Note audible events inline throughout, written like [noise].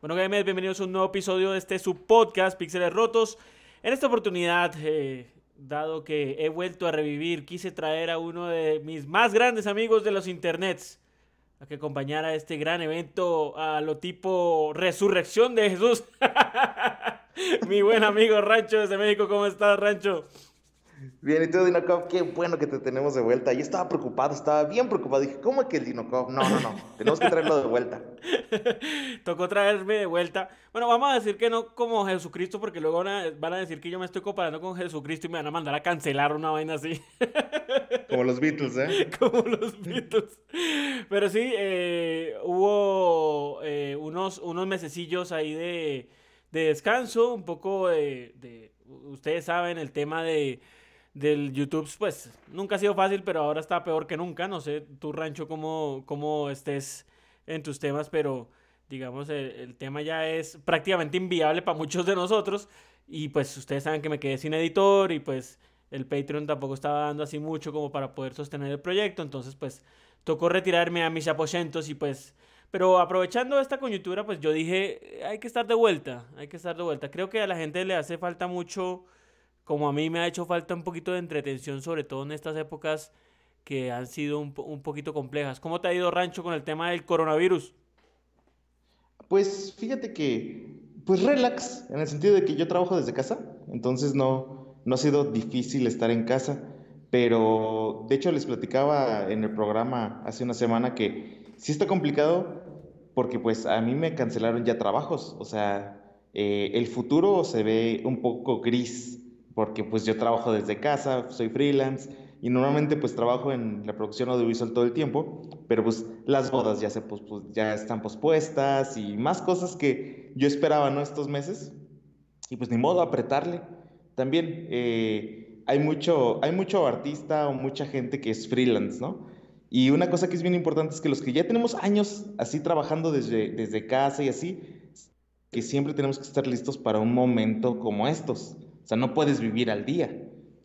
Bueno, gamers, bienvenidos a un nuevo episodio de este su podcast, Píxeles Rotos. En esta oportunidad, eh, dado que he vuelto a revivir, quise traer a uno de mis más grandes amigos de los internets a que acompañara este gran evento a lo tipo Resurrección de Jesús. [laughs] Mi buen amigo Rancho desde México, ¿cómo estás, Rancho? Bien, y tú, Dinocop, qué bueno que te tenemos de vuelta. Yo estaba preocupado, estaba bien preocupado. Dije, ¿cómo es que el Dinocop? No, no, no, tenemos que traerlo de vuelta. [laughs] Tocó traerme de vuelta. Bueno, vamos a decir que no como Jesucristo, porque luego van a, decir que yo me estoy comparando con Jesucristo y me van a mandar a cancelar una vaina así. [laughs] como los Beatles, ¿eh? [laughs] Como los Beatles. Pero sí, eh, hubo eh, unos, unos mesecillos ahí de, de descanso, un poco de... Ustedes saben el tema de del YouTube, pues nunca ha sido fácil, pero ahora está peor que nunca. No sé, tu rancho, cómo, cómo estés en tus temas, pero digamos, el, tema ya es prácticamente inviable para muchos de nosotros. Y pues ustedes saben que me quedé sin editor y pues el Patreon tampoco estaba dando así mucho como para poder sostener el proyecto. Entonces, pues tocó retirarme a mis aposentos y pues... Pero aprovechando esta coyuntura, pues yo dije, hay que estar de vuelta, hay que estar de vuelta. Creo que a la gente le hace falta mucho como a mí me ha hecho falta un poquito de entretención, sobre todo en estas épocas que han sido un, un poquito complejas. ¿Cómo te ha ido Rancho con el tema del coronavirus? Pues fíjate que, pues relax, en el sentido de que yo trabajo desde casa, entonces no, no ha sido difícil estar en casa, pero de hecho les platicaba en el programa hace una semana que sí está complicado porque pues a mí me cancelaron ya trabajos, o sea, eh, el futuro se ve un poco gris porque pues yo trabajo desde casa, soy freelance y normalmente pues trabajo en la producción audiovisual todo el tiempo, pero pues las bodas ya, se, pues, ya están pospuestas y más cosas que yo esperaba, ¿no? Estos meses. Y pues ni modo, apretarle. También eh, hay, mucho, hay mucho artista o mucha gente que es freelance, ¿no? Y una cosa que es bien importante es que los que ya tenemos años así trabajando desde, desde casa y así, que siempre tenemos que estar listos para un momento como estos. O sea, no puedes vivir al día.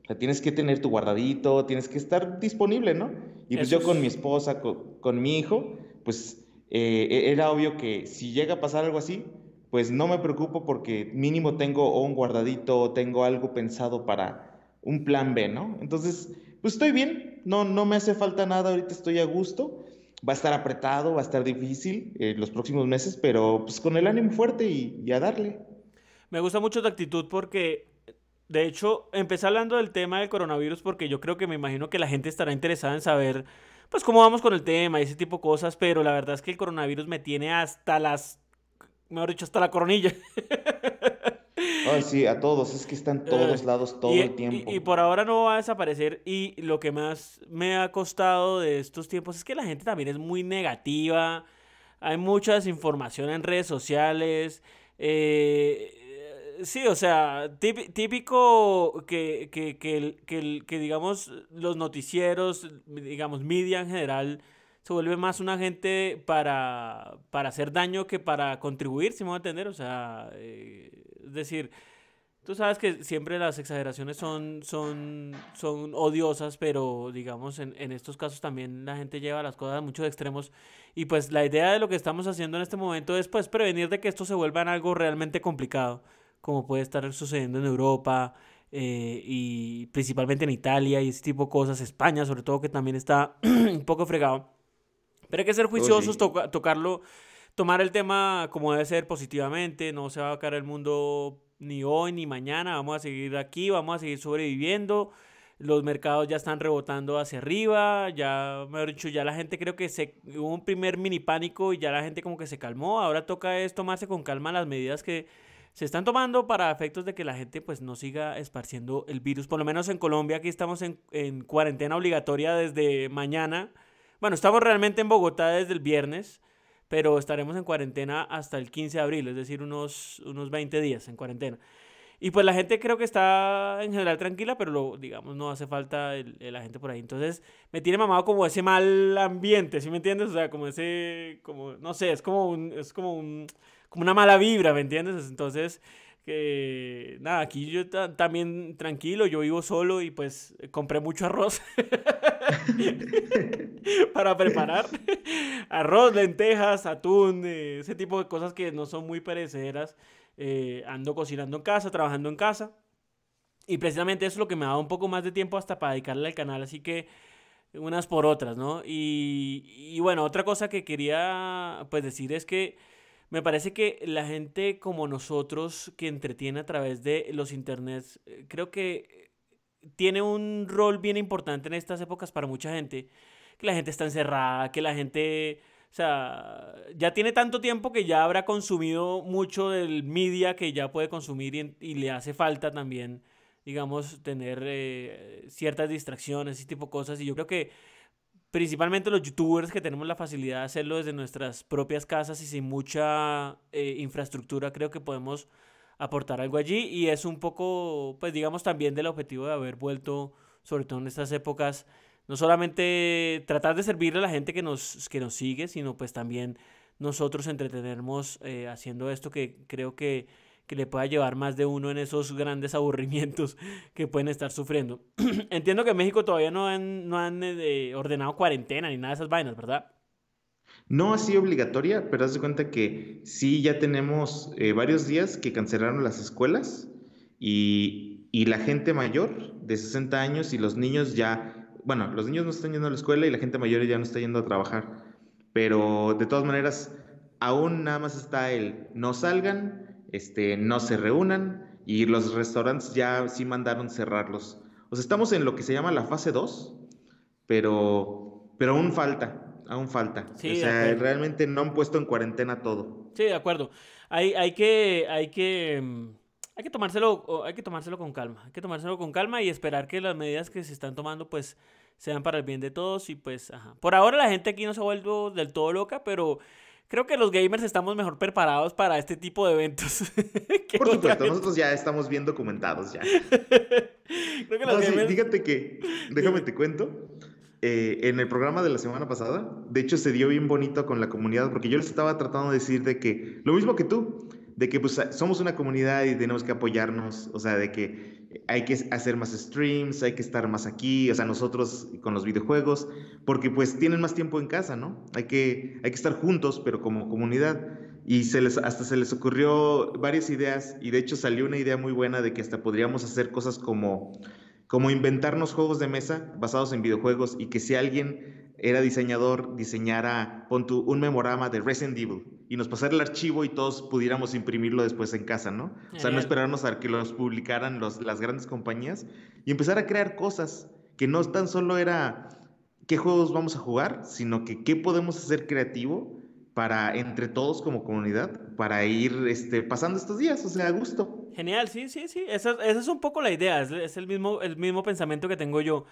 O sea, tienes que tener tu guardadito, tienes que estar disponible, ¿no? Y pues yo con mi esposa, con, mi hijo, pues eh, e, era obvio que si llega a pasar algo así, pues no me preocupo porque mínimo tengo un guardadito o tengo algo pensado para un plan B, ¿no? Entonces, pues estoy bien, no, no me hace falta nada, ahorita estoy a gusto, va a estar apretado, va a estar difícil eh, los próximos meses, pero pues con el ánimo fuerte y a darle. Me gusta mucho tu actitud porque de hecho, empecé hablando del tema del coronavirus porque yo creo que me imagino que la gente estará interesada en saber, pues, cómo vamos con el tema y ese tipo de cosas, pero la verdad es que el coronavirus me tiene hasta las, mejor dicho, hasta la coronilla. [laughs] Ay, sí, a todos, es que están eh, todos lados todo el tiempo. Y, y, por ahora no va a desaparecer y lo que más me ha costado de estos tiempos es que la gente también es muy negativa, hay mucha desinformación en redes sociales, eh, Sí, o sea, típico que, que, que, que, digamos los noticieros, digamos, media en general, se vuelve más una gente para, hacer daño que para contribuir, si me voy a entender. O sea, eh, es decir, tú sabes que siempre las exageraciones son, son, son odiosas, pero digamos, en, en estos casos también la gente lleva las cosas a muchos extremos. Y pues la idea de lo que estamos haciendo en este momento es pues prevenir de que esto se vuelva en algo realmente complicado como puede estar sucediendo en Europa eh, y principalmente en Italia y ese tipo de cosas, España sobre todo que también está [clears throat] un poco fregado. Pero hay que ser oh, juiciosos, tocarlo, tomar el tema como debe ser positivamente, no se va a caer el mundo ni hoy ni mañana, vamos a seguir aquí, vamos a seguir sobreviviendo los mercados ya están rebotando hacia arriba, ya, dicho, ya la gente creo que se, hubo un primer mini pánico y ya la gente como que se calmó, ahora toca es tomarse con calma las medidas que se están tomando para efectos de que la gente pues no siga esparciendo el virus. Por lo menos en Colombia aquí estamos en, en cuarentena obligatoria desde mañana. Bueno, estamos realmente en Bogotá desde el viernes, pero estaremos en cuarentena hasta el 15 de abril, es decir, unos, unos 20 días en cuarentena. Y pues la gente creo que está en general tranquila, pero lo, digamos, no hace falta la gente por ahí. Entonces me tiene mamado como ese mal ambiente, ¿sí me entiendes? O sea, como ese, como, no sé, es como un, es como un, como una mala vibra, ¿me entiendes? Entonces, que nada, aquí yo también tranquilo, yo vivo solo y pues compré mucho arroz [laughs] para preparar. Arroz, lentejas, atún, eh, ese tipo de cosas que no son muy perecederas. Eh, ando cocinando en casa, trabajando en casa. Y precisamente eso es lo que me ha dado un poco más de tiempo hasta para dedicarle al canal, así que unas por otras, ¿no? Y, y bueno, otra cosa que quería pues decir es que me parece que la gente como nosotros que entretiene a través de los internets, eh, creo que tiene un rol bien importante en estas épocas para mucha gente. Que la gente está encerrada, que la gente, o sea, ya tiene tanto tiempo que ya habrá consumido mucho del media que ya puede consumir y, le hace falta también, digamos, tener eh, ciertas distracciones, ese tipo de cosas. Y yo creo que principalmente los youtubers que tenemos la facilidad de hacerlo desde nuestras propias casas y sin mucha eh, infraestructura, creo que podemos aportar algo allí y es un poco, pues digamos, también del objetivo de haber vuelto, sobre todo en estas épocas, no solamente tratar de servirle a la gente que nos, que nos sigue, sino pues también nosotros entretenernos eh, haciendo esto que creo que que le pueda llevar más de uno en esos grandes aburrimientos [laughs] que pueden estar sufriendo. [clears throat] Entiendo que en México todavía no han, no han eh, ordenado cuarentena ni nada de esas vainas, ¿verdad? No ha sido obligatoria, pero haz de cuenta que sí ya tenemos eh, varios días que cancelaron las escuelas y, y la gente mayor de 60 años y los niños ya, bueno, los niños no están yendo a la escuela y la gente mayor ya no está yendo a trabajar. Pero de todas maneras, aún nada más está el no salgan, este, no se reúnan y los restaurantes ya sí mandaron cerrarlos. O sea, estamos en lo que se llama la fase 2, pero, pero aún falta, aún falta. o sea, realmente no han puesto en cuarentena todo. Sí, de acuerdo. Hay, hay que, hay que, mm, hay que tomárselo, hay que tomárselo con calma. Hay que tomárselo con calma y esperar que las medidas que se están tomando, pues, sean para el bien de todos y pues, Por ahora la gente aquí no se ha vuelto del todo loca, pero creo que los gamers estamos mejor preparados para este tipo de eventos. [laughs] Por supuesto, nosotros ya estamos bien documentados ya. [laughs] creo que Fíjate que, déjame te cuento, eh, en el programa de la semana pasada, de hecho se dio bien bonito con la comunidad, porque yo les estaba tratando de decir de que, lo mismo que tú, de que pues somos una comunidad y tenemos que apoyarnos, o sea, de que hay que hacer más streams, hay que estar más aquí, o sea, nosotros con los videojuegos, porque pues tienen más tiempo en casa, ¿no? Hay que, hay que estar juntos, pero como comunidad. Y se les, hasta se les ocurrió varias ideas y de hecho salió una idea muy buena de que hasta podríamos hacer cosas como, como inventarnos juegos de mesa basados en videojuegos y que si alguien era diseñador, diseñara, un memorama de Resident Evil y nos pasara el archivo y todos pudiéramos imprimirlo después en casa, ¿no? O sea, no esperarnos a que los publicaran las grandes compañías y empezar a crear cosas que no tan solo era qué juegos vamos a jugar, sino que qué podemos hacer creativo para entre todos como comunidad, para ir este, pasando estos días, o sea, a gusto. Genial, sí, sí, sí, esa, es un poco la idea, es, el, mismo, el mismo pensamiento que tengo yo.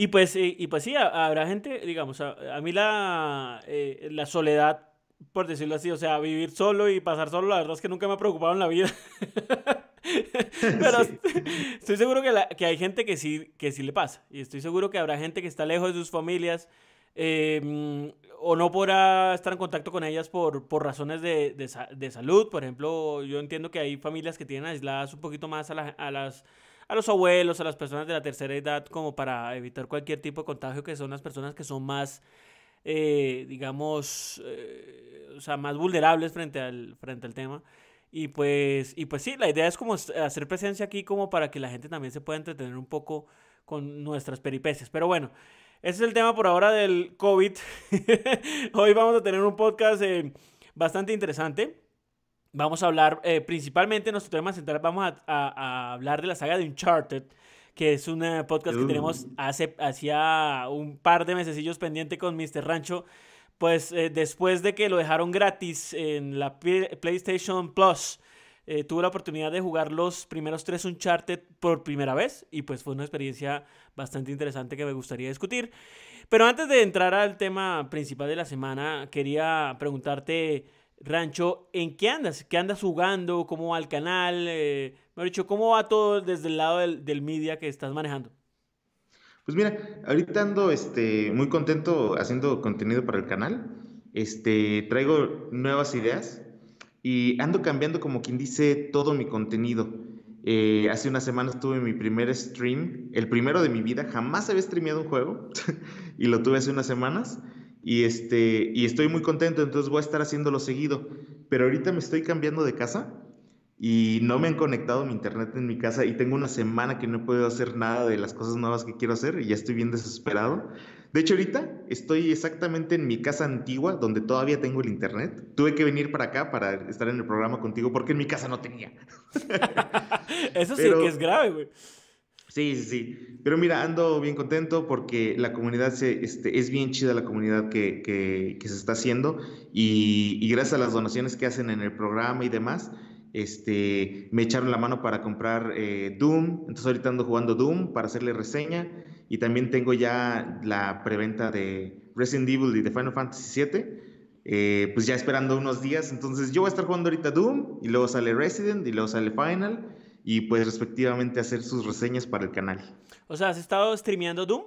Y pues, y, pues sí, habrá gente, digamos, a, mí la, eh, la soledad, por decirlo así, o sea, vivir solo y pasar solo, la verdad es que nunca me ha preocupado en la vida. [laughs] Pero estoy seguro que, que, hay gente que sí, que sí le pasa. Y estoy seguro que habrá gente que está lejos de sus familias eh, o no podrá estar en contacto con ellas por, por razones de, de, salud. Por ejemplo, yo entiendo que hay familias que tienen aisladas un poquito más a las a los abuelos, a las personas de la tercera edad, como para evitar cualquier tipo de contagio, que son las personas que son más, eh, digamos, eh, o sea, más vulnerables frente al, frente al tema. Y pues, y pues sí, la idea es como hacer presencia aquí como para que la gente también se pueda entretener un poco con nuestras peripecias. Pero bueno, ese es el tema por ahora del COVID. [laughs] Hoy vamos a tener un podcast eh, bastante interesante. Vamos a hablar, eh, principalmente en nuestro tema central, vamos a, hablar de la saga de Uncharted, que es un eh, podcast que uh. tenemos hace hacía un par de mesecillos pendiente con Mr. Rancho. Pues eh, después de que lo dejaron gratis en la PlayStation Plus, tuve la oportunidad de jugar los primeros tres Uncharted por primera vez y pues fue una experiencia bastante interesante que me gustaría discutir. Pero antes de entrar al tema principal de la semana, quería preguntarte... Rancho, ¿en qué andas? ¿Qué andas jugando? ¿Cómo va el canal? Eh, me dicho, ¿cómo va todo desde el lado del, media que estás manejando? Pues mira, ahorita ando este, muy contento haciendo contenido para el canal. Este, traigo nuevas ideas y ando cambiando, como quien dice, todo mi contenido. Eh, hace unas semanas tuve mi primer stream, el primero de mi vida. Jamás había streameado un juego [laughs] y lo tuve hace unas semanas. Y, este, y estoy muy contento, entonces voy a estar haciéndolo seguido. Pero ahorita me estoy cambiando de casa y no me han conectado mi internet en mi casa y tengo una semana que no puedo hacer nada de las cosas nuevas que quiero hacer y ya estoy bien desesperado. De hecho, ahorita estoy exactamente en mi casa antigua donde todavía tengo el internet. Tuve que venir para acá para estar en el programa contigo porque en mi casa no tenía. [laughs] Eso sí que es grave, güey. Sí, sí, sí. Pero mira, ando bien contento porque la comunidad este, es bien chida la comunidad que, se está haciendo y, gracias a las donaciones que hacen en el programa y demás, este, me echaron la mano para comprar eh, Doom. Entonces ahorita ando jugando Doom para hacerle reseña y también tengo ya la preventa de Resident Evil y de Final Fantasy VII. Eh, pues ya esperando unos días, entonces yo voy a estar jugando ahorita Doom y luego sale Resident y luego sale Final y pues respectivamente hacer sus reseñas para el canal. O sea, ¿has estado streameando Doom?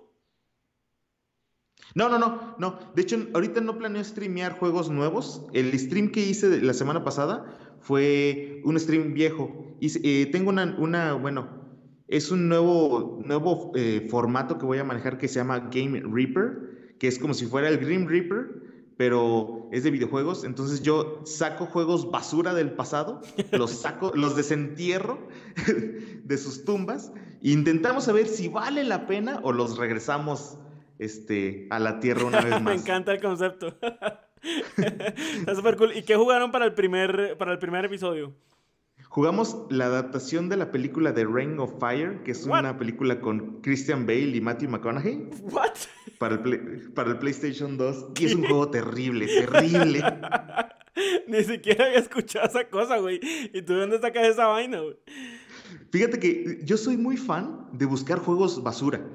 No, no, no, no. De hecho, ahorita no planeo streamear juegos nuevos. El stream que hice la semana pasada fue un stream viejo. Y, eh, tengo una, bueno, es un nuevo, nuevo eh, formato que voy a manejar que se llama Game Reaper, que es como si fuera el Grim Reaper, pero es de videojuegos, entonces yo saco juegos basura del pasado, [laughs] los saco, los desentierro [laughs] de sus tumbas, e intentamos saber si vale la pena o los regresamos este, a la tierra una vez [laughs] más. Me encanta el concepto. Está súper cool. ¿Y qué jugaron para el primer, para el primer episodio? Jugamos la adaptación de la película de Ring of Fire, que es una película con Christian Bale y Matthew McConaughey. ¿Qué? Para el, PlayStation 2. Y es un juego terrible, terrible. [laughs] Ni siquiera había escuchado esa cosa, güey. ¿Y tú dónde sacas esa vaina, güey? Fíjate que yo soy muy fan de buscar juegos basura.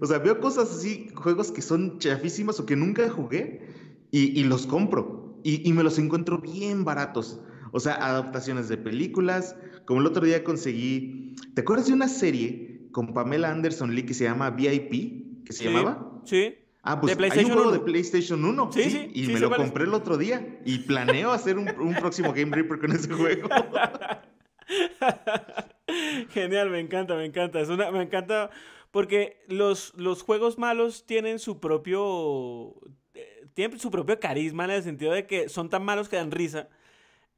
O sea, [laughs] veo cosas así, juegos que son chafísimas o que nunca jugué y los compro. Y, me los encuentro bien baratos. O sea, adaptaciones de películas, como el otro día conseguí, ¿te acuerdas de una serie con Pamela Anderson Lee que se llama VIP? ¿Que se llamaba? Sí. Ah, pues hay un juego de PlayStation 1. Sí, sí. y me lo compré el otro día. Y planeo hacer un, próximo Game Reaper con ese juego. [laughs] Genial, me encanta, me encanta. Es una, me encanta porque los, los juegos malos tienen su propio tienen su propio carisma en el sentido de que son tan malos que dan risa.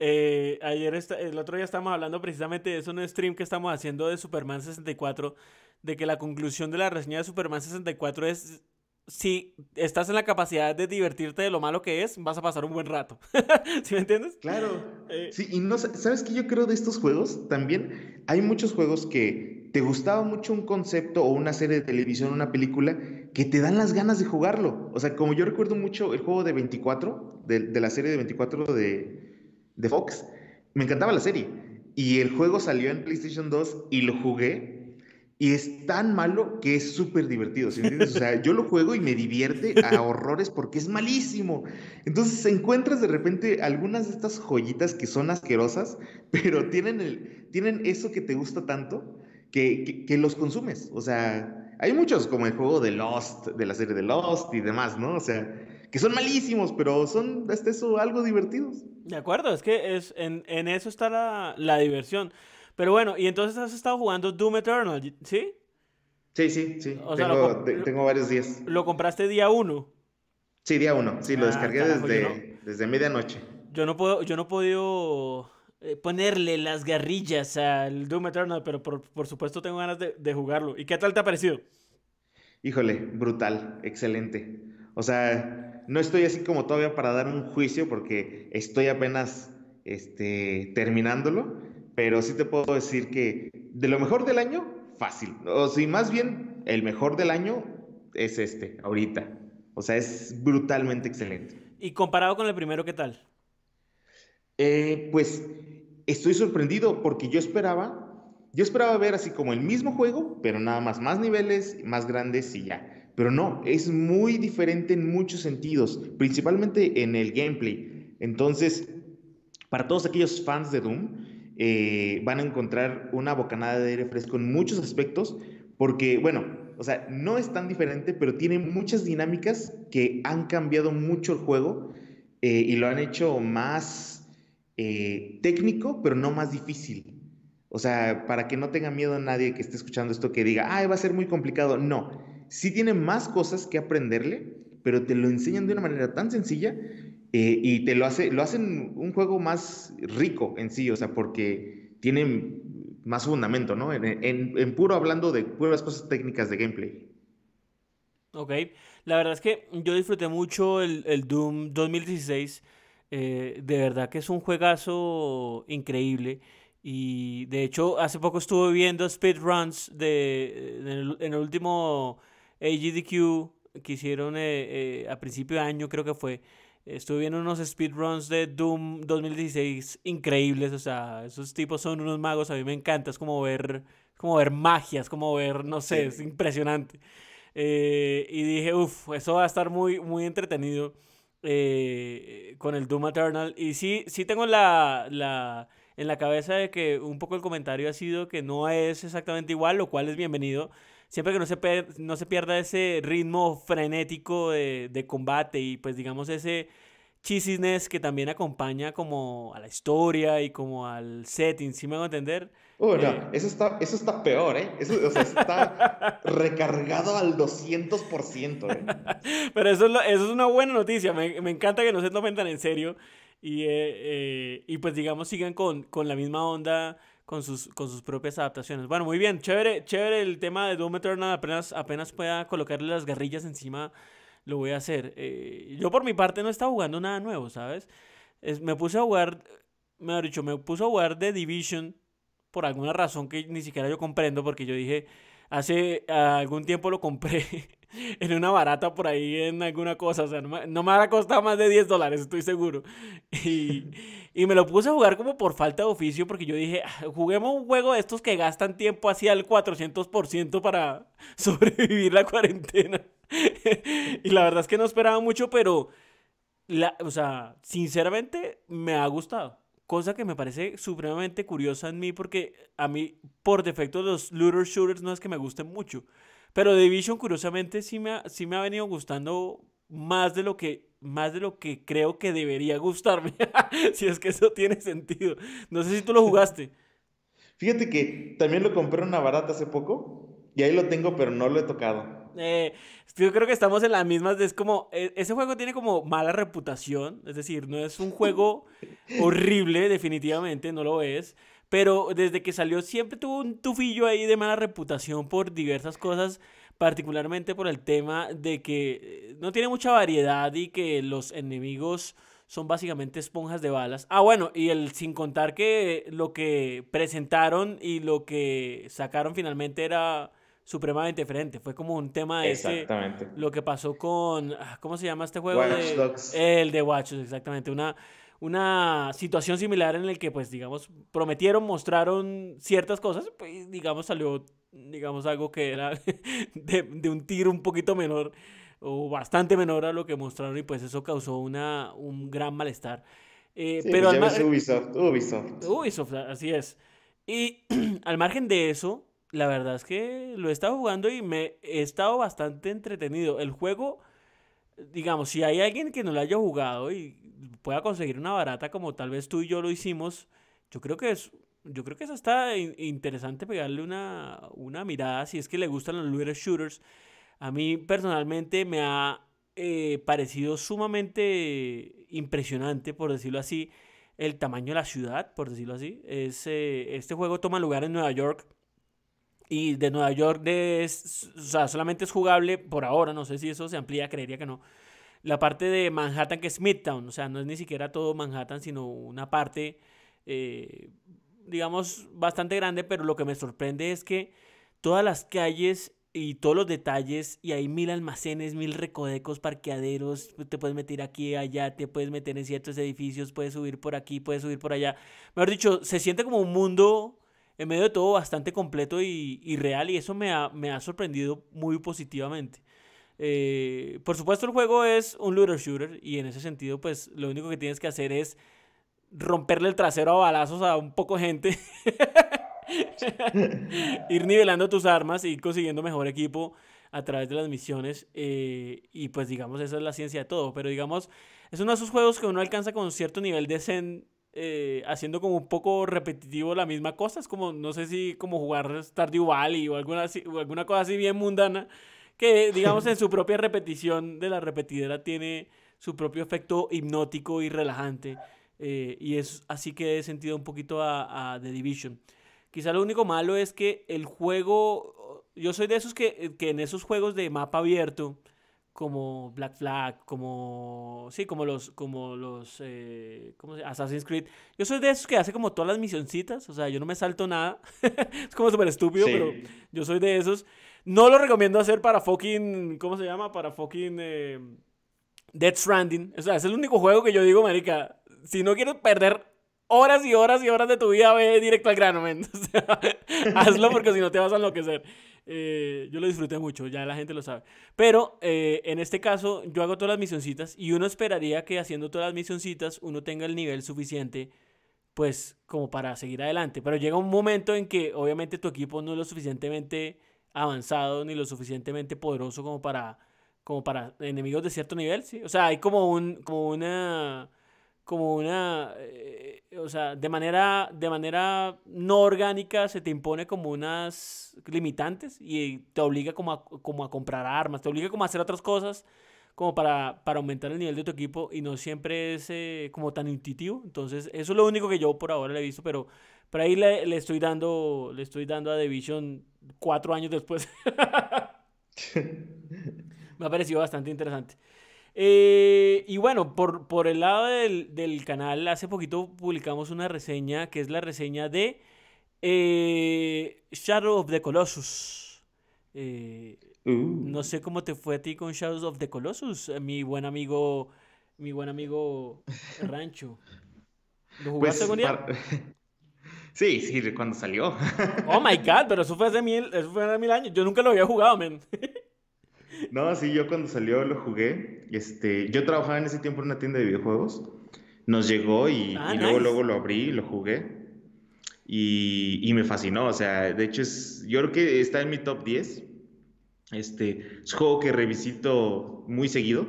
Eh, ayer, está, el otro día estábamos hablando precisamente de eso en un stream que estamos haciendo de Superman 64, de que la conclusión de la reseña de Superman 64 es si estás en la capacidad de divertirte de lo malo que es, vas a pasar un buen rato. [laughs] ¿Sí me entiendes? Claro. Eh, sí, y no sabes que yo creo de estos juegos también hay muchos juegos que te gustaba mucho un concepto o una serie de televisión, una película, que te dan las ganas de jugarlo. O sea, como yo recuerdo mucho el juego de 24, de, la serie de 24 de, de Fox, me encantaba la serie. Y el juego salió en PlayStation 2 y lo jugué y es tan malo que es súper divertido, O sea, yo lo juego y me divierte a [laughs] horrores porque es malísimo. Entonces encuentras de repente algunas de estas joyitas que son asquerosas, pero tienen, el, tienen eso que te gusta tanto que, los consumes. O sea, hay muchos como el juego de Lost, de la serie de Lost y demás, ¿no? O sea, que son malísimos, pero son este eso algo divertidos. De acuerdo, es que es, en, eso está la, la diversión. Pero bueno, y entonces has estado jugando Doom Eternal, ¿sí? Sí, sí, sí. tengo, varios días. ¿Lo compraste día uno? Sí, día uno. Sí, lo ah, descargué desde, desde medianoche. Yo no puedo, yo no he podido eh, ponerle las garrillas al Doom Eternal, pero por, supuesto tengo ganas de, jugarlo. ¿Y qué tal te ha parecido? Híjole, brutal, excelente. O sea, no estoy así como todavía para dar un juicio porque estoy apenas este, terminándolo, pero sí te puedo decir que de lo mejor del año, fácil. O si más bien el mejor del año es este, ahorita. O sea, es brutalmente excelente. ¿Y comparado con el primero, qué tal? Eh, pues estoy sorprendido porque yo esperaba, yo esperaba ver así como el mismo juego, pero nada más, más niveles, más grandes y ya. Pero no, es muy diferente en muchos sentidos, principalmente en el gameplay. Entonces, para todos aquellos fans de Doom, eh, van a encontrar una bocanada de aire fresco en muchos aspectos, porque, bueno, o sea, no es tan diferente, pero tiene muchas dinámicas que han cambiado mucho el juego eh, y lo han hecho más eh, técnico, pero no más difícil. O sea, para que no tenga miedo a nadie que esté escuchando esto que diga, ah, va a ser muy complicado. No, sí tiene más cosas que aprenderle, pero te lo enseñan de una manera tan sencilla eh, y te lo, hace, lo hacen un juego más rico en sí, o sea, porque tienen más fundamento, ¿no? En, puro hablando de puras cosas técnicas de gameplay. Ok, la verdad es que yo disfruté mucho el, Doom 2016, eh, de verdad que es un juegazo increíble. Y de hecho, hace poco estuve viendo speedruns de, en el, último AGDQ que hicieron eh, a principio de año, creo que fue Estuve viendo unos speedruns de Doom 2016 increíbles, o sea, esos tipos son unos magos, a mí me encanta, es como ver, como ver magias, como ver, no sé, es impresionante. Eh, y dije, uff, eso va a estar muy, muy entretenido eh, con el Doom Eternal. Y sí, sí tengo la, la, en la cabeza de que un poco el comentario ha sido que no es exactamente igual, lo cual es bienvenido siempre que no se, no se pierda ese ritmo frenético de, combate y pues digamos ese cheesiness que también acompaña como a la historia y como al setting, ¿sí me van a entender? Eh, eso, está, eso está peor, ¿eh? Eso o sea, está [laughs] recargado al 200%. ¿eh? [laughs] Pero eso es, eso es una buena noticia, me, me encanta que no se tomen tan en serio y, eh, y pues digamos sigan con, con la misma onda con sus, propias adaptaciones. Bueno, muy bien, chévere, chévere el tema de Doom Eternal. Apenas, apenas pueda colocarle las garrillas encima, lo voy a hacer. Eh, yo por mi parte no estaba jugando nada nuevo, ¿sabes? me puse a jugar, me dicho, me puse a jugar The Division por alguna razón que ni siquiera yo comprendo, porque yo dije, hace algún tiempo lo compré [laughs] [laughs] en una barata por ahí en alguna cosa. O sea, no me, no habrá costado más de 10 dólares, estoy seguro. [laughs] Y, y, me lo puse a jugar como por falta de oficio porque yo dije, ah, juguemos un juego de estos que gastan tiempo así al 400% para [laughs] sobrevivir la cuarentena. y la verdad es que no esperaba mucho, pero, la, o sea, sinceramente me ha gustado. Cosa que me parece supremamente curiosa en mí porque a mí, por defecto, los looter shooters no es que me gusten mucho. Pero Division, curiosamente, sí me, ha, sí me ha venido gustando más de lo que más de lo que creo que debería gustarme, [laughs] si es que eso tiene sentido. No sé si tú lo jugaste. [laughs] Fíjate que también lo compré una barata hace poco y ahí lo tengo, pero no lo he tocado. Eh, yo creo que estamos en las mismas. Es como, e, ese juego tiene como mala reputación, es decir, no es un juego [laughs] horrible, definitivamente, no lo es pero desde que salió siempre tuvo un tufillo ahí de mala reputación por diversas cosas, particularmente por el tema de que eh, no tiene mucha variedad y que los enemigos son básicamente esponjas de balas. Ah, bueno, y el sin contar que lo que presentaron y lo que sacaron finalmente era supremamente diferente. Fue como un tema de Exactamente. lo que pasó con ah, ¿cómo se llama este juego? de, Dogs. El de Watch exactamente, una una situación similar en el que, pues, digamos, prometieron, mostraron ciertas cosas, pues, digamos, salió, digamos, algo que era [laughs] de, un tiro un poquito menor o bastante menor a lo que mostraron y pues eso causó una, un gran malestar. Eh, pero además pues, Ubisoft, Ubisoft. Ubisoft, así es. Y [clears throat] al margen de eso, la verdad es que lo he estado jugando y me he estado bastante entretenido. El juego, digamos, si hay alguien que no lo haya jugado y pueda conseguir una barata como tal vez tú y yo lo hicimos, yo creo que es, yo creo que hasta interesante pegarle una, una mirada si es que le gustan los looter shooters. A mí personalmente me ha eh, parecido sumamente impresionante, por decirlo así, el tamaño de la ciudad, por decirlo así. Es, eh, este juego toma lugar en Nueva York. Y de Nueva York es, o sea, solamente es jugable por ahora, no sé si eso se amplía, creería que no la parte de Manhattan que es Midtown, o sea, no es ni siquiera todo Manhattan, sino una parte, eh, digamos, bastante grande, pero lo que me sorprende es que todas las calles y todos los detalles, y hay mil almacenes, mil recodecos, parqueaderos, te puedes meter aquí, allá, te puedes meter en ciertos edificios, puedes subir por aquí, puedes subir por allá. Mejor dicho, se siente como un mundo en medio de todo bastante completo y, real, y eso me ha sorprendido muy positivamente. Eh, por supuesto, el juego es un looter shooter y en ese sentido, pues lo único que tienes que hacer es romperle el trasero a balazos a un poco gente, [laughs] ir nivelando tus armas, ir consiguiendo mejor equipo a través de las misiones eh, y pues digamos esa es la ciencia de todo, pero digamos es uno de esos juegos que uno alcanza con cierto nivel de zen eh, haciendo como un poco repetitivo la misma cosa, es como no sé si como jugar Stardew Valley o alguna, o alguna cosa así bien mundana que digamos en su propia repetición de la repetidera tiene su propio efecto hipnótico y relajante. Eh, y es así que he sentido un poquito a, The Division. Quizá lo único malo es que el juego, yo soy de esos que, que en esos juegos de mapa abierto, como Black Flag, como sí, como los como los eh, ¿cómo se Assassin's Creed. Yo soy de esos que hace como todas las misioncitas, o sea, yo no me salto nada. [laughs] es como súper estúpido, pero yo soy de esos no lo recomiendo hacer para fucking. ¿Cómo se llama? Para fucking. Eh, Death Dead Stranding. O sea, es el único juego que yo digo, marica. Si no quieres perder horas y horas y horas de tu vida, ve directo al Gran momento [laughs] hazlo porque si no te vas a enloquecer. Eh, yo lo disfruté mucho, ya la gente lo sabe. Pero eh, en este caso, yo hago todas las misioncitas y uno esperaría que haciendo todas las misioncitas uno tenga el nivel suficiente, pues, como para seguir adelante. Pero llega un momento en que obviamente tu equipo no es lo suficientemente avanzado ni lo suficientemente poderoso como para, como para enemigos de cierto nivel, ¿sí? O sea, hay como, un, como una como una, eh, eh, o sea, de manera, de manera no orgánica se te impone como unas limitantes y te obliga como a, como a comprar armas, te obliga como a hacer otras cosas como para, para aumentar el nivel de tu equipo y no siempre es eh, como tan intuitivo. Entonces, eso es lo único que yo por ahora le he visto, pero por ahí le, estoy dando, le estoy dando a Division cuatro años después. [laughs] Me ha parecido bastante interesante. Eh, y bueno, por, el lado del, canal, hace poquito publicamos una reseña que es la reseña de eh, Shadow of the Colossus. Eh, uh. No sé cómo te fue a ti con Shadows of the Colossus, mi buen amigo, mi buen amigo Rancho. ¿Lo jugaste con pues, [laughs] Sí, sí, cuando salió. [laughs] Oh my god, pero eso fue hace mil, eso fue hace años. Yo nunca lo había jugado, men. No, sí, yo cuando salió lo jugué. Este, yo trabajaba en ese tiempo en una tienda de videojuegos. Nos llegó y, ah, luego, luego lo abrí, lo jugué. Y, y, me fascinó. O sea, de hecho, es, yo creo que está en mi top 10. Este, es un juego que revisito muy seguido.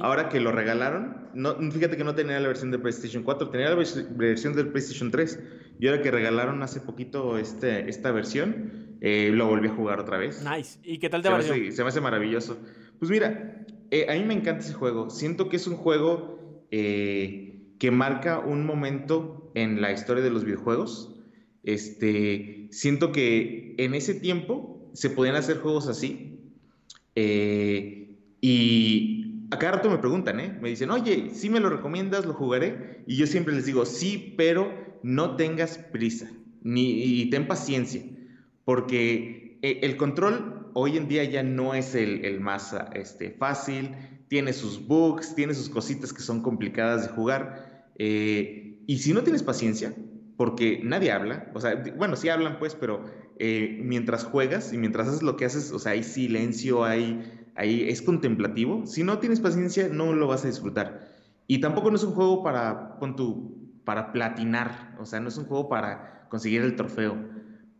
Ahora que lo regalaron, no, fíjate que no tenía la versión de PlayStation 4, tenía la versión del PlayStation 3 yo era que regalaron hace poquito este, esta versión, eh, lo volví a jugar otra vez. Nice. ¿Y qué tal te pareció? Se, se me hace maravilloso. Pues mira, eh, a mí me encanta ese juego. Siento que es un juego eh, que marca un momento en la historia de los videojuegos. Este, siento que en ese tiempo se podían hacer juegos así. y a cada rato me preguntan, ¿eh? Me dicen, oye, si me lo recomiendas, lo jugaré. Y yo siempre les digo, sí, pero no tengas prisa ni, y ten paciencia, porque eh, el control hoy en día ya no es el, más este, fácil, tiene sus bugs, tiene sus cositas que son complicadas de jugar. Eh, y si no tienes paciencia, porque nadie habla, o sea, bueno, sí hablan pues, pero eh, mientras juegas y mientras haces lo que haces, o sea, hay silencio, hay ahí es contemplativo. Si no tienes paciencia, no lo vas a disfrutar. Y tampoco no es un juego para, con tu, para platinar, o sea, no es un juego para conseguir el trofeo,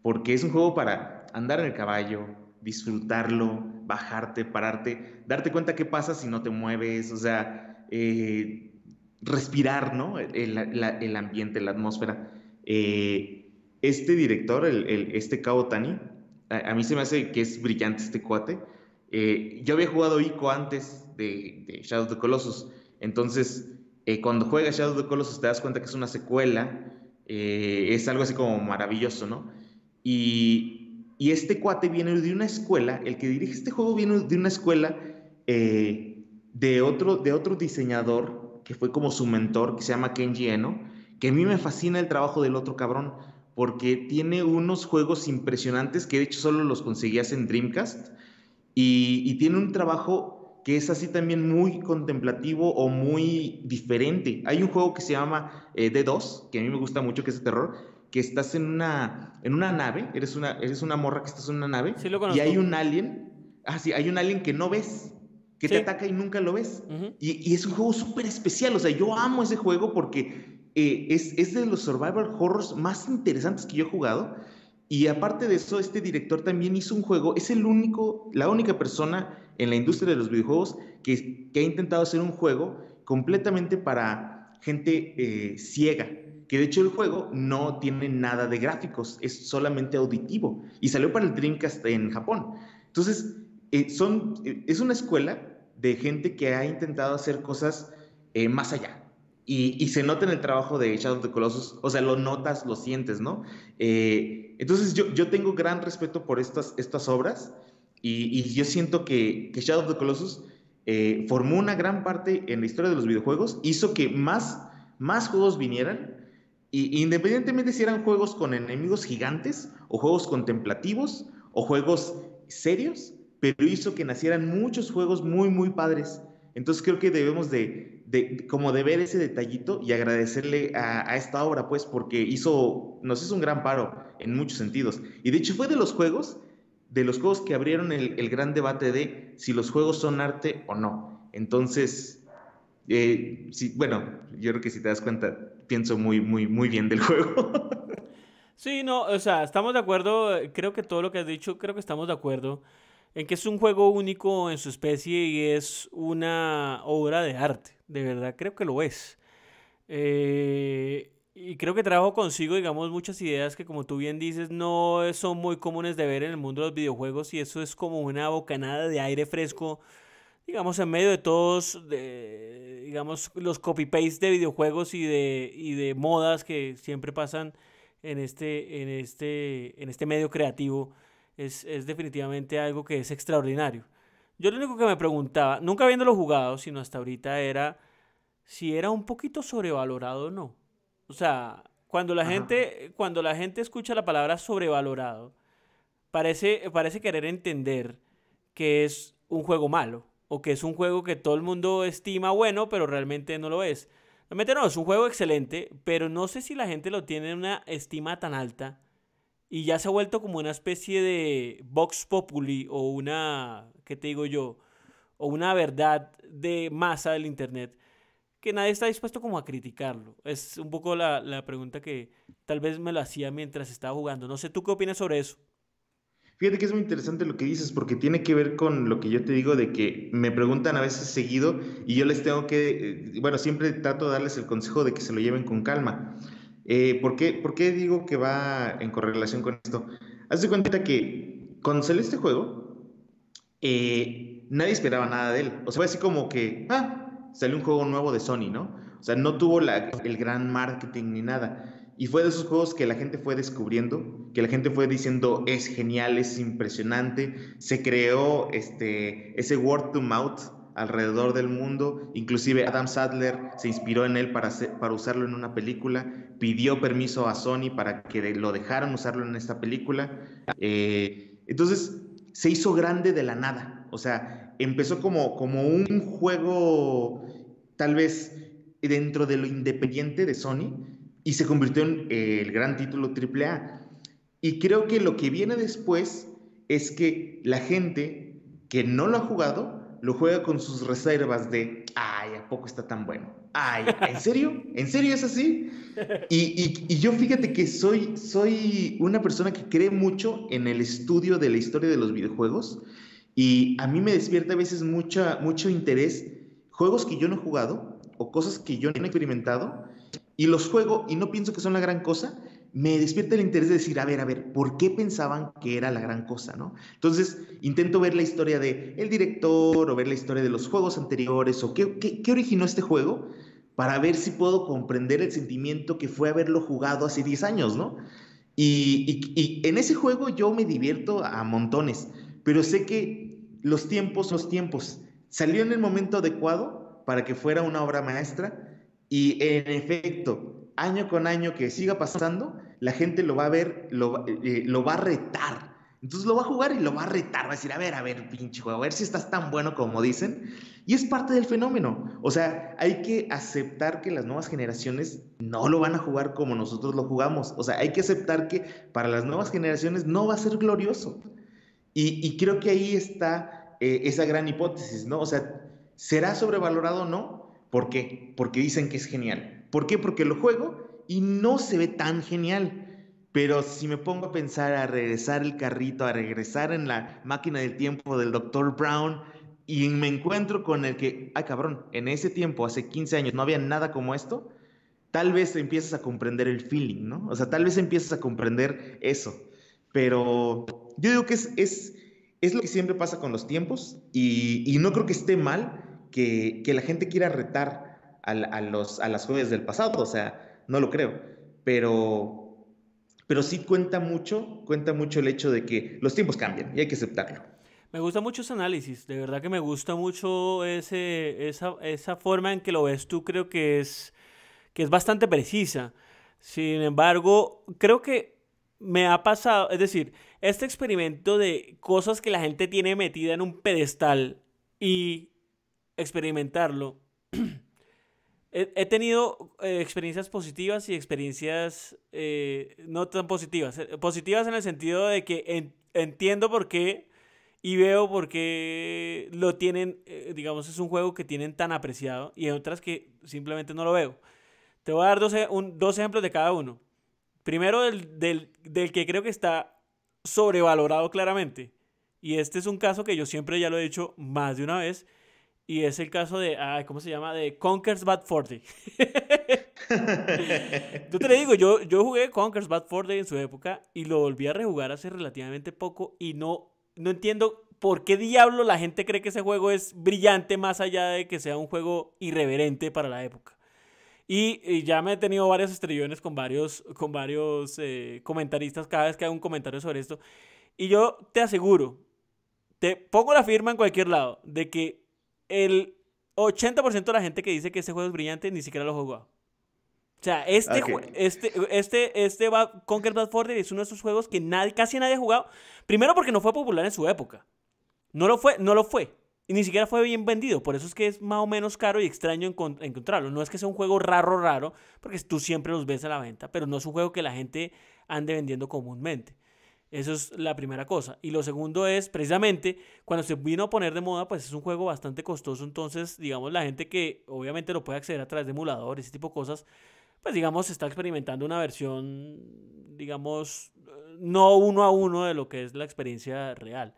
porque es un juego para andar en el caballo, disfrutarlo, bajarte, pararte, darte cuenta qué pasa si no te mueves, o sea, eh, respirar, ¿no? El, el, ambiente, la atmósfera. Eh, este director, el, este Kao Tani, a, mí se me hace que es brillante este cuate eh, yo había jugado ICO antes de, de Shadow of the Colossus, entonces eh, cuando juegas Shadow of the Colossus te das cuenta que es una secuela, eh, es algo así como maravilloso, ¿no? Y, este cuate viene de una escuela, el que dirige este juego viene de una escuela de, otro, de otro diseñador que fue como su mentor, que se llama Kenji Eno, que a mí me fascina el trabajo del otro cabrón, porque tiene unos juegos impresionantes que de hecho solo los conseguías en Dreamcast y, tiene un trabajo que es así también muy contemplativo o muy diferente. Hay un juego que se llama eh, D2, que a mí me gusta mucho, que es de terror, que estás en una, en una nave, eres una, eres una morra que estás en una nave, y hay un alien, ah, hay un alien que no ves, que te ataca y nunca lo ves. y, es un juego súper especial, o sea, yo amo ese juego porque eh, es, es, de los survival horrors más interesantes que yo he jugado y aparte de eso, este director también hizo un juego, es el único, la única persona en la industria de los videojuegos que, ha intentado hacer un juego completamente para gente eh, ciega, que de hecho el juego no tiene nada de gráficos, es solamente auditivo y salió para el Dreamcast en Japón. Entonces, eh, eh, es una escuela de gente que ha intentado hacer cosas más allá, y, se nota en el trabajo de Shadow of the Colossus, o sea, lo notas, lo sientes, ¿no? Eh, entonces yo, yo tengo gran respeto por estas, estas obras y, yo siento que, que, Shadow of the Colossus eh, formó una gran parte en la historia de los videojuegos, hizo que más, más juegos vinieran, y, independientemente si eran juegos con enemigos gigantes o juegos contemplativos o juegos serios, pero hizo que nacieran muchos juegos muy, muy padres. Entonces creo que debemos de, de, como de ver ese detallito y agradecerle a, esta obra, pues, porque hizo, nos hizo un gran paro en muchos sentidos. Y de hecho fue de los juegos, de los juegos que abrieron el, gran debate de si los juegos son arte o no. Entonces, eh, sí, bueno, yo creo que si te das cuenta, pienso muy, muy, muy bien del [laughs] juego. sí, no, o sea, estamos de acuerdo, eh, creo que todo lo que has dicho, creo que estamos de acuerdo en que es un juego único en su especie y es una obra de arte de verdad creo que lo es. Eh, y creo que trabajo consigo, digamos, muchas ideas que, como tú bien dices, no son muy comunes de ver en el mundo de los videojuegos y eso es como una bocanada de aire fresco, digamos, en medio de todos, de, digamos, los copy-paste de videojuegos y de, y de modas que siempre pasan en este, en este, en este medio creativo. es definitivamente algo que es extraordinario. Yo lo único que me preguntaba, nunca habiéndolo jugado, sino hasta ahorita, era si era un poquito sobrevalorado o no. O sea, cuando la, gente, cuando la gente escucha la palabra sobrevalorado, parece, parece querer entender que es un juego malo o que es un juego que todo el mundo estima bueno, pero realmente no lo es. Realmente no, es un juego excelente, pero no sé si la gente lo tiene en una estima tan alta y ya se ha vuelto como una especie de Vox Populi o una que te digo yo? O una verdad de masa del Internet que nadie está dispuesto como a criticarlo. Es un poco la, pregunta que tal vez me lo hacía mientras estaba jugando. No sé, ¿tú qué opinas sobre eso? Fíjate que es muy interesante lo que dices porque tiene que ver con lo que yo te digo de que me preguntan a veces seguido y yo les tengo que, eh, bueno, siempre trato de darles el consejo de que se lo lleven con calma. Eh, ¿por, qué, qué digo que va en correlación con esto? Haz cuenta que con este juego, eh, nadie esperaba nada de él. O sea, fue así como que, ah, salió un juego nuevo de Sony, ¿no? O sea, no tuvo el gran marketing ni nada. Y fue de esos juegos que la gente fue descubriendo, que la gente fue diciendo, es genial, es impresionante. Se creó este, ese word to mouth alrededor del mundo. Inclusive Adam Sadler se inspiró en él para, para usarlo en una película. Pidió permiso a Sony para que lo dejaran usarlo en esta película. Eh, entonces, se hizo grande de la nada. O sea, empezó como, como un juego tal vez dentro de lo independiente de Sony y se convirtió en eh, el gran título AAA. Y creo que lo que viene después es que la gente que no lo ha jugado lo juega con sus reservas de, ay, ¿a poco está tan bueno? Ay, ¿en serio? ¿En serio es así? Y, yo fíjate que soy, soy una persona que cree mucho en el estudio de la historia de los videojuegos y a mí me despierta a veces mucha, mucho interés juegos que yo no he jugado o cosas que yo no he experimentado y los juego y no pienso que son la gran cosa, me despierta el interés de decir, a ver, a ver, ¿por qué pensaban que era la gran cosa, no? Entonces, intento ver la historia de director o ver la historia de los juegos anteriores o qué, qué, originó este juego para ver si puedo comprender el sentimiento que fue haberlo jugado hace 10 años, ¿no? Y, y en ese juego yo me divierto a montones, pero sé que los tiempos, los tiempos, salió en el momento adecuado para que fuera una obra maestra y en efecto, año con año que siga pasando, la gente lo va a ver, eh, lo, va a retar. Entonces lo va a jugar y lo va a retar, va a decir, a ver, a ver, pinche juego, a ver si estás tan bueno como dicen. Y es parte del fenómeno. O sea, hay que aceptar que las nuevas generaciones no lo van a jugar como nosotros lo jugamos. O sea, hay que aceptar que para las nuevas generaciones no va a ser glorioso. Y, creo que ahí está eh, esa gran hipótesis, ¿no? O sea, ¿será sobrevalorado o no? ¿Por Porque dicen que es genial. ¿Por qué? Porque lo juego y no se ve tan genial. Pero si me pongo a pensar a regresar el carrito, a regresar en la máquina del tiempo del Dr. Brown, y me encuentro con el que, ay cabrón, en ese tiempo, hace 15 años, no había nada como esto, tal vez empiezas a comprender el feeling, ¿no? O sea, tal vez empiezas a comprender eso. Pero yo digo que es, lo que siempre pasa con los tiempos y, no creo que esté mal que la gente quiera retar a, los, a las jueves del pasado, o sea, no lo creo, pero, pero sí cuenta mucho, cuenta mucho el hecho de que los tiempos cambian y hay que aceptarlo. Me gusta mucho ese análisis, de verdad que me gusta mucho ese, esa, esa forma en que lo ves tú, creo que es, que es bastante precisa. Sin embargo, creo que me ha pasado, es decir, este experimento de cosas que la gente tiene metida en un pedestal y experimentarlo [clears throat] he, tenido eh, experiencias positivas y experiencias eh, no tan positivas. Eh, positivas en el sentido de que entiendo por qué y veo por qué lo tienen, digamos, es un juego que tienen tan apreciado y otras que simplemente no lo veo. Te voy a dar dos, e, ejemplos de cada uno. Primero, del, del que creo que está sobrevalorado claramente. Y este es un caso que yo siempre ya lo he dicho más de una vez y es el caso de, ah, ¿cómo se llama? De Conker's Bad 40. [laughs] Yo te le digo, yo, yo jugué Conker's Bad 40 en su época y lo volví a rejugar hace relativamente poco y no, no entiendo por qué diablo la gente cree que ese juego es brillante más allá de que sea un juego irreverente para la época. Y, ya me he tenido varios estrellones con varios, con varios eh, comentaristas cada vez que hago un comentario sobre esto. Y yo te aseguro, te pongo la firma en cualquier lado, de que el 80% de la gente que dice que este juego es brillante ni siquiera lo ha jugado O sea, este, este, este, este va, Conquer Bad es uno de esos juegos que nadie, casi nadie ha jugado. Primero porque no fue popular en su época. No lo fue, no lo fue. Y ni siquiera fue bien vendido. Por eso es que es más o menos caro y extraño encontrarlo. No es que sea un juego raro, raro, porque tú siempre los ves a la venta, pero no es un juego que la gente ande vendiendo comúnmente. Eso es la primera cosa. Y lo segundo es, precisamente, cuando se vino a poner de moda, pues es un juego bastante costoso. Entonces, digamos, la gente que obviamente lo puede acceder a través de emuladores, ese tipo de cosas, pues digamos, está experimentando una versión, digamos, no uno a uno de lo que es la experiencia real.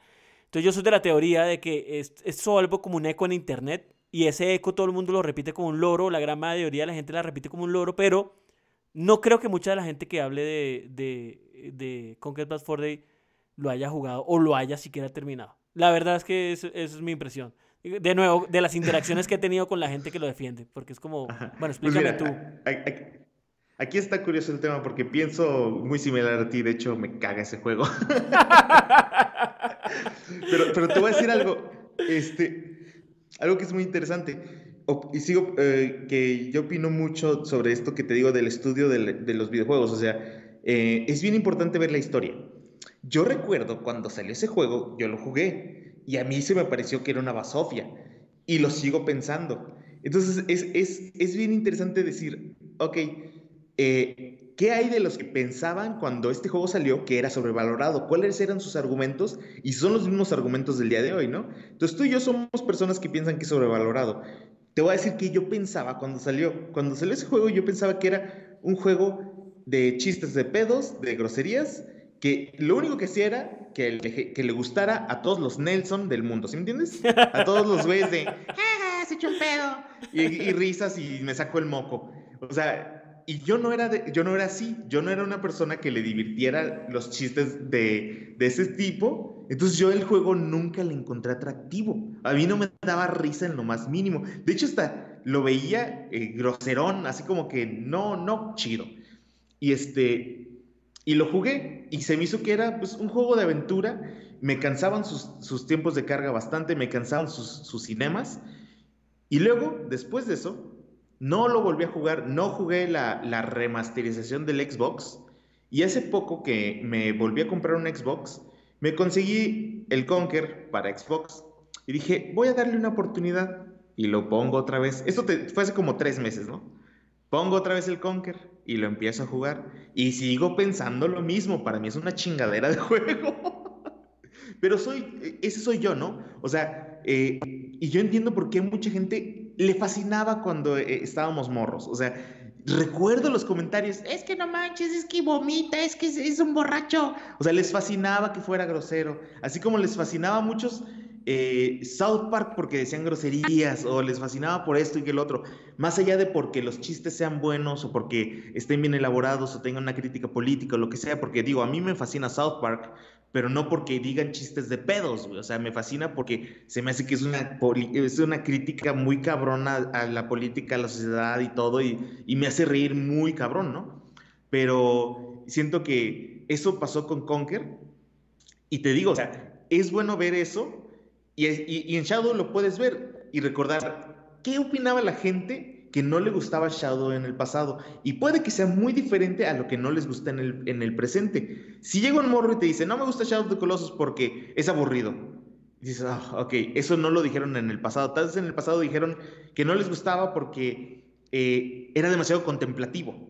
Entonces yo soy de la teoría de que es, es algo como un eco en Internet y ese eco todo el mundo lo repite como un loro, la gran mayoría de la gente la repite como un loro, pero no creo que mucha de la gente que hable de eh, de Conquest Bad for Day lo haya jugado o lo haya siquiera terminado. La verdad es que esa es mi impresión. De nuevo, de las interacciones que he tenido con la gente que lo defiende, porque es como, bueno, pues explícame tú. Aquí, está curioso el tema porque pienso muy similar a ti, de hecho me caga ese juego. [laughs] pero, pero te voy a decir algo, este, algo que es muy interesante y sigo eh, que yo opino mucho sobre esto que te digo del estudio de los videojuegos. O sea, eh, es bien importante ver la historia. Yo recuerdo cuando salió ese juego, yo lo jugué y a mí se me pareció que era una basofia y lo sigo pensando. Entonces es, bien interesante decir, ok, eh, ¿qué hay de los que pensaban cuando este juego salió que era sobrevalorado? ¿Cuáles eran sus argumentos? Y son los mismos argumentos del día de hoy, ¿no? Entonces tú y yo somos personas que piensan que es sobrevalorado. Te voy a decir que yo pensaba cuando salió, cuando salió ese juego, yo pensaba que era un juego de chistes de pedos, de groserías, que lo único que hacía era que le, que le gustara a todos los Nelson del mundo, ¿sí me entiendes? A todos los güeyes de, se echó un pedo! Y, risas y me sacó el moco. O sea, y yo no, era yo no era así, yo no era una persona que le divirtiera los chistes de, ese tipo, entonces yo el juego nunca le encontré atractivo. A mí no me daba risa en lo más mínimo. De hecho, hasta lo veía eh, groserón, así como que no, no, chido. Y este, y lo jugué y se me hizo que era pues, un juego de aventura. Me cansaban sus, tiempos de carga bastante, me cansaban sus, cinemas. Y luego, después de eso, no lo volví a jugar, no jugué la, la, remasterización del Xbox. Y hace poco que me volví a comprar un Xbox, me conseguí el Conker para Xbox. Y dije, voy a darle una oportunidad. Y lo pongo otra vez. Esto te, fue hace como tres meses, ¿no? Pongo otra vez el Conquer y lo empiezo a jugar. Y sigo pensando lo mismo. Para mí es una chingadera de [laughs] juego. Pero soy, ese soy yo, ¿no? O sea, eh, y yo entiendo por qué mucha gente le fascinaba cuando eh, estábamos morros. O sea, recuerdo los comentarios. Es que no manches, es que vomita, es que es, es un borracho. O sea, les fascinaba que fuera grosero. Así como les fascinaba a muchos eh, South Park porque decían groserías o les fascinaba por esto y que el otro, más allá de porque los chistes sean buenos o porque estén bien elaborados o tengan una crítica política o lo que sea, porque digo, a mí me fascina South Park, pero no porque digan chistes de pedos, o sea, me fascina porque se me hace que es una, es una crítica muy cabrona a la política, a la sociedad y todo, y, y me hace reír muy cabrón, ¿no? Pero siento que eso pasó con Conker, y te digo, o sea, es bueno ver eso, y, en Shadow lo puedes ver y recordar qué opinaba la gente que no le gustaba Shadow en el pasado. Y puede que sea muy diferente a lo que no les gusta en el, presente. Si llega un morro y te dice, no me gusta Shadow de Colosos Colossus porque es aburrido. dices, ah, ok, eso no lo dijeron en el pasado. Tal vez en el pasado dijeron que no les gustaba porque eh, era demasiado contemplativo.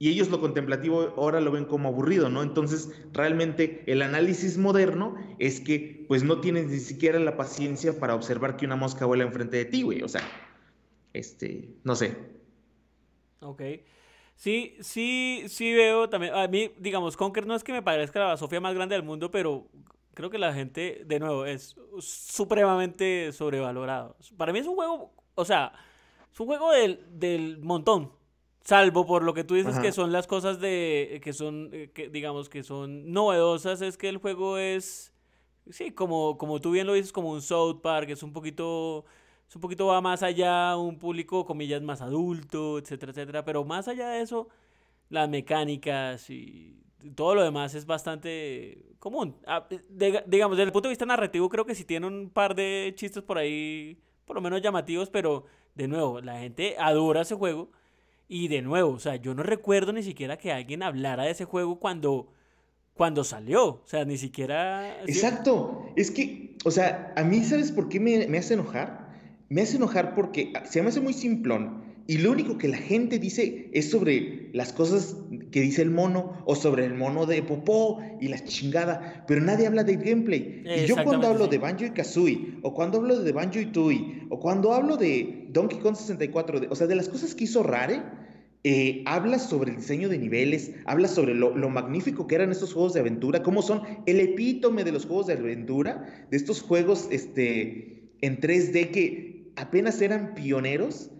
Y ellos lo contemplativo ahora lo ven como aburrido, ¿no? Entonces, realmente el análisis moderno es que pues no tienes ni siquiera la paciencia para observar que una mosca vuela enfrente de ti, güey. O sea, este, no sé. Ok. Sí, sí, sí veo también. A mí, digamos, conquer no es que me parezca la Sofía más grande del mundo, pero creo que la gente, de nuevo, es supremamente sobrevalorado. Para mí es un juego, o sea, es un juego del, del montón. Salvo por lo que tú dices que son las cosas de eh, que son eh, que digamos que son novedosas es que el juego es sí, como como tú bien lo dices como un South Park, es un poquito es un poquito va más allá, un público comillas más adulto, etcétera, etcétera, pero más allá de eso las mecánicas y todo lo demás es bastante común. Ah, eh, digamos, desde el punto de vista narrativo creo que sí tiene un par de chistes por ahí por lo menos llamativos, pero de nuevo, la gente adora ese juego y de nuevo, o sea, yo no recuerdo ni siquiera que alguien hablara de ese juego cuando, cuando salió. O sea, ni siquiera... Exacto. Es que, o sea, a mí, ¿sabes por qué me, me hace enojar? Me hace enojar porque se me hace muy simplón. Y lo único que la gente dice es sobre las cosas que dice el mono o sobre el mono de Popó y la chingada, pero nadie habla del gameplay. Y yo cuando hablo de Banjo y Kazooie, o cuando hablo de Banjo y Tui, o cuando hablo de Donkey Kong 64, o sea, de las cosas que hizo Rare, eh, habla sobre el diseño de niveles, habla sobre lo, magnífico que eran estos juegos de aventura, cómo son el epítome de los juegos de aventura, de estos juegos este, en 3D que apenas eran pioneros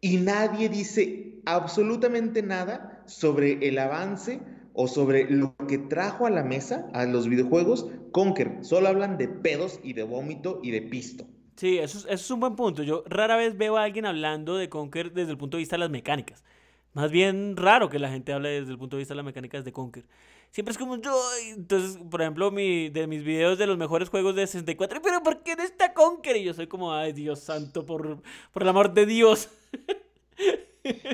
y nadie dice absolutamente nada sobre el avance o sobre lo que trajo a la mesa, a los videojuegos, Conker. Solo hablan de pedos y de vómito y de pisto. Sí, eso es, eso es, un buen punto. Yo rara vez veo a alguien hablando de Conker desde el punto de vista de las mecánicas. Más bien raro que la gente hable desde el punto de vista de la mecánica de Conker. Siempre es como yo. Entonces, por ejemplo, mi, de mis videos de los mejores juegos de 64. Pero ¿por qué no está Conker? Y yo soy como, ay, Dios santo, por, por el amor de Dios.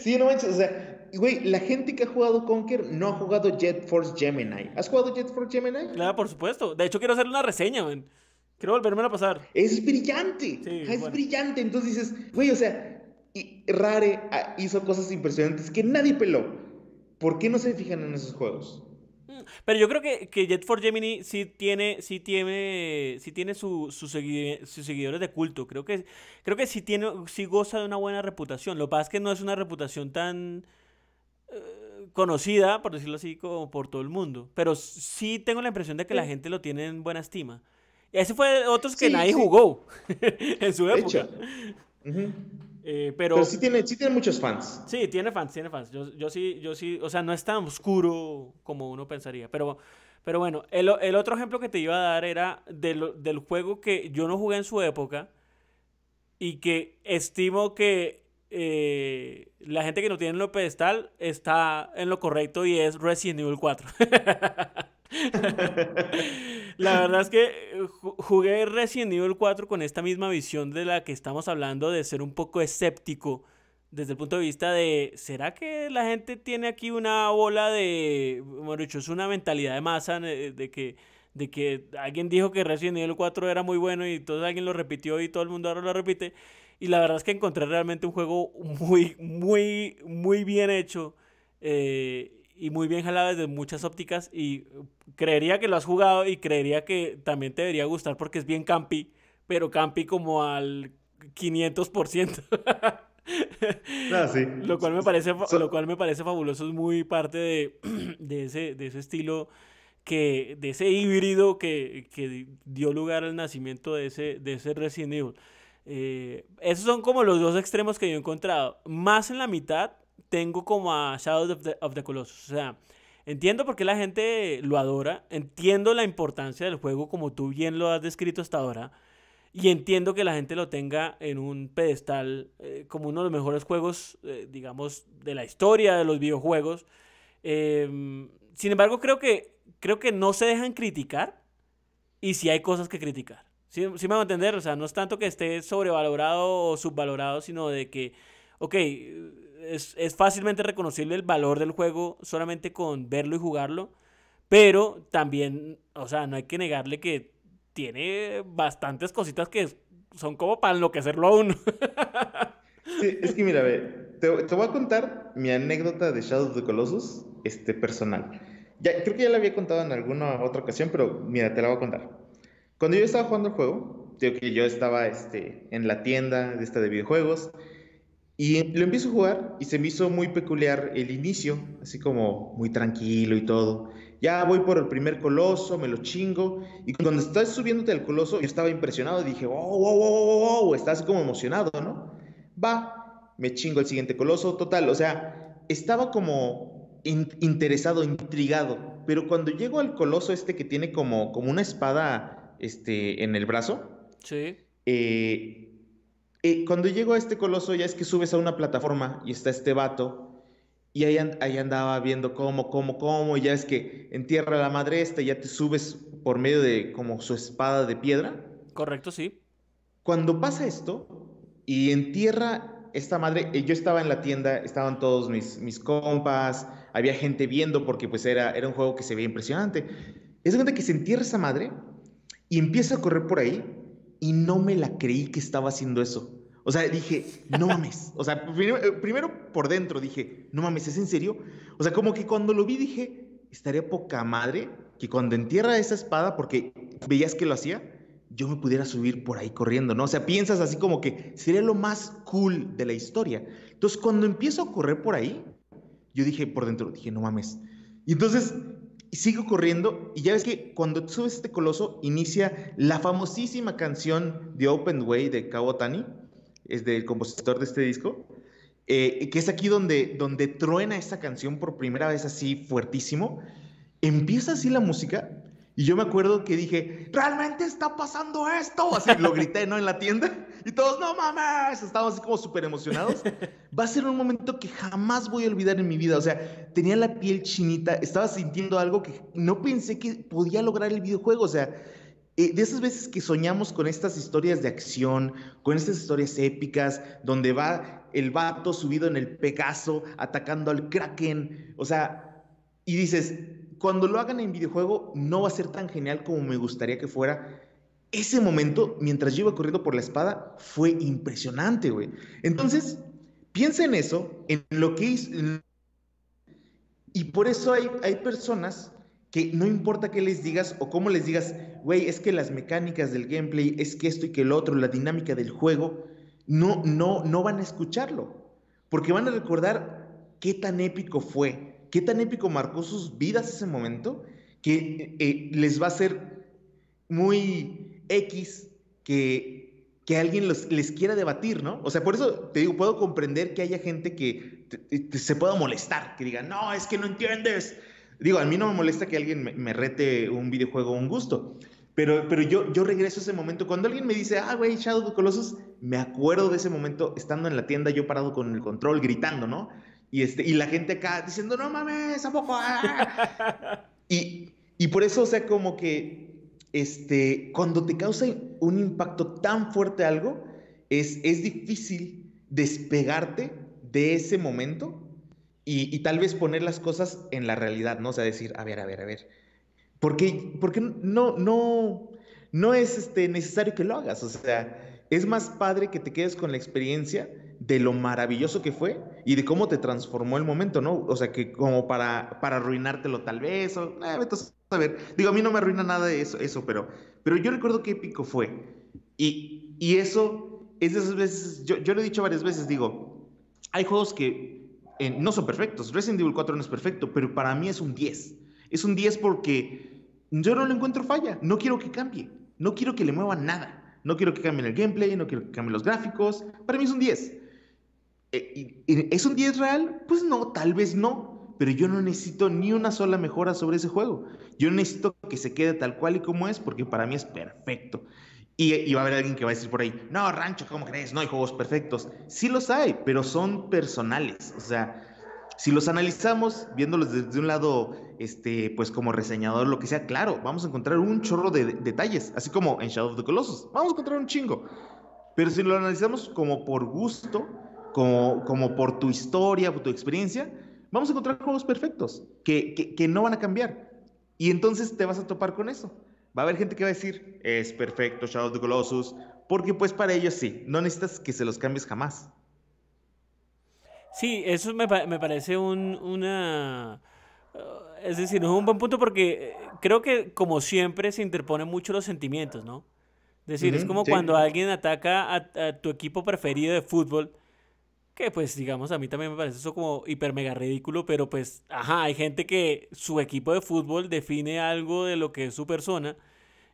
Sí, no manches, o sea, güey, la gente que ha jugado Conker no ha jugado Jet Force Gemini. ¿Has jugado Jet Force Gemini? Claro, por supuesto. De hecho, quiero hacer una reseña, güey. Quiero volverme a pasar. Es brillante. Ah, es brillante. Entonces dices, güey, o sea, y Rare ah, hizo cosas impresionantes que nadie peló. ¿Por qué no se fijan en esos juegos? Mm, pero yo creo que, que Jet for Gemini sí tiene, sí tiene, tiene sus su seguidores de culto. Creo que, creo que sí tiene, sí goza de una buena reputación. Lo que pasa es que no es una reputación tan eh, conocida, por decirlo así, como por todo el mundo. Pero sí tengo la impresión de que la gente lo tiene en buena estima. y Ese fue otros que nadie jugó [laughs] en su época. Eh, pero, sí, tiene, tiene muchos fans. Sí, tiene fans, tiene fans. Yo, sí, yo sí, o sea, no es tan oscuro como uno pensaría. Pero, pero bueno, el, otro ejemplo que te iba a dar era del, juego que yo no jugué en su época y que estimo que eh, la gente que no tiene en lo pedestal está en lo correcto y es Resident Evil 4. [laughs] [laughs] la verdad es que eh, jugué Resident Evil 4 con esta misma visión de la que estamos hablando, de ser un poco escéptico desde el punto de vista de, ¿será que la gente tiene aquí una bola de, bueno, es una mentalidad de masa de que, de que alguien dijo que Resident Evil 4 era muy bueno y entonces alguien lo repitió y todo el mundo ahora lo repite? Y la verdad es que encontré realmente un juego muy, muy, muy bien hecho. Eh, y muy bien jalada desde muchas ópticas y uh, creería que lo has jugado y creería que también te debería gustar porque es bien campi, pero campi como al 500%. Ah, [laughs] lo cual me parece lo cual me parece fabuloso, es muy parte de, [clears throat] ese, de ese estilo que de ese híbrido que, dio lugar al nacimiento de ese de ese Resident Evil. Eh, esos son como los dos extremos que yo he encontrado. Más en la mitad tengo como a Shadows of the, Colossus. O sea, entiendo por qué la gente lo adora, entiendo la importancia del juego como tú bien lo has descrito hasta ahora, y entiendo que la gente lo tenga en un pedestal eh, como uno de los mejores juegos, eh, digamos, de la historia de los videojuegos. Em, sin embargo, creo que, creo que no se dejan criticar y si hay cosas que criticar. si me van a entender? O sea, no es tanto que esté sobrevalorado o subvalorado, sino de que, ok, es, fácilmente reconocible el valor del juego solamente con verlo y jugarlo, pero también, o sea, no hay que negarle que tiene bastantes cositas que son como para enloquecerlo a uno. [laughs] Sí, es que mira, ve, te, te, voy a contar mi anécdota de Shadow of the Colossus este, personal. Ya, creo que ya la había contado en alguna otra ocasión, pero mira, te la voy a contar. Cuando yo estaba jugando el juego, digo que yo estaba este, en la tienda de, esta de videojuegos y lo empiezo a jugar y se me hizo muy peculiar el inicio, así como muy tranquilo y todo. Ya voy por el primer coloso, me lo chingo. Y cuando estás subiéndote al coloso, yo estaba impresionado y dije, oh, wow, wow, wow, wow, wow, estás como emocionado, ¿no? Va, me chingo el siguiente coloso, total. O sea, estaba como interesado, intrigado. Pero cuando llego al coloso este que tiene como, como una espada este, en el brazo, sí. Eh, eh, cuando llego a este coloso, ya es que subes a una plataforma y está este vato. Y ahí, andaba viendo cómo, cómo, cómo. Y ya es que entierra la madre esta, ya te subes por medio de como su espada de piedra. Correcto, sí. Cuando pasa esto y entierra esta madre, eh, yo estaba en la tienda, estaban todos mis, mis compas, había gente viendo porque pues era, era un juego que se veía impresionante. Es donde que se entierra esa madre y empieza a correr por ahí y no me la creí que estaba haciendo eso. O sea, dije, no mames. O sea, eh, primero, por dentro dije, no mames, ¿es en serio? O sea, como que cuando lo vi dije, estaría poca madre que cuando entierra esa espada, porque veías que lo hacía, yo me pudiera subir por ahí corriendo, ¿no? O sea, piensas así como que sería lo más cool de la historia. Entonces, cuando empiezo a correr por ahí, yo dije por dentro, dije, no mames. Y entonces Sigo corriendo y ya ves que cuando subes este coloso inicia la famosísima canción de Open Way de Kawatani, es del compositor de este disco, eh, que es aquí donde, donde truena esta canción por primera vez así fuertísimo. Empieza así la música y yo me acuerdo que dije, realmente está pasando esto. Así lo grité, ¿no? En la tienda. Y todos, no mames, estábamos así como súper emocionados. Va a ser un momento que jamás voy a olvidar en mi vida. O sea, tenía la piel chinita, estaba sintiendo algo que no pensé que podía lograr el videojuego. O sea, eh, de esas veces que soñamos con estas historias de acción, con estas historias épicas, donde va el vato subido en el Pegaso atacando al Kraken. O sea, y dices, cuando lo hagan en videojuego no va a ser tan genial como me gustaría que fuera. Ese momento, mientras yo iba corriendo por la espada, fue impresionante, güey. Entonces, piensa en eso, en lo que hizo. Y por eso hay, hay personas que no importa qué les digas o cómo les digas, güey, es que las mecánicas del gameplay, es que esto y que el otro, la dinámica del juego, no, no, no van a escucharlo. Porque van a recordar qué tan épico fue, qué tan épico marcó sus vidas ese momento que eh, eh, les va a ser muy X que, que alguien les quiera debatir, ¿no? O sea, por eso te digo, puedo comprender que haya gente que se pueda molestar, que diga, no, es que no entiendes. Digo, a mí no me molesta que alguien me, me rete un videojuego o un gusto. Pero, pero yo, yo regreso a ese momento. Cuando alguien me dice, ah, güey, Shadow the Colossus, me acuerdo de ese momento estando en la tienda, yo parado con el control, gritando, ¿no? Y, este, y la gente acá diciendo, no mames, ¿a poco? Ah". [laughs] y, por eso, o sea, como que este, cuando te causa un impacto tan fuerte algo, es, es difícil despegarte de ese momento y, tal vez poner las cosas en la realidad, ¿no? O sea, decir, a ver, a ver, a ver. Porque, porque no, no, no es este, necesario que lo hagas. O sea, es más padre que te quedes con la experiencia de lo maravilloso que fue y de cómo te transformó el momento, ¿no? O sea, que como para, para arruinártelo tal vez, o eh, a ver, digo, a mí no me arruina nada eso, eso pero, pero yo recuerdo qué épico fue. Y, eso es de esas veces, yo, lo he dicho varias veces, digo, hay juegos que eh, no son perfectos, Resident Evil 4 no es perfecto, pero para mí es un 10. Es un 10 porque yo no lo encuentro falla, no quiero que cambie, no quiero que le muevan nada. No quiero que cambien el gameplay, no quiero que cambien los gráficos. Para mí es un 10. Eh, ¿Es un 10 real? Pues no, tal vez no, pero yo no necesito ni una sola mejora sobre ese juego. Yo necesito que se quede tal cual y como es, porque para mí es perfecto. Y, va a haber alguien que va a decir por ahí, no, Rancho, ¿cómo crees? No hay juegos perfectos. Sí los hay, pero son personales. O sea, si los analizamos, viéndolos desde un lado, este, pues como reseñador, lo que sea, claro, vamos a encontrar un chorro de, de detalles, así como en Shadow of the Colossus, vamos a encontrar un chingo. Pero si lo analizamos como por gusto, como, como por tu historia, por tu experiencia, vamos a encontrar juegos perfectos que, que, no van a cambiar. Y entonces te vas a topar con eso. Va a haber gente que va a decir, es perfecto Shadow of the Colossus, porque pues para ellos sí, no necesitas que se los cambies jamás. Sí, eso me, me parece un, una... Eh, es decir, es un buen punto porque eh, creo que como siempre se interponen mucho los sentimientos, ¿no? Es decir, es como cuando alguien ataca a, tu equipo preferido de fútbol que pues digamos a mí también me parece eso como hiper mega ridículo, pero pues, ajá, hay gente que su equipo de fútbol define algo de lo que es su persona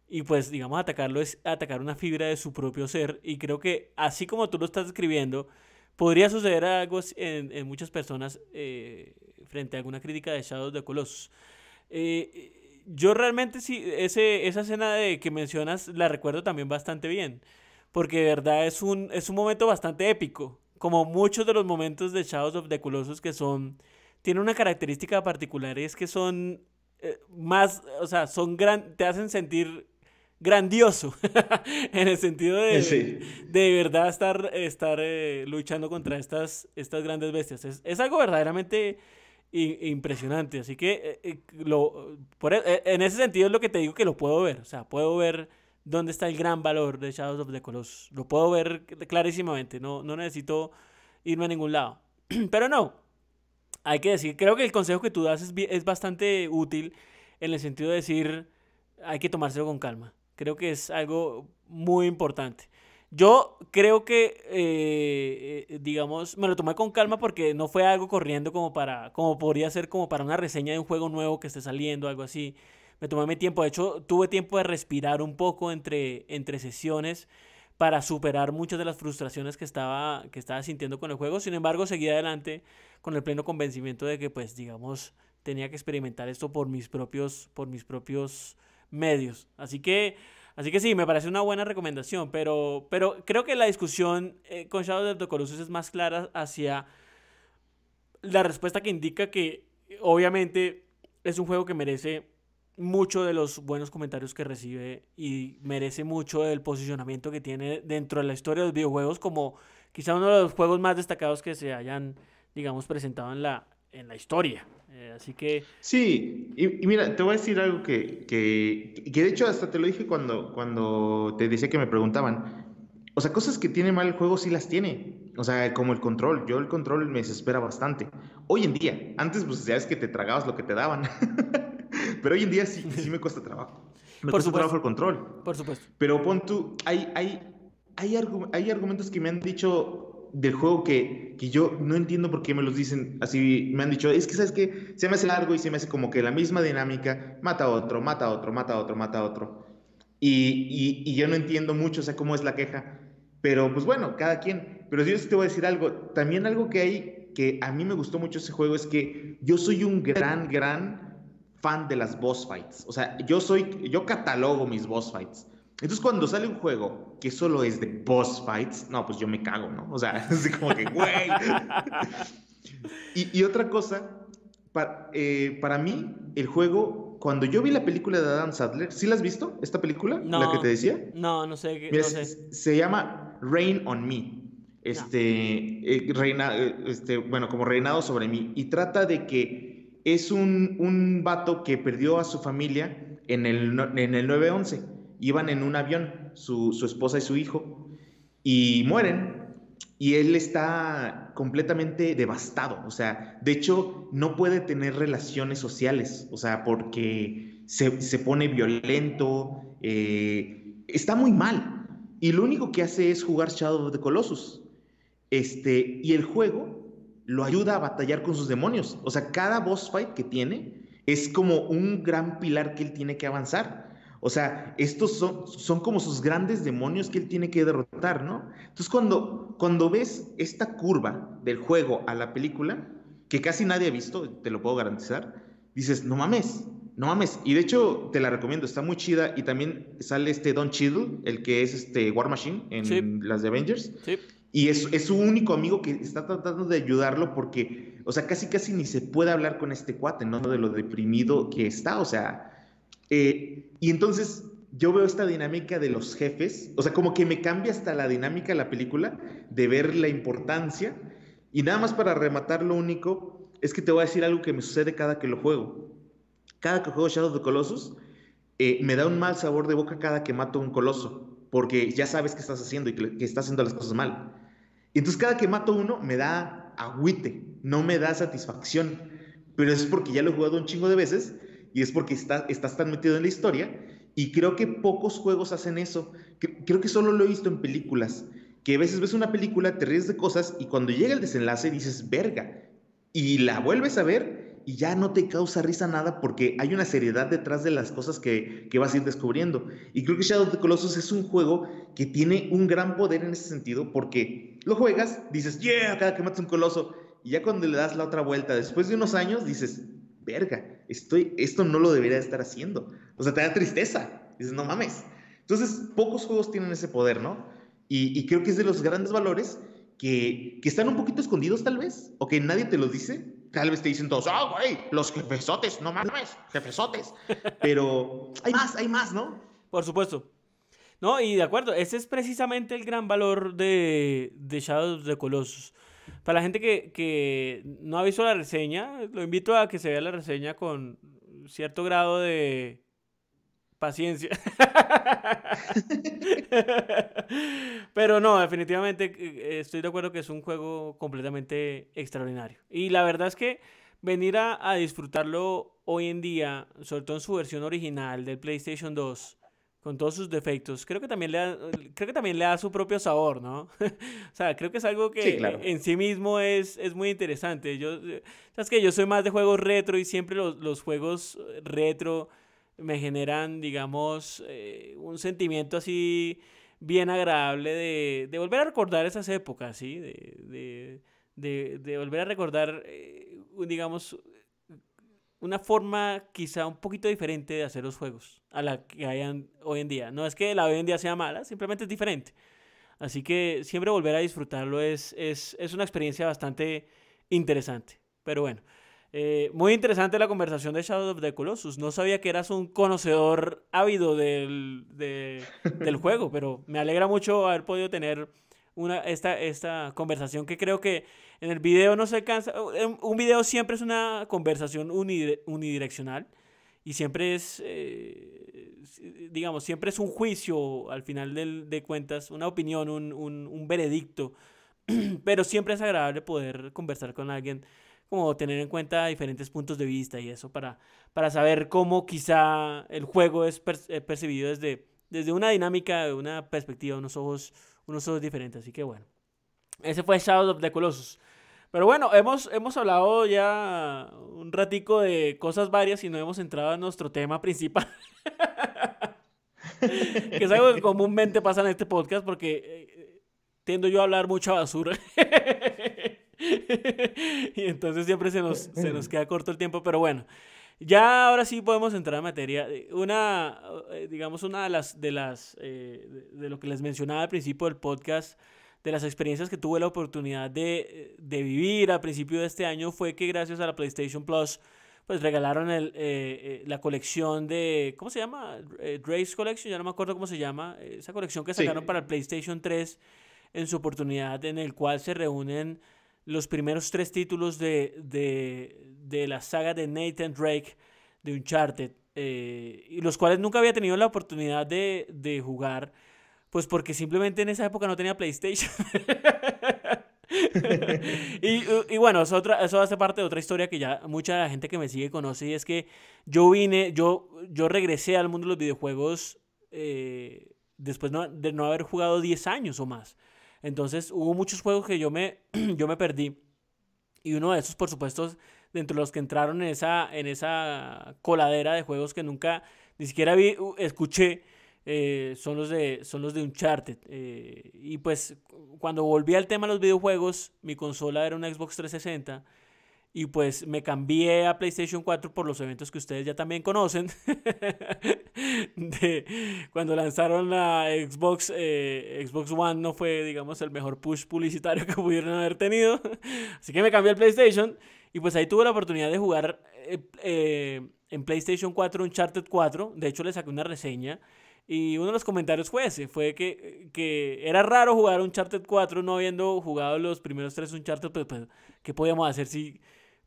y pues digamos atacarlo es atacar una fibra de su propio ser y creo que así como tú lo estás describiendo, podría suceder algo en, en muchas personas eh, frente a alguna crítica de Shadow de Colossus. Eh, yo realmente sí, ese, esa escena de que mencionas la recuerdo también bastante bien, porque de verdad es un, es un momento bastante épico como muchos de los momentos de Shadows of the Colossus que son, tiene una característica particular, y es que son eh, más, o sea, son gran, te hacen sentir grandioso, [laughs] en el sentido de, de verdad estar, estar eh, luchando contra estas, estas grandes bestias. Es, algo verdaderamente impresionante, así que eh, lo, e, e, en ese sentido es lo que te digo que lo puedo ver, o sea, puedo ver dónde está el gran valor de Shadows of the Colossus. Lo puedo ver clarísimamente, no, no necesito irme a ningún lado. [clears throat] Pero no, hay que decir, creo que el consejo que tú das es, bastante útil en el sentido de decir, hay que tomárselo con calma. Creo que es algo muy importante. Yo creo que, eh, eh, digamos, me lo tomé con calma porque no fue algo corriendo como para, como podría ser como para una reseña de un juego nuevo que esté saliendo, algo así me tomé mi tiempo, de hecho tuve tiempo de respirar un poco entre, entre sesiones para superar muchas de las frustraciones que estaba, que estaba sintiendo con el juego, sin embargo seguí adelante con el pleno convencimiento de que pues digamos tenía que experimentar esto por mis propios, por mis propios medios. Así que, así que sí, me parece una buena recomendación, pero, pero creo que la discusión eh, con Shadow of the Colossus es más clara hacia la respuesta que indica que obviamente es un juego que merece mucho de los buenos comentarios que recibe y merece mucho el posicionamiento que tiene dentro de la historia de los videojuegos como quizá uno de los juegos más destacados que se hayan, digamos, presentado en la, en la historia. Eh, así que... Sí, y, mira, te voy a decir algo que, de hecho hasta te lo dije cuando, cuando te decía que me preguntaban. O sea, cosas que tiene mal el juego sí las tiene. O sea, como el control. Yo el control me desespera bastante. Hoy en día, antes pues sabes que te tragabas lo que te daban. [laughs] Pero hoy en día sí, sí me cuesta trabajo. Me por cuesta trabajo el control. Por supuesto. Pero pon tú, hay, hay, hay, hay argumentos que me han dicho del juego que, que yo no entiendo por qué me los dicen así. Me han dicho, es que sabes que se me hace largo y se me hace como que la misma dinámica, mata a otro, mata a otro, mata a otro, mata a otro. Y, y, yo no entiendo mucho, o sea, cómo es la queja. Pero pues bueno, cada quien. Pero yo te voy a decir algo. También algo que hay que a mí me gustó mucho ese juego es que yo soy un gran, gran fan de las boss fights. O sea, yo soy, yo catalogo mis boss fights. Entonces, cuando sale un juego que solo es de boss fights, no, pues yo me cago, ¿no? O sea, [laughs] es como que, güey. y, otra cosa, para, eh, para, mí, el juego, cuando yo vi la película de Adam Sadler, ¿sí la has visto? ¿Esta película? ¿La que te decía? No, no sé. qué. Se, llama Rain on Me. Este, eh, reina, eh, este, bueno, como reinado sobre mí. Y trata de que es un, un vato que perdió a su familia en el, en el 911. Iban en un avión, su, esposa y su hijo, y mueren. Y él está completamente devastado. O sea, de hecho, no puede tener relaciones sociales. O sea, porque se, pone violento. Eh, está muy mal. Y lo único que hace es jugar Shadow of the Colossus. Este, y el juego lo ayuda a batallar con sus demonios. O sea, cada boss fight que tiene es como un gran pilar que él tiene que avanzar. O sea, estos son, son como sus grandes demonios que él tiene que derrotar, ¿no? Entonces, cuando, cuando ves esta curva del juego a la película, que casi nadie ha visto, te lo puedo garantizar, dices, no mames, no mames. Y de hecho, te la recomiendo, está muy chida. Y también sale este Don Cheadle, el que es este War Machine en las de Avengers. Sí. Y es, es, su único amigo que está tratando de ayudarlo porque, o sea, casi casi ni se puede hablar con este cuate, ¿no? De lo deprimido que está, o sea. Eh, y entonces yo veo esta dinámica de los jefes, o sea, como que me cambia hasta la dinámica de la película, de ver la importancia. Y nada más para rematar, lo único es que te voy a decir algo que me sucede cada que lo juego. Cada que juego Shadow of the Colossus, eh, me da un mal sabor de boca cada que mato a un coloso, porque ya sabes qué estás haciendo y que, que estás haciendo las cosas mal entonces cada que mato uno me da agüite, no me da satisfacción. Pero es porque ya lo he jugado un chingo de veces y es porque está, estás tan metido en la historia. Y creo que pocos juegos hacen eso. Creo que solo lo he visto en películas. Que a veces ves una película, te ríes de cosas y cuando llega el desenlace dices, verga. Y la vuelves a ver y ya no te causa risa nada porque hay una seriedad detrás de las cosas que, que vas a ir descubriendo. Y creo que Shadow of the Colossus es un juego que tiene un gran poder en ese sentido porque lo juegas, dices, yeah, cada que matas un coloso, y ya cuando le das la otra vuelta, después de unos años, dices, verga, estoy, esto no lo debería estar haciendo. O sea, te da tristeza. Dices, no mames. Entonces, pocos juegos tienen ese poder, ¿no? Y, y creo que es de los grandes valores que, que, están un poquito escondidos tal vez, o que nadie te los dice, tal vez te dicen todos, oh, güey, los jefesotes, no mames, jefesotes. Pero hay más, hay más, ¿no? Por supuesto. No, y de acuerdo, ese es precisamente el gran valor de, de Shadows de Colossus. Para la gente que, que no ha visto la reseña, lo invito a que se vea la reseña con cierto grado de, paciencia. [laughs] Pero no, definitivamente eh, eh, estoy de acuerdo que es un juego completamente extraordinario. Y la verdad es que venir a, disfrutarlo hoy en día, sobre todo en su versión original del PlayStation 2, con todos sus defectos, creo que también le da, creo que también le da su propio sabor, ¿no? [laughs] o sea, creo que es algo que en sí mismo es, es muy interesante. Yo, eh, sabes que yo soy más de juegos retro y siempre los, los juegos retro me generan, digamos, eh, un sentimiento así bien agradable de, volver a recordar esas épocas, ¿sí? De, volver a recordar, eh, digamos, una forma quizá un poquito diferente de hacer los juegos a la que hay hoy en día. No es que la hoy en día sea mala, simplemente es diferente. Así que siempre volver a disfrutarlo es, es una experiencia bastante interesante. Pero bueno. Eh, muy interesante la conversación de Shadow of the Colossus. No sabía que eras un conocedor ávido del, [laughs] del juego, pero me alegra mucho haber podido tener una, esta, esta conversación que creo que en el video no se cansa. Eh, un video siempre es una conversación unidireccional y siempre es, eh, digamos, siempre es un juicio al final del, de cuentas, una opinión, un, un, un veredicto. [clears throat] pero siempre es agradable poder conversar con alguien como tener en cuenta diferentes puntos de vista y eso para, para saber cómo quizá el juego es eh, percibido desde, desde una dinámica, una perspectiva, unos ojos, unos ojos diferentes. Así que bueno, ese fue Shadow of the Colossus. Pero bueno, hemos, hemos hablado ya un ratico de cosas varias y no hemos entrado en nuestro tema principal. [laughs] que es algo que comúnmente pasa en este podcast porque eh, eh, tiendo yo a hablar mucha basura. [laughs] [laughs] y entonces siempre se nos, se nos [laughs] queda corto el tiempo, pero bueno. Ya ahora sí podemos entrar en materia. Una, eh, digamos, una de las, de las, eh, de lo que les mencionaba al principio del podcast, de las experiencias que tuve la oportunidad de, vivir al principio de este año fue que gracias a la PlayStation Plus, pues regalaron el, eh, la colección de, ¿cómo se llama? Drake's Collection, ya no me acuerdo cómo se llama, esa colección que sacaron para el PlayStation 3 en su oportunidad en el cual se reúnen los primeros tres títulos de, la saga de Nathan Drake de Uncharted, eh, y los cuales nunca había tenido la oportunidad de, jugar, pues porque simplemente en esa época no tenía PlayStation. [laughs] y, bueno, eso, otra, eso hace parte de otra historia que ya mucha gente que me sigue conoce y es que yo vine, yo, yo regresé al mundo de los videojuegos eh, después de no haber jugado 10 años o más. Entonces hubo muchos juegos que yo me, [clears throat] yo me perdí. Y uno de esos, por supuesto, dentro de los que entraron en esa, en esa coladera de juegos que nunca ni siquiera escuché, eh, son, los de, son los de Uncharted. Eh, y pues cuando volví al tema de los videojuegos, mi consola era una Xbox 360 y pues me cambié a PlayStation 4 por los eventos que ustedes ya también conocen. [laughs] de cuando lanzaron la Xbox, eh, Xbox One no fue, digamos, el mejor push publicitario [laughs] que pudieron haber tenido. Así que me cambié al PlayStation y pues ahí tuve la oportunidad de jugar eh, eh, en PlayStation 4 Uncharted 4. De hecho, le saqué una reseña. Y uno de los comentarios fue ese, fue que, que era raro jugar Uncharted 4 no habiendo jugado los primeros tres Uncharted, pues, pues ¿qué podíamos hacer si,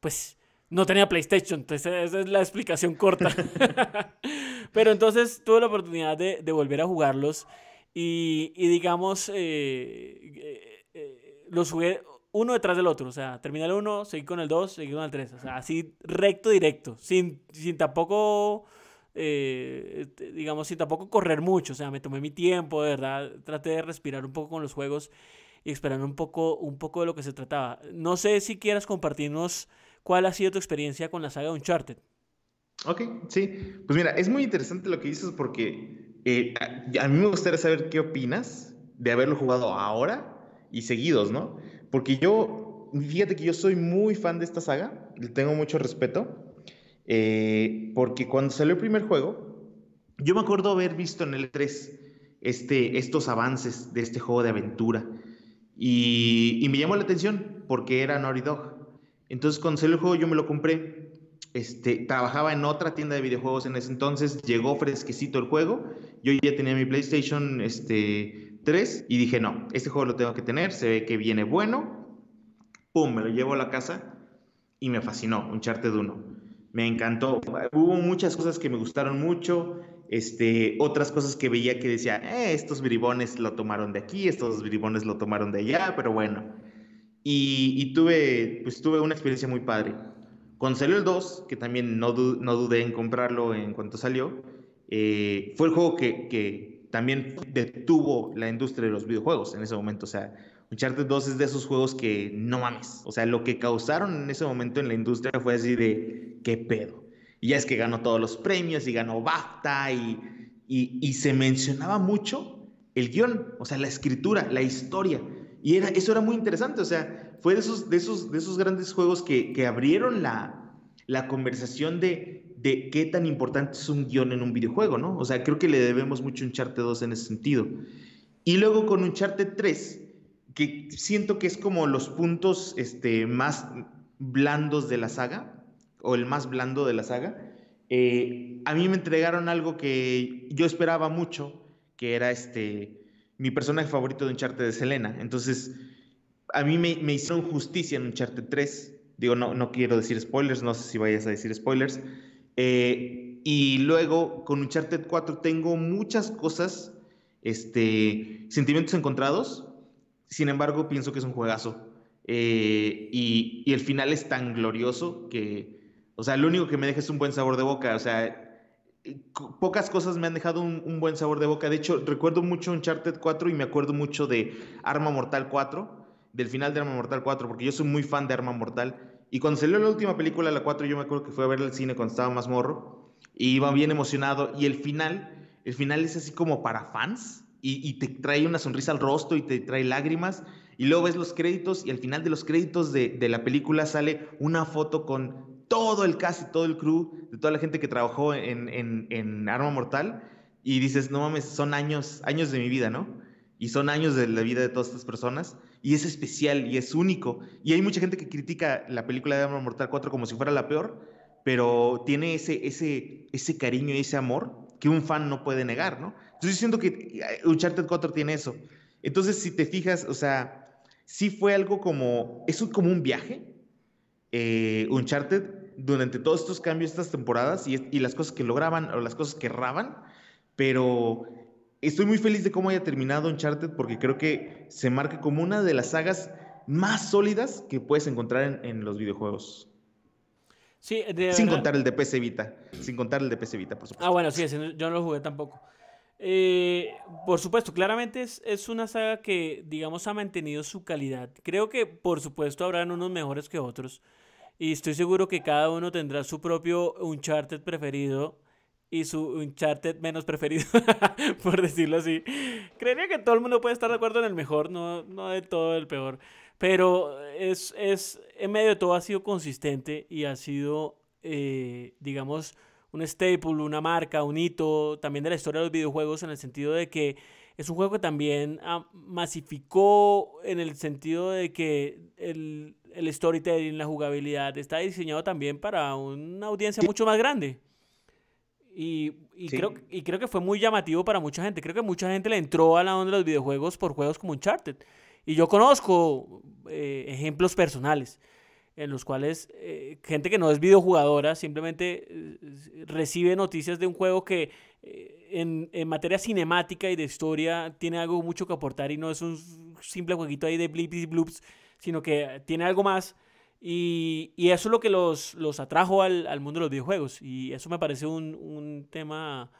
pues no tenía PlayStation. Entonces, esa es la explicación corta. [laughs] [laughs] Pero entonces tuve la oportunidad de, volver a jugarlos y, digamos, eh, eh, eh, los jugué uno detrás del otro. O sea, terminé el uno, seguí con el dos, seguí con el 3. O sea, así recto, directo, sin, sin tampoco... Este, digamos, sin tampoco correr mucho, o sea, me tomé mi tiempo, de verdad, traté de respirar un poco con los juegos y esperar un poco, un poco de lo que se trataba. No sé si quieras compartirnos ¿Cuál ha sido tu experiencia con la saga Uncharted? Ok, sí. Pues mira, es muy interesante lo que dices porque eh, a, mí me gustaría saber qué opinas de haberlo jugado ahora y seguidos, ¿no? Porque yo, fíjate que yo soy muy fan de esta saga, le tengo mucho respeto, eh, porque cuando salió el primer juego, yo me acuerdo haber visto en el 3 este, estos avances de este juego de aventura y, y me llamó la atención porque era Naughty Dog. Entonces con el juego yo me lo compré. Este, trabajaba en otra tienda de videojuegos en ese entonces, llegó fresquecito el juego, yo ya tenía mi PlayStation este, 3 y dije, no, este juego lo tengo que tener, se ve que viene bueno, ¡pum!, me lo llevo a la casa y me fascinó, un de uno. Me encantó, hubo muchas cosas que me gustaron mucho, este, otras cosas que veía que decía, eh, estos bribones lo tomaron de aquí, estos bribones lo tomaron de allá, pero bueno, y, tuve, pues, tuve una experiencia muy padre. con salió el 2, que también no, dudé en comprarlo en cuanto salió, eh, fue el juego que, también detuvo la industria de los videojuegos en ese momento. O sea, Uncharted 2 es de esos juegos que no mames. O sea, lo que causaron en ese momento en la industria fue así de, ¿qué pedo? Y ya es que ganó todos los premios y ganó BAFTA y, y, y se mencionaba mucho el guión, o sea, la escritura, la historia y eso era muy interesante, o sea, fue de esos, de esos, de esos grandes juegos que, abrieron la, conversación de, de, qué tan importante es un guión en un videojuego, ¿no? O sea, creo que le debemos mucho un Charte 2 en ese sentido. Y luego con un Charte 3, que siento que es como los puntos este, más blandos de la saga, o el más blando de la saga, eh, a mí me entregaron algo que yo esperaba mucho, que era este mi personaje favorito de Uncharted es Elena. Entonces, a mí me, me hicieron justicia en Uncharted 3. Digo, no, no quiero decir spoilers, no sé si vayas a decir spoilers. Eh, y luego, con Uncharted 4 tengo muchas cosas, este, sentimientos encontrados. Sin embargo, pienso que es un juegazo. Eh, y, y el final es tan glorioso que, o sea, lo único que me deja es un buen sabor de boca. O sea, eh, pocas cosas me han dejado un, buen sabor de boca. De hecho, recuerdo mucho Uncharted 4 y me acuerdo mucho de Arma Mortal 4, del final de Arma Mortal 4, porque yo soy muy fan de Arma Mortal. Y cuando salió la última película, la 4, yo me acuerdo que fui a verla el cine cuando estaba más morro. Y iba bien emocionado. Y el final, el final es así como para fans. Y, te trae una sonrisa al rostro y te trae lágrimas. Y luego ves los créditos y al final de los créditos de, de la película sale una foto con todo el casi todo el crew, de toda la gente que trabajó en, en, en, Arma Mortal, y dices, no mames, son años, años de mi vida, ¿no? Y son años de la vida de todas estas personas, y es especial y es único. Y hay mucha gente que critica la película de Arma Mortal 4 como si fuera la peor, pero tiene ese, ese, ese cariño y ese amor que un fan no puede negar, ¿no? Entonces siento que eh, Uncharted 4 tiene eso. Entonces, si te fijas, o sea, sí fue algo como, es como un viaje, eh, Uncharted, durante todos estos cambios, estas temporadas y, las cosas que lograban o las cosas que erraban, pero estoy muy feliz de cómo haya terminado Uncharted porque creo que se marca como una de las sagas más sólidas que puedes encontrar en, los videojuegos. sin contar el de PC Vita, sin contar el de PC Vita, por supuesto. Ah, bueno, sí, yo no lo jugué tampoco. Eh, por supuesto, claramente es, es, una saga que, digamos, ha mantenido su calidad. Creo que, por supuesto, habrán unos mejores que otros. Y estoy seguro que cada uno tendrá su propio Uncharted preferido y su Uncharted menos preferido, [laughs] por decirlo así. Creería que todo el mundo puede estar de acuerdo en el mejor, no, no de todo el peor. Pero es, es, en medio de todo ha sido consistente y ha sido, eh, digamos, un staple, una marca, un hito también de la historia de los videojuegos en el sentido de que es un juego que también ah, masificó en el sentido de que el, el, storytelling, la jugabilidad, está diseñado también para una audiencia mucho más grande. Y, creo, y creo que fue muy llamativo para mucha gente. Creo que mucha gente le entró a la onda de los videojuegos por juegos como Uncharted. Y yo conozco eh, ejemplos personales en los cuales eh, gente que no es videojugadora simplemente eh, recibe noticias de un juego que en, en, materia cinemática y de historia tiene algo mucho que aportar y no es un simple jueguito ahí de blips y bloops, sino que tiene algo más. Y, y eso es lo que los, los atrajo al, al, mundo de los videojuegos. Y eso me parece un, un tema,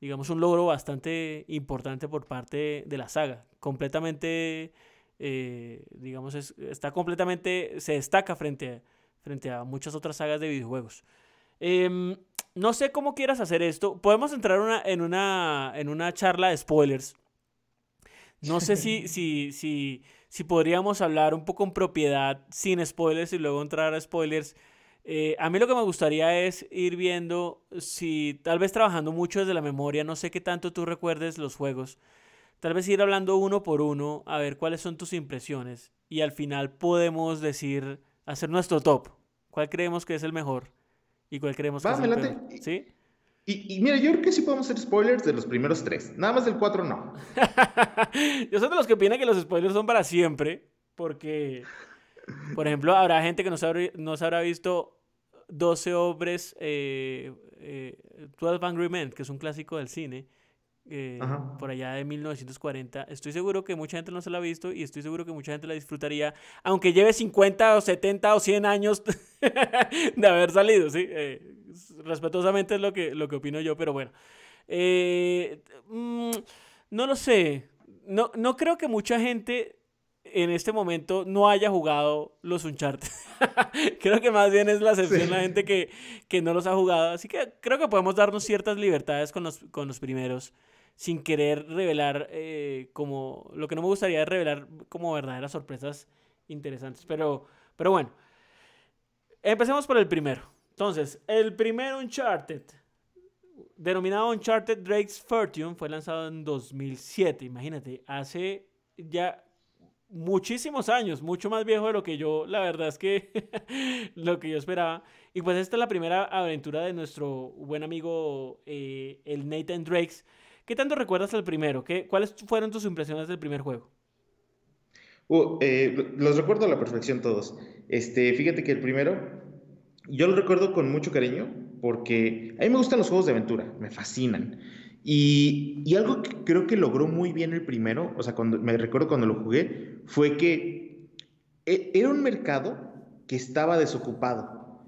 digamos, un logro bastante importante por parte de la saga. Completamente, eh, digamos, está completamente, se destaca frente a, frente a muchas otras sagas de videojuegos. Eh, no sé cómo quieras hacer esto. Podemos entrar en, una, en una charla de spoilers. No sé si, [laughs] si, si, si podríamos hablar un poco en propiedad sin spoilers y luego entrar a spoilers. Eh, a mí lo que me gustaría es ir viendo si tal vez trabajando mucho desde la memoria, no sé qué tanto tú recuerdes los juegos, tal vez ir hablando uno por uno a ver cuáles son tus impresiones y al final podemos decir, hacer nuestro top, cuál creemos que es el mejor ¿Y cuál creemos que ¿Sí? Y, mira, yo creo que sí podemos hacer spoilers de los primeros tres. Nada más del cuatro no. [laughs] yo soy de los que opinan que los spoilers son para siempre. Porque, por ejemplo, habrá gente que nos habrá, habrá visto 12 hombres, eh, eh, 12 Angry que es un clásico del cine. Eh, por allá de 1940. Estoy seguro que mucha gente no se la ha visto y estoy seguro que mucha gente la disfrutaría, aunque lleve 50 o 70 o 100 años [laughs] de haber salido, ¿sí? Eh, respetuosamente es lo que, lo que opino yo, pero bueno. Eh, mm, no lo sé. No, no creo que mucha gente en este momento no haya jugado los Uncharted. [laughs] creo que más bien es la excepción la gente que, que, no los ha jugado. Así que creo que podemos darnos ciertas libertades con los, con los primeros sin querer revelar eh, como lo que no me gustaría revelar como verdaderas sorpresas interesantes. Pero, pero bueno, empecemos por el primero. Entonces, el primer Uncharted, denominado Uncharted Drake's Fortune, fue lanzado en 2007. Imagínate, hace ya muchísimos años, mucho más viejo de lo que yo, la verdad es que [laughs] lo que yo esperaba. Y pues esta es la primera aventura de nuestro buen amigo, eh, el Nathan Drakes ¿Qué tanto recuerdas al primero? ¿Cuáles fueron tus impresiones del primer juego? Uh, eh, los recuerdo a la perfección todos. Este, fíjate que el primero, yo lo recuerdo con mucho cariño porque a mí me gustan los juegos de aventura, me fascinan. Y, algo que creo que logró muy bien el primero, o sea, me recuerdo cuando lo jugué, fue que e, era un mercado que estaba desocupado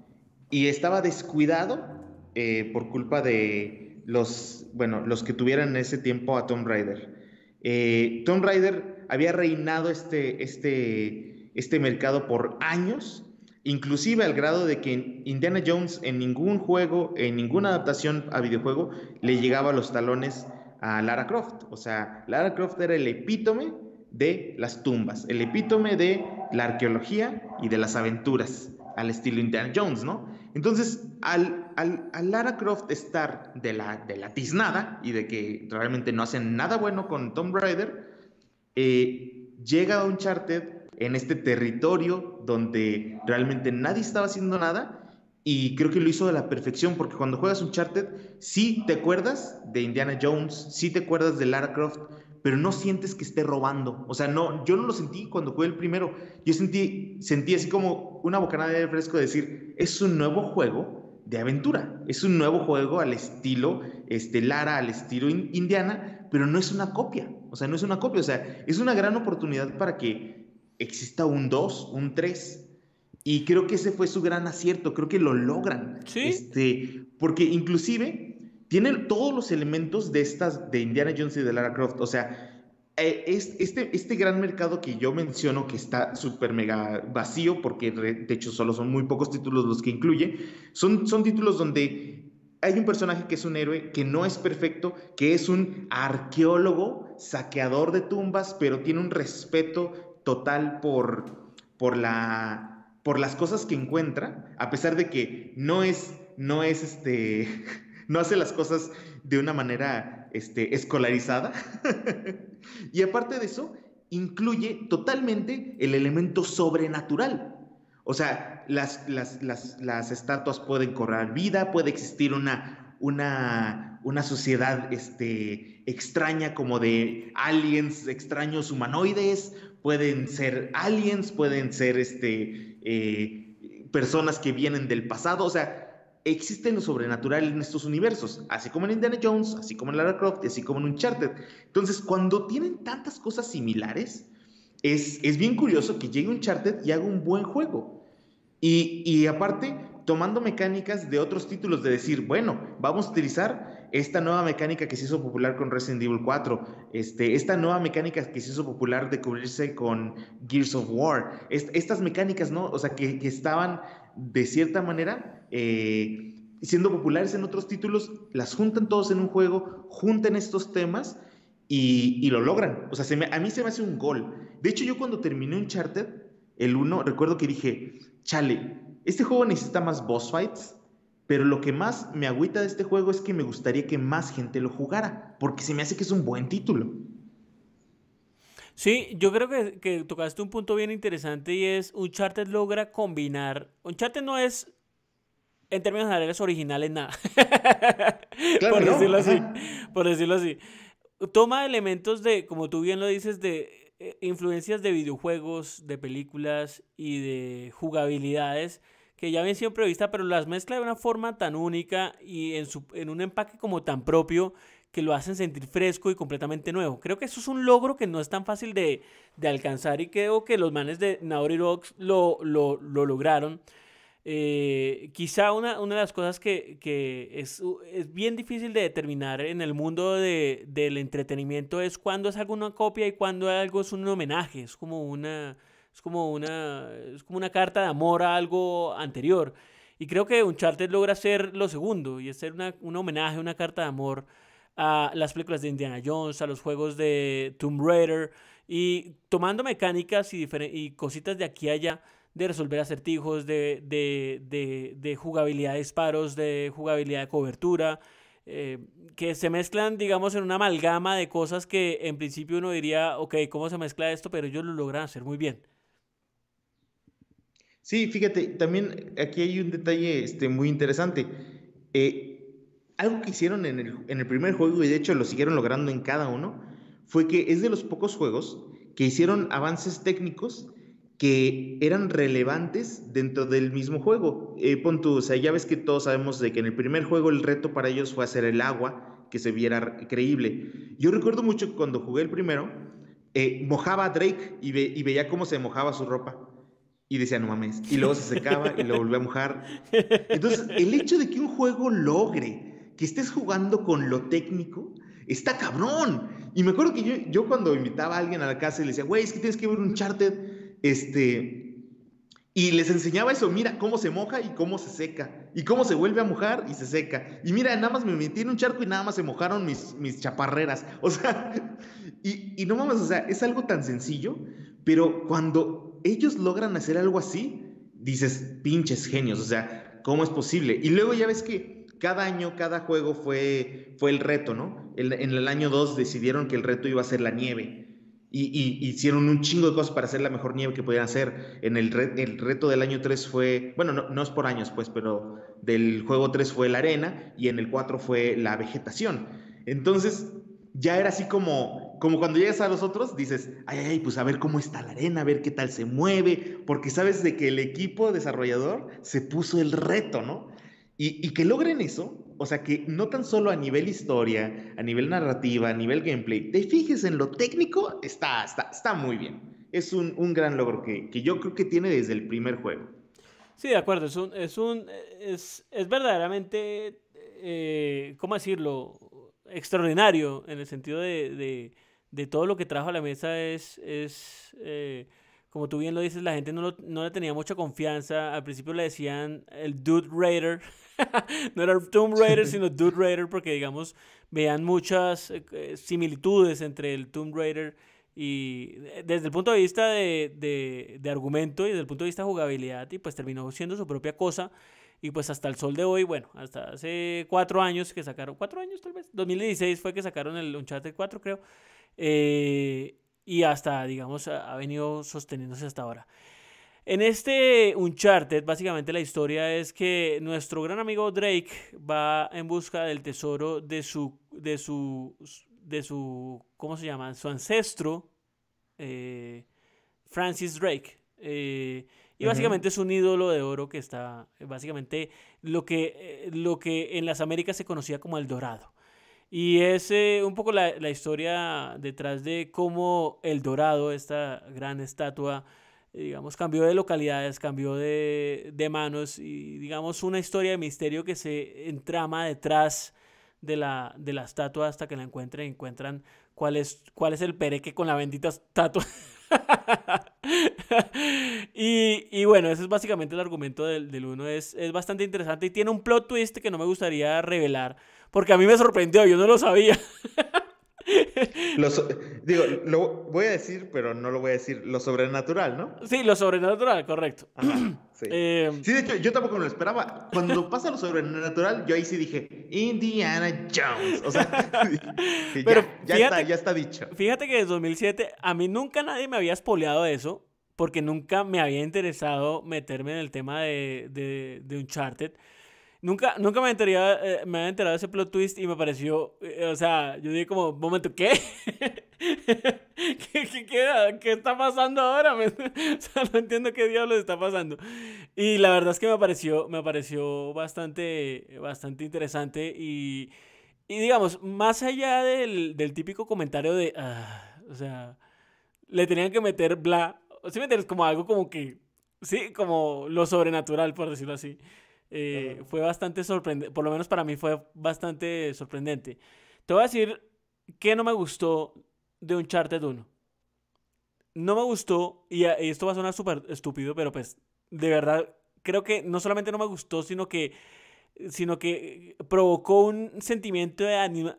y estaba descuidado eh, por culpa de, los, bueno, los que tuvieran en ese tiempo a Tom Raider. Eh, Tom Raider había reinado este, este, este mercado por años, inclusive al grado de que Indiana Jones en ningún juego, en ninguna adaptación a videojuego, le llegaba los talones a Lara Croft. O sea, Lara Croft era el epítome de las tumbas, el epítome de la arqueología y de las aventuras, al estilo Indiana Jones, ¿no? Entonces, al, al, Lara Croft estar de la, de la tiznada y de que realmente no hacen nada bueno con Tomb Raider, eh, llega a Uncharted en este territorio donde realmente nadie estaba haciendo nada y creo que lo hizo de la perfección porque cuando juegas Uncharted Si te acuerdas de Indiana Jones, Si te acuerdas de Lara Croft, pero no sientes que esté robando. O sea, no, yo no lo sentí cuando jugué el primero. Yo sentí, sentí así como una bocanada de fresco de decir, es un nuevo juego, de aventura. Es un nuevo juego al estilo este, Lara, al estilo Indiana, pero no es una copia. O sea, no es una copia. O sea, es una gran oportunidad para que exista un 2, un 3. Y creo que ese fue su gran acierto. Creo que lo logran. Este, porque inclusive tienen todos los elementos de estas, de Indiana Jones y de Lara Croft. O sea, eh, este, este gran mercado que yo menciono que está súper mega vacío, porque de hecho solo son muy pocos títulos los que incluye, son, son títulos donde hay un personaje que es un héroe, que no es perfecto, que es un arqueólogo, saqueador de tumbas, pero tiene un respeto total por, por, la, por las cosas que encuentra, a pesar de que no es, no es este, [laughs] no hace las cosas de una manera este, escolarizada. [laughs] y aparte de eso, incluye totalmente el elemento sobrenatural. O sea, las, las, las, estatuas pueden correr vida, puede existir una, una, una sociedad este, extraña como de aliens, extraños humanoides, pueden ser aliens, pueden ser este, eh, personas que vienen del pasado, o sea, existe lo sobrenatural en estos universos, así como en Indiana Jones, así como en Lara Croft, así como en Uncharted. Entonces, cuando tienen tantas cosas similares, es, es bien curioso que llegue Uncharted y haga un buen juego. Y, aparte, tomando mecánicas de otros títulos, de decir, bueno, vamos a utilizar esta nueva mecánica que se hizo popular con Resident Evil 4, este, esta nueva mecánica que se hizo popular de cubrirse con Gears of War, estas mecánicas, ¿no? O sea, que, que estaban de cierta manera, eh, siendo populares en otros títulos, las juntan todos en un juego, juntan estos temas y, lo logran. O sea, a mí se me hace un gol. De hecho, yo cuando terminé un charter, el 1, recuerdo que dije, chale, este juego necesita más boss fights, pero lo que más me agüita de este juego es que me gustaría que más gente lo jugara, porque se me hace que es un buen título. Sí, yo creo que, que tocaste un punto bien interesante y es Uncharted logra combinar. Uncharted no es en términos generales originales nada. [laughs] por decirlo así. Por decirlo así. Toma elementos de, como tú bien lo dices, de eh, influencias de videojuegos, de películas y de jugabilidades que ya habían sido previstas, pero las mezcla de una forma tan única y en, su, en un empaque como tan propio que lo hacen sentir fresco y completamente nuevo. Creo que eso es un logro que no es tan fácil de, alcanzar y creo que los manes de Nauri Rocks lo, lo, lograron. Eh, quizá una, de las cosas que, es, bien difícil de determinar en el mundo del entretenimiento es cuándo es alguna copia y cuándo algo es un homenaje. Es como una, es como una, como una carta de amor a algo anterior. Y creo que Uncharted logra ser lo segundo y es ser una, un homenaje, una carta de amor a las películas de Indiana Jones, a los juegos de Tomb Raider y tomando mecánicas y, y cositas de aquí a allá de resolver acertijos, de, de, jugabilidad de disparos, de jugabilidad de cobertura, eh, que se mezclan, digamos, en una amalgama de cosas que en principio uno diría, ok, ¿cómo se mezcla esto? Pero ellos lo logran hacer muy bien. Sí, fíjate, también aquí hay un detalle este, muy interesante. Eh, algo que hicieron en el, primer juego, y de hecho lo siguieron logrando en cada uno, fue que es de los pocos juegos que hicieron avances técnicos que eran relevantes dentro del mismo juego. Eh, o sea, ya ves que todos sabemos de que en el primer juego el reto para ellos fue hacer el agua que se viera creíble. Yo recuerdo mucho cuando jugué el primero, eh, mojaba a Drake y, y, veía cómo se mojaba su ropa. Y decía, no mames. Y luego se secaba y lo volvía a mojar. Entonces, el hecho de que un juego logre que estés jugando con lo técnico, está cabrón. Y me acuerdo que yo, yo cuando invitaba a alguien a la casa y le decía, güey, es que tienes que ver un charter, este, y les enseñaba eso, mira cómo se moja y cómo se seca, y cómo se vuelve a mojar y se seca. Y mira, nada más me metí en un charco y nada más se mojaron mis, mis chaparreras. [laughs] O sea, y, y no mames, o sea, es algo tan sencillo, pero cuando ellos logran hacer algo así, dices, pinches genios, o sea, ¿cómo es posible? Y luego ya ves que cada año, cada juego fue, fue el reto, ¿no? en el año 2 decidieron que el reto iba a ser la nieve. Y, hicieron un chingo de cosas para hacer la mejor nieve que pudieran hacer. En el, reto del año 3 fue, bueno, no, es por años, pues, pero del juego 3 fue la arena y en el 4 fue la vegetación. Entonces, ya era así como, como cuando llegas a los otros, dices, ay, ay, pues a ver cómo está la arena, a ver qué tal se mueve, porque sabes de que el equipo desarrollador se puso el reto, ¿no? Y, que logren eso, o sea, que no tan solo a nivel historia, a nivel narrativa, a nivel gameplay, te fijes en lo técnico, está, está, está muy bien. Es un, gran logro que, yo creo que tiene desde el primer juego. Sí, de acuerdo, es un, es un, es, verdaderamente, eh, ¿cómo decirlo? Extraordinario, en el sentido de, todo lo que trajo a la mesa es, es eh, como tú bien lo dices, la gente no, no le tenía mucha confianza, al principio le decían el Dude Raider. [laughs] no era Tomb Raider, sino Dude Raider, porque digamos, vean muchas eh, eh, similitudes entre el Tomb Raider y eh, desde el punto de vista de, argumento y desde el punto de vista de jugabilidad, y pues terminó siendo su propia cosa. Y pues hasta el sol de hoy, bueno, hasta hace cuatro años que sacaron, cuatro años tal vez, 2016 fue que sacaron el Uncharted 4, creo. y hasta, digamos, ha venido sosteniéndose hasta ahora. En este Uncharted, básicamente la historia es que nuestro gran amigo Drake va en busca del tesoro de su, de su, de su, ¿cómo se llama? Su ancestro, eh, Francis Drake. Eh, y básicamente es un ídolo de oro que está, básicamente, lo que, eh, lo que en las Américas se conocía como el dorado. Y es un poco la, la, historia detrás de cómo el dorado, esta gran estatua, eh, digamos, cambió de localidades, cambió de, manos y, digamos, una historia de misterio que se entrama detrás de la, de la estatua hasta que la encuentren y encuentran cuál es, cuál es el pereque con la bendita estatua. [laughs] y, bueno, ese es básicamente el argumento del, del uno. es bastante interesante y tiene un plot twist que no me gustaría revelar porque a mí me sorprendió, yo no lo sabía. [laughs] digo, lo voy a decir, pero no lo voy a decir, lo sobrenatural, ¿no? Sí, lo sobrenatural, correcto. [clears throat] Eh, sí. de hecho, yo tampoco lo esperaba. Cuando pasa lo sobrenatural, yo ahí sí dije, Indiana Jones. O sea, [laughs] pero ya, está, ya está dicho. Fíjate que desde 2007 a mí nunca nadie me había espoleado eso, porque nunca me había interesado meterme en el tema de, de, de Uncharted. Nunca, nunca me, entería, eh, me había enterado de ese plot twist y me pareció, eh, o sea, yo dije como, momento, ¿qué? [laughs] ¿Qué, qué, qué, qué está pasando ahora? [laughs] o sea, no entiendo qué diablos está pasando. Y la verdad es que me pareció, me pareció bastante, bastante interesante y, y digamos, más allá del, del típico comentario de, ah, o sea, le tenían que meter bla, o sea, meter como algo como que, sí, como lo sobrenatural, por decirlo así. Eh, fue bastante sorprendente, por lo menos para mí fue bastante sorprendente. Te voy a decir que no me gustó de Uncharted 1. No me gustó, y, esto va a sonar súper estúpido, pero pues de verdad creo que no solamente no me gustó, sino que, sino que provocó un sentimiento de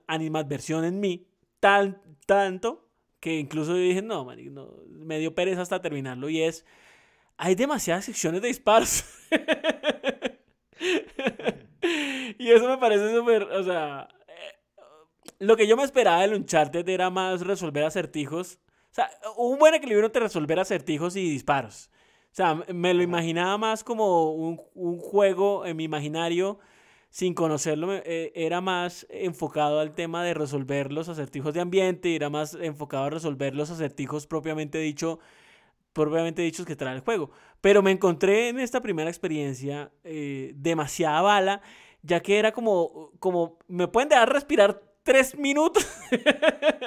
animadversión en mí tan, tanto que incluso dije, no, man, no, me dio pereza hasta terminarlo y es, hay demasiadas secciones de disparos. [laughs] [laughs] y eso me parece súper, o sea, eh, lo que yo me esperaba de Uncharted era más resolver acertijos. O sea, un buen equilibrio entre resolver acertijos y disparos. O sea, me lo imaginaba más como un, juego en mi imaginario, sin conocerlo, eh, era más enfocado al tema de resolver los acertijos de ambiente, era más enfocado a resolver los acertijos propiamente dicho propiamente dichos que trae el juego. Pero me encontré en esta primera experiencia eh, demasiada bala, ya que era como, como, me pueden dejar respirar tres minutos.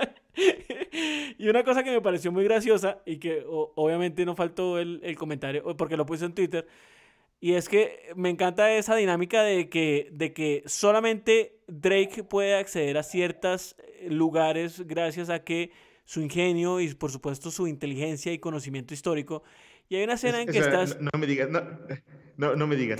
[laughs] y una cosa que me pareció muy graciosa y que obviamente no faltó el, el, comentario, porque lo puse en Twitter, y es que me encanta esa dinámica de que, de que solamente Drake puede acceder a ciertos eh, lugares gracias a que su ingenio y por supuesto su inteligencia y conocimiento histórico. Y hay una escena en que estás... No, me digas, no, no, me digas.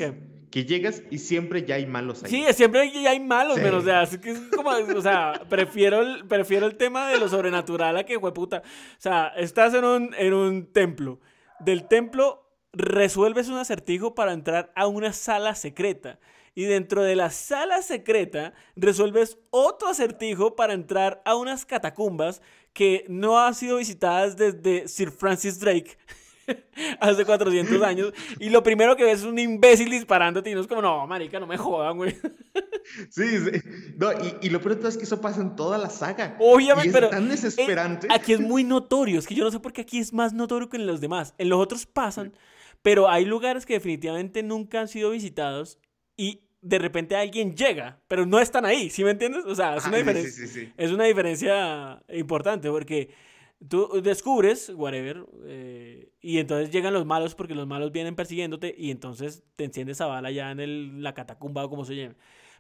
Que llegas y siempre ya hay malos ahí. Sí, siempre ya hay malos, pero o sea, es que como, o sea, prefiero el, prefiero el tema de lo sobrenatural a que puta. O sea, estás en un, en un templo. Del templo resuelves un acertijo para entrar a una sala secreta y dentro de la sala secreta resuelves otro acertijo para entrar a unas catacumbas que no han sido visitadas desde Sir Francis Drake [laughs] hace 400 años y lo primero que ves es un imbécil disparándote y no es como, no, marica, no me jodan, güey. [laughs] Sí, sí. No, y, lo peor es que eso pasa en toda la saga. Obviamente, es pero tan desesperante. aquí es muy notorio, es que yo no sé por qué aquí es más notorio que en los demás. En los otros pasan, pero hay lugares que definitivamente nunca han sido visitados y de repente alguien llega, pero no están ahí, ¿sí me entiendes? O sea, es una, diferencia, Es una diferencia importante porque tú descubres, whatever, eh, y entonces llegan los malos porque los malos vienen persiguiéndote y entonces te enciendes esa bala ya en el, la catacumba o como se llame.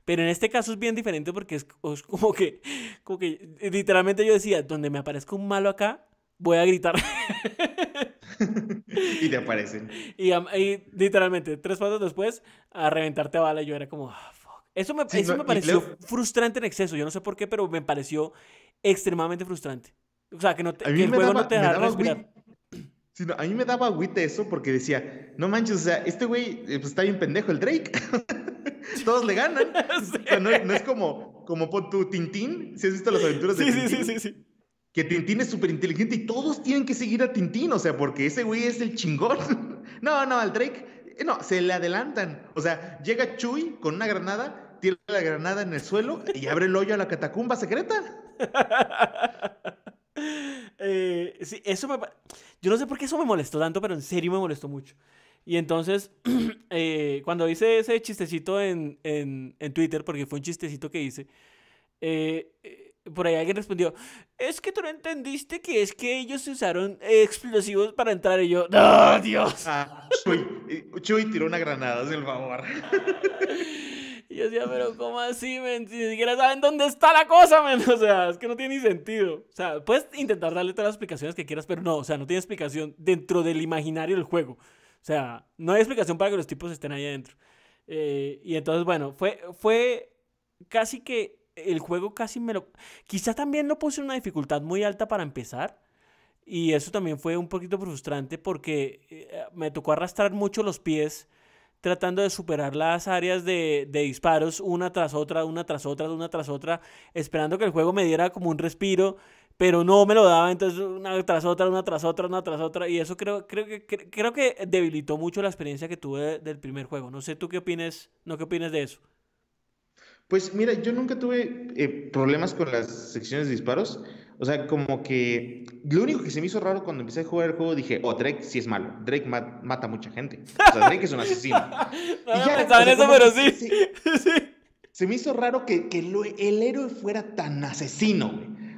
Pero en este caso es bien diferente porque es, como que, como que literalmente yo decía, donde me aparezca un malo acá, voy a gritar. [laughs] y te aparecen. Y, literalmente, tres pasos después, a reventarte a bala, yo era como, ah, fuck. Eso me, me pareció frustrante en exceso. Yo no sé por qué, pero me pareció extremadamente frustrante. O sea, que, no el juego no te respirar. Sino, a mí me daba agüita eso porque decía, no manches, o sea, este güey eh, pues, está bien pendejo, el Drake. [laughs] Todos le ganan. [laughs] o sea, no, es como, como tu Tintín. Si has visto las aventuras de Sí, sí, sí, sí que Tintín es súper inteligente y todos tienen que seguir a Tintín, o sea, porque ese güey es el chingón. [laughs] no, no, al Drake, eh, no, se le adelantan. O sea, llega Chuy con una granada, tira la granada en el suelo y abre el hoyo a la catacumba secreta. [laughs] Eh, sí, eso me... Yo no sé por qué eso me molestó tanto, pero en serio me molestó mucho. Y entonces, [clears throat] eh, cuando hice ese chistecito en, en, en, Twitter, porque fue un chistecito que hice, eh, por ahí alguien respondió, es que tú no entendiste que es que ellos usaron eh, explosivos para entrar y yo, no, Dios. Ah, Chuy, tiró una granada, es el favor. Y [laughs] yo decía, pero ¿cómo así, men? Si ni siquiera saben dónde está la cosa, men. [laughs] O sea, es que no tiene ni sentido. O sea, puedes intentar darle todas las explicaciones que quieras, pero no, o sea, no tiene explicación dentro del imaginario del juego. O sea, no hay explicación para que los tipos estén ahí adentro. Eh, y entonces, bueno, fue, fue casi que el juego casi me lo... Quizás también no puse una dificultad muy alta para empezar. Y eso también fue un poquito frustrante porque eh, eh, me tocó arrastrar mucho los pies tratando de superar las áreas de, disparos una tras otra, una tras otra, una tras otra, esperando que el juego me diera como un respiro, pero no me lo daba, entonces una tras otra, una tras otra, una tras otra, y eso creo, creo, que, que debilitó mucho la experiencia que tuve del primer juego. No sé tú qué opinas, no qué opinas de eso. Pues mira, yo nunca tuve eh, problemas con las secciones de disparos. O sea, como que lo único que se me hizo raro cuando empecé a jugar el juego dije, oh, Drake sí es malo. Drake mata a mucha gente. O sea, Drake es un asesino. [laughs] ya, eso, pero [laughs] sí. Se, me hizo raro que, el héroe fuera tan asesino,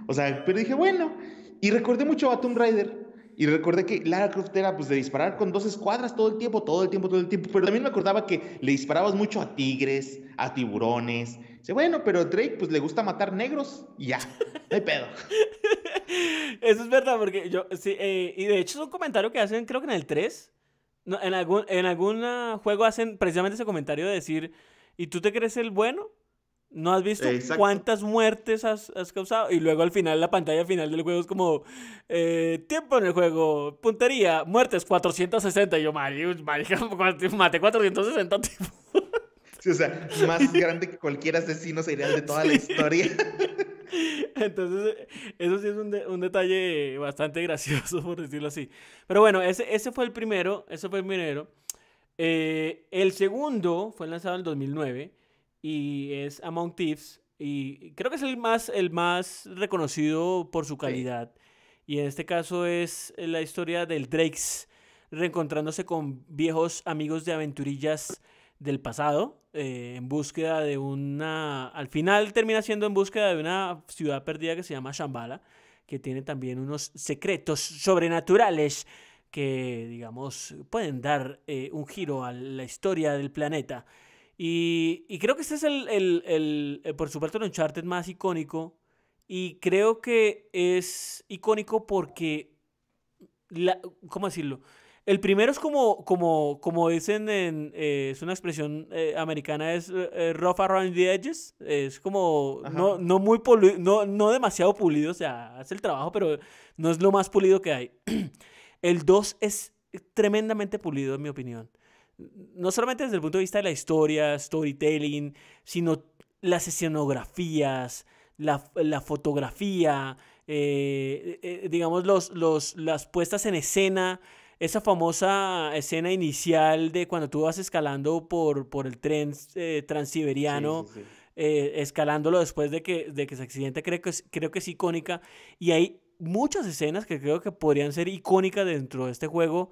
O sea, pero dije, bueno. Y recordé mucho a Tomb Raider. Y recordé que Lara Croft era pues de disparar con dos escuadras todo el tiempo, todo el tiempo, todo el tiempo. Pero también me acordaba que le disparabas mucho a tigres, a tiburones. Dice, bueno, pero Drake pues le gusta matar negros y ya, de pedo. [laughs] Eso es verdad, porque yo, sí, eh, y de hecho es un comentario que hacen creo que en el 3, en algún en algún juego hacen precisamente ese comentario de decir, ¿y tú te crees el bueno? ¿No has visto cuántas muertes has, causado? Y luego al final, la pantalla final del juego es como, eh, tiempo en el juego, puntería, muertes 460. Y yo, Mario, [laughs] maté 460 tipos. [laughs] o sea, más grande que cualquier asesino serial de toda la historia. [laughs] Entonces, eso sí es un, detalle bastante gracioso, por decirlo así. Pero bueno, ese, ese fue el primero, ese fue el primero. Eh, el segundo fue lanzado en el 2009 y es Among Thieves. Y creo que es el más, el más reconocido por su calidad. Y en este caso es la historia del Drakes reencontrándose con viejos amigos de aventurillas del pasado eh, en búsqueda de una... Al final termina siendo en búsqueda de una ciudad perdida que se llama Shambhala, que tiene también unos secretos sobrenaturales que, digamos, pueden dar eh, un giro a la historia del planeta. Y, y creo que este es el, el, el, eh, por supuesto, el Uncharted más icónico. Y creo que es icónico porque, la, ¿cómo decirlo? El primero es como, como, como dicen, eh, es una expresión eh, americana, es rough around the edges, es como no, no muy no, no demasiado pulido, o sea, hace el trabajo, pero no es lo más pulido que hay. [clears throat] el 2 es tremendamente pulido, en mi opinión no solamente desde el punto de vista de la historia, storytelling, sino las escenografías, la, fotografía, eh, eh, digamos, los, los, las puestas en escena, esa famosa escena inicial de cuando tú vas escalando por, el tren eh, transiberiano. escalándolo después de que, de se accidente, creo que, creo que es icónica. Y hay muchas escenas que creo que podrían ser icónicas dentro de este juego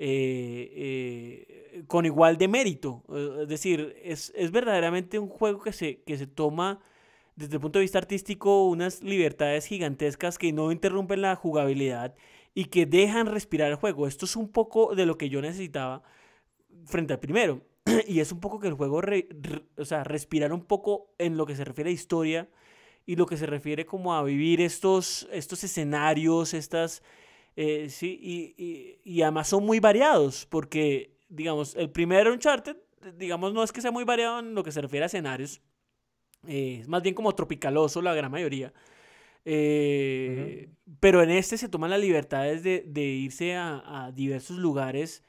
eh, eh, con igual de mérito. Eh, es decir, es, verdaderamente un juego que se, que se toma desde el punto de vista artístico unas libertades gigantescas que no interrumpen la jugabilidad y que dejan respirar el juego. Esto es un poco de lo que yo necesitaba frente al primero. [clears throat] y es un poco que el juego, o sea, respirar un poco en lo que se refiere a historia y lo que se refiere como a vivir estos, estos escenarios, estas, eh, sí, y, y, y, además son muy variados, porque, digamos, el primer Uncharted, digamos, no es que sea muy variado en lo que se refiere a escenarios, eh, es más bien como tropicaloso la gran mayoría. Eh, pero en este se toman las libertades de, irse a, diversos lugares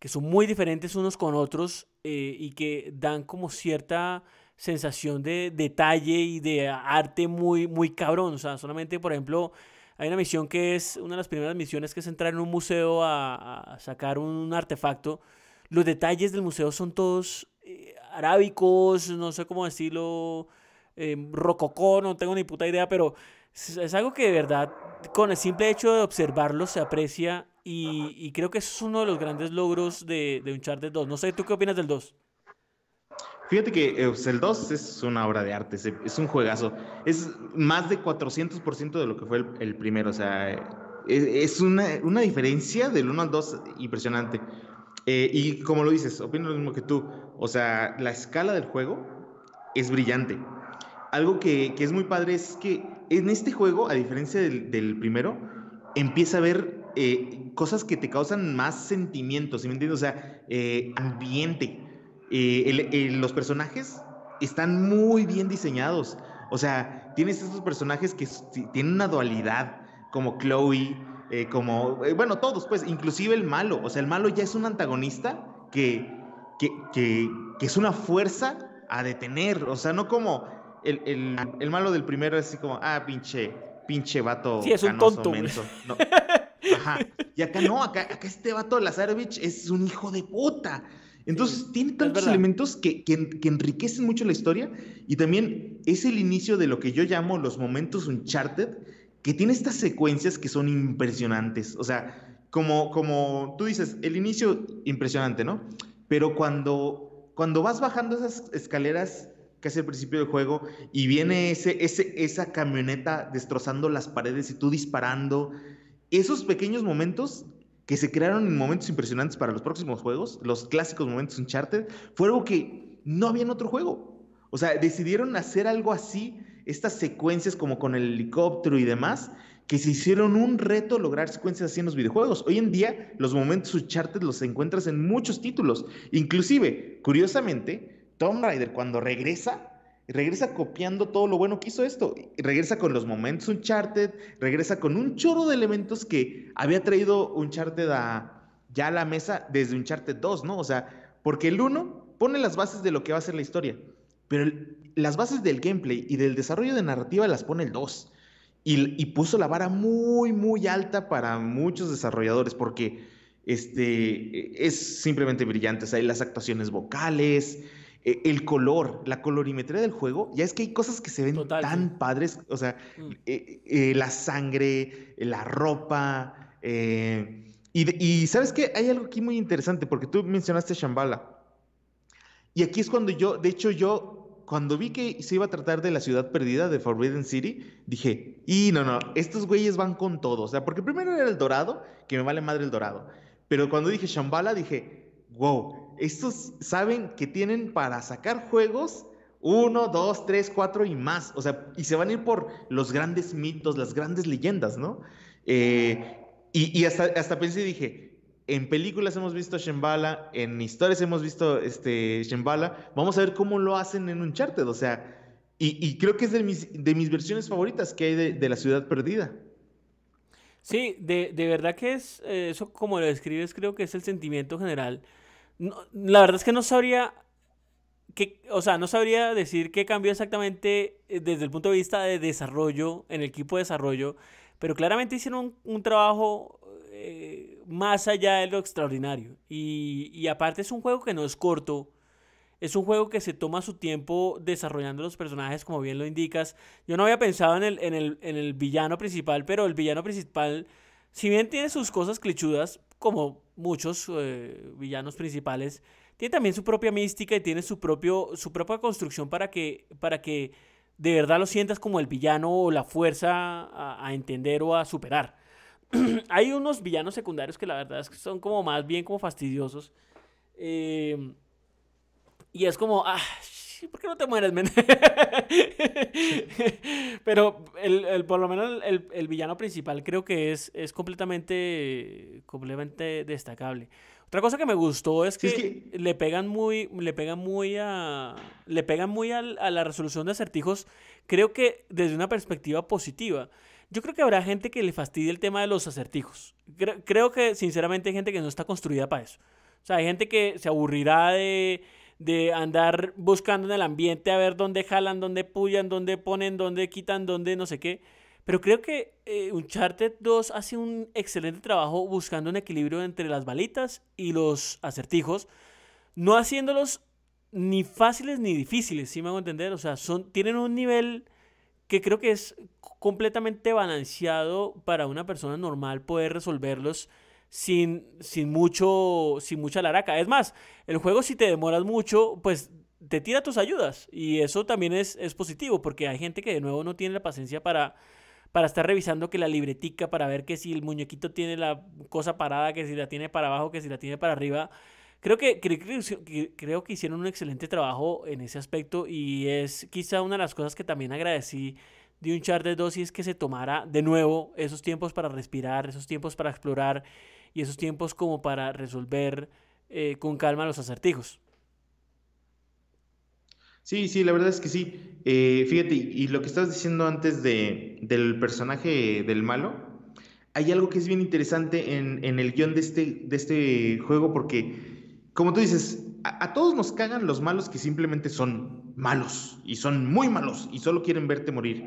que son muy diferentes unos con otros y que dan como cierta sensación de detalle y de arte muy, muy cabrón. sea, solamente, por ejemplo, hay una misión que es una de las primeras misiones que es entrar en un museo a, sacar un artefacto. Los detalles del museo son todos eh, arábicos, no sé cómo decirlo, eh, rococó, no tengo ni puta idea, pero es, algo que de verdad, con el simple hecho de observarlo, se aprecia y, creo que es uno de los grandes logros de, de Uncharted 2. No sé, ¿tú qué opinas del 2? Fíjate que eh, el 2 es una obra de arte, es, un juegazo. Es más de 400% de lo que fue el, primero. O sea, e, es, una, una, diferencia del 1 al 2 impresionante. Eh, y como lo dices, opino lo mismo que tú. O sea, la escala del juego es brillante. Algo que, que es muy padre es que en este juego, a diferencia del, primero, empieza a ver eh, cosas que te causan más sentimientos, ¿sí me entiendes? O sea, ambiente los personajes están muy bien diseñados. O sea, tienes estos personajes que tienen una dualidad, como Chloe, eh, como, eh, bueno, todos, pues, inclusive el malo. O sea, el malo ya es un antagonista que, que, que, es una fuerza a detener. O sea, no como el, malo del primero, así como, ah, pinche, pinche vato. Sí, es un [laughs] Ajá. Y acá no, acá, este vato Lazarevich es un hijo de puta. Entonces, tiene tantos elementos que, enriquecen mucho la historia y también es el inicio de lo que yo llamo los momentos Uncharted, que tiene estas secuencias que son impresionantes. O sea, como, como tú dices, el inicio impresionante, ¿no? Pero cuando, cuando vas bajando esas escaleras que casi el principio del juego y viene ese, ese, esa camioneta destrozando las paredes y tú disparando, esos pequeños momentos que se crearon en momentos impresionantes para los próximos juegos, los clásicos momentos Uncharted, fue algo que no había en otro juego. O sea, decidieron hacer algo así, estas secuencias como con el helicóptero y demás, que se hicieron un reto lograr secuencias así en los videojuegos. Hoy en día los momentos Uncharted los encuentras en muchos títulos. Inclusive, curiosamente, Tomb Raider cuando regresa regresa copiando todo lo bueno que hizo esto, regresa con los momentos Uncharted, regresa con un chorro de elementos que había traído Uncharted a, ya a la mesa desde Uncharted 2, ¿no? O sea, porque el 1 pone las bases de lo que va a ser la historia, pero las bases del gameplay y del desarrollo de narrativa las pone el 2. Y, puso la vara muy, muy alta para muchos desarrolladores, porque este, es simplemente brillante. hay las actuaciones vocales, eh, el color, la colorimetría del juego, ya es que hay cosas que se ven tan padres, o sea, mm. eh, eh, la sangre, la ropa, y, sabes que hay algo aquí muy interesante, porque tú mencionaste Shambhala, y aquí es cuando yo, de hecho yo, cuando vi que se iba a tratar de la ciudad perdida, de Forbidden City, dije, y no, no, estos güeyes van con todo, o sea, porque primero era el dorado, que me vale madre el dorado, pero cuando dije Shambhala, dije, wow, estos saben que tienen para sacar juegos uno, dos, tres, cuatro y más. O sea, y se van a ir por los grandes mitos, las grandes leyendas, ¿no? Eh, y, y hasta, hasta pensé y dije, en películas hemos visto Shambhala, en historias hemos visto este Shembala. Vamos a ver cómo lo hacen en un Uncharted. O sea, y, y creo que es de mis, de mis versiones favoritas que hay de, La Ciudad Perdida. Sí, de, de verdad que es, eh, eso como lo describes, creo que es el sentimiento general la verdad es que no sabría. Que, o sea, no sabría decir qué cambió exactamente eh, desde el punto de vista de desarrollo, en el equipo de desarrollo, pero claramente hicieron un, trabajo eh, más allá de lo extraordinario. Y, aparte es un juego que no es corto, es un juego que se toma su tiempo desarrollando los personajes, como bien lo indicas. Yo no había pensado en el, en el, en el villano principal, pero el villano principal, si bien tiene sus cosas clichudas, como muchos eh, villanos principales, tiene también su propia mística y tiene su, propio, su propia construcción para que, para que de verdad lo sientas como el villano o la fuerza a, entender o a superar. [clears throat] Hay unos villanos secundarios que la verdad es que son como más bien como fastidiosos. Eh, y es como, ah, ¿por qué no te mueres, men? [laughs] Pero el, por lo menos el, villano principal creo que es, es completamente, completamente destacable. Otra cosa que me gustó es que, le pegan muy, le pegan muy a, le pegan muy la resolución de acertijos, creo que desde una perspectiva positiva. Yo creo que habrá gente que le fastidie el tema de los acertijos. Creo, creo que, sinceramente, hay gente que no está construida para eso. O sea, hay gente que se aburrirá de de andar buscando en el ambiente a ver dónde jalan, dónde pullan, dónde ponen, dónde quitan, dónde no sé qué. Pero creo que eh, Uncharted 2 hace un excelente trabajo buscando un equilibrio entre las balitas y los acertijos, no haciéndolos ni fáciles ni difíciles, si me hago entender? O sea, son, tienen un nivel que creo que es completamente balanceado para una persona normal poder resolverlos sin, sin, mucho, sin mucha laraca. Es más, el juego si te demoras mucho, pues te tira tus ayudas. Y eso también es, positivo, porque hay gente que de nuevo no tiene la paciencia para, para estar revisando que la libretica, para ver que si el muñequito tiene la cosa parada, que si la tiene para abajo, que si la tiene para arriba. Creo que, creo, que hicieron un excelente trabajo en ese aspecto y es quizá una de las cosas que también agradecí de un char de dosis que se tomara de nuevo esos tiempos para respirar, esos tiempos para explorar y esos tiempos como para resolver eh, con calma los acertijos. Sí, sí, la verdad es que sí. Eh, fíjate, y lo que estás diciendo antes de, del personaje del malo, hay algo que es bien interesante en, el guión de este, de este juego porque, como tú dices, a, a, todos nos cagan los malos que simplemente son malos y son muy malos y solo quieren verte morir.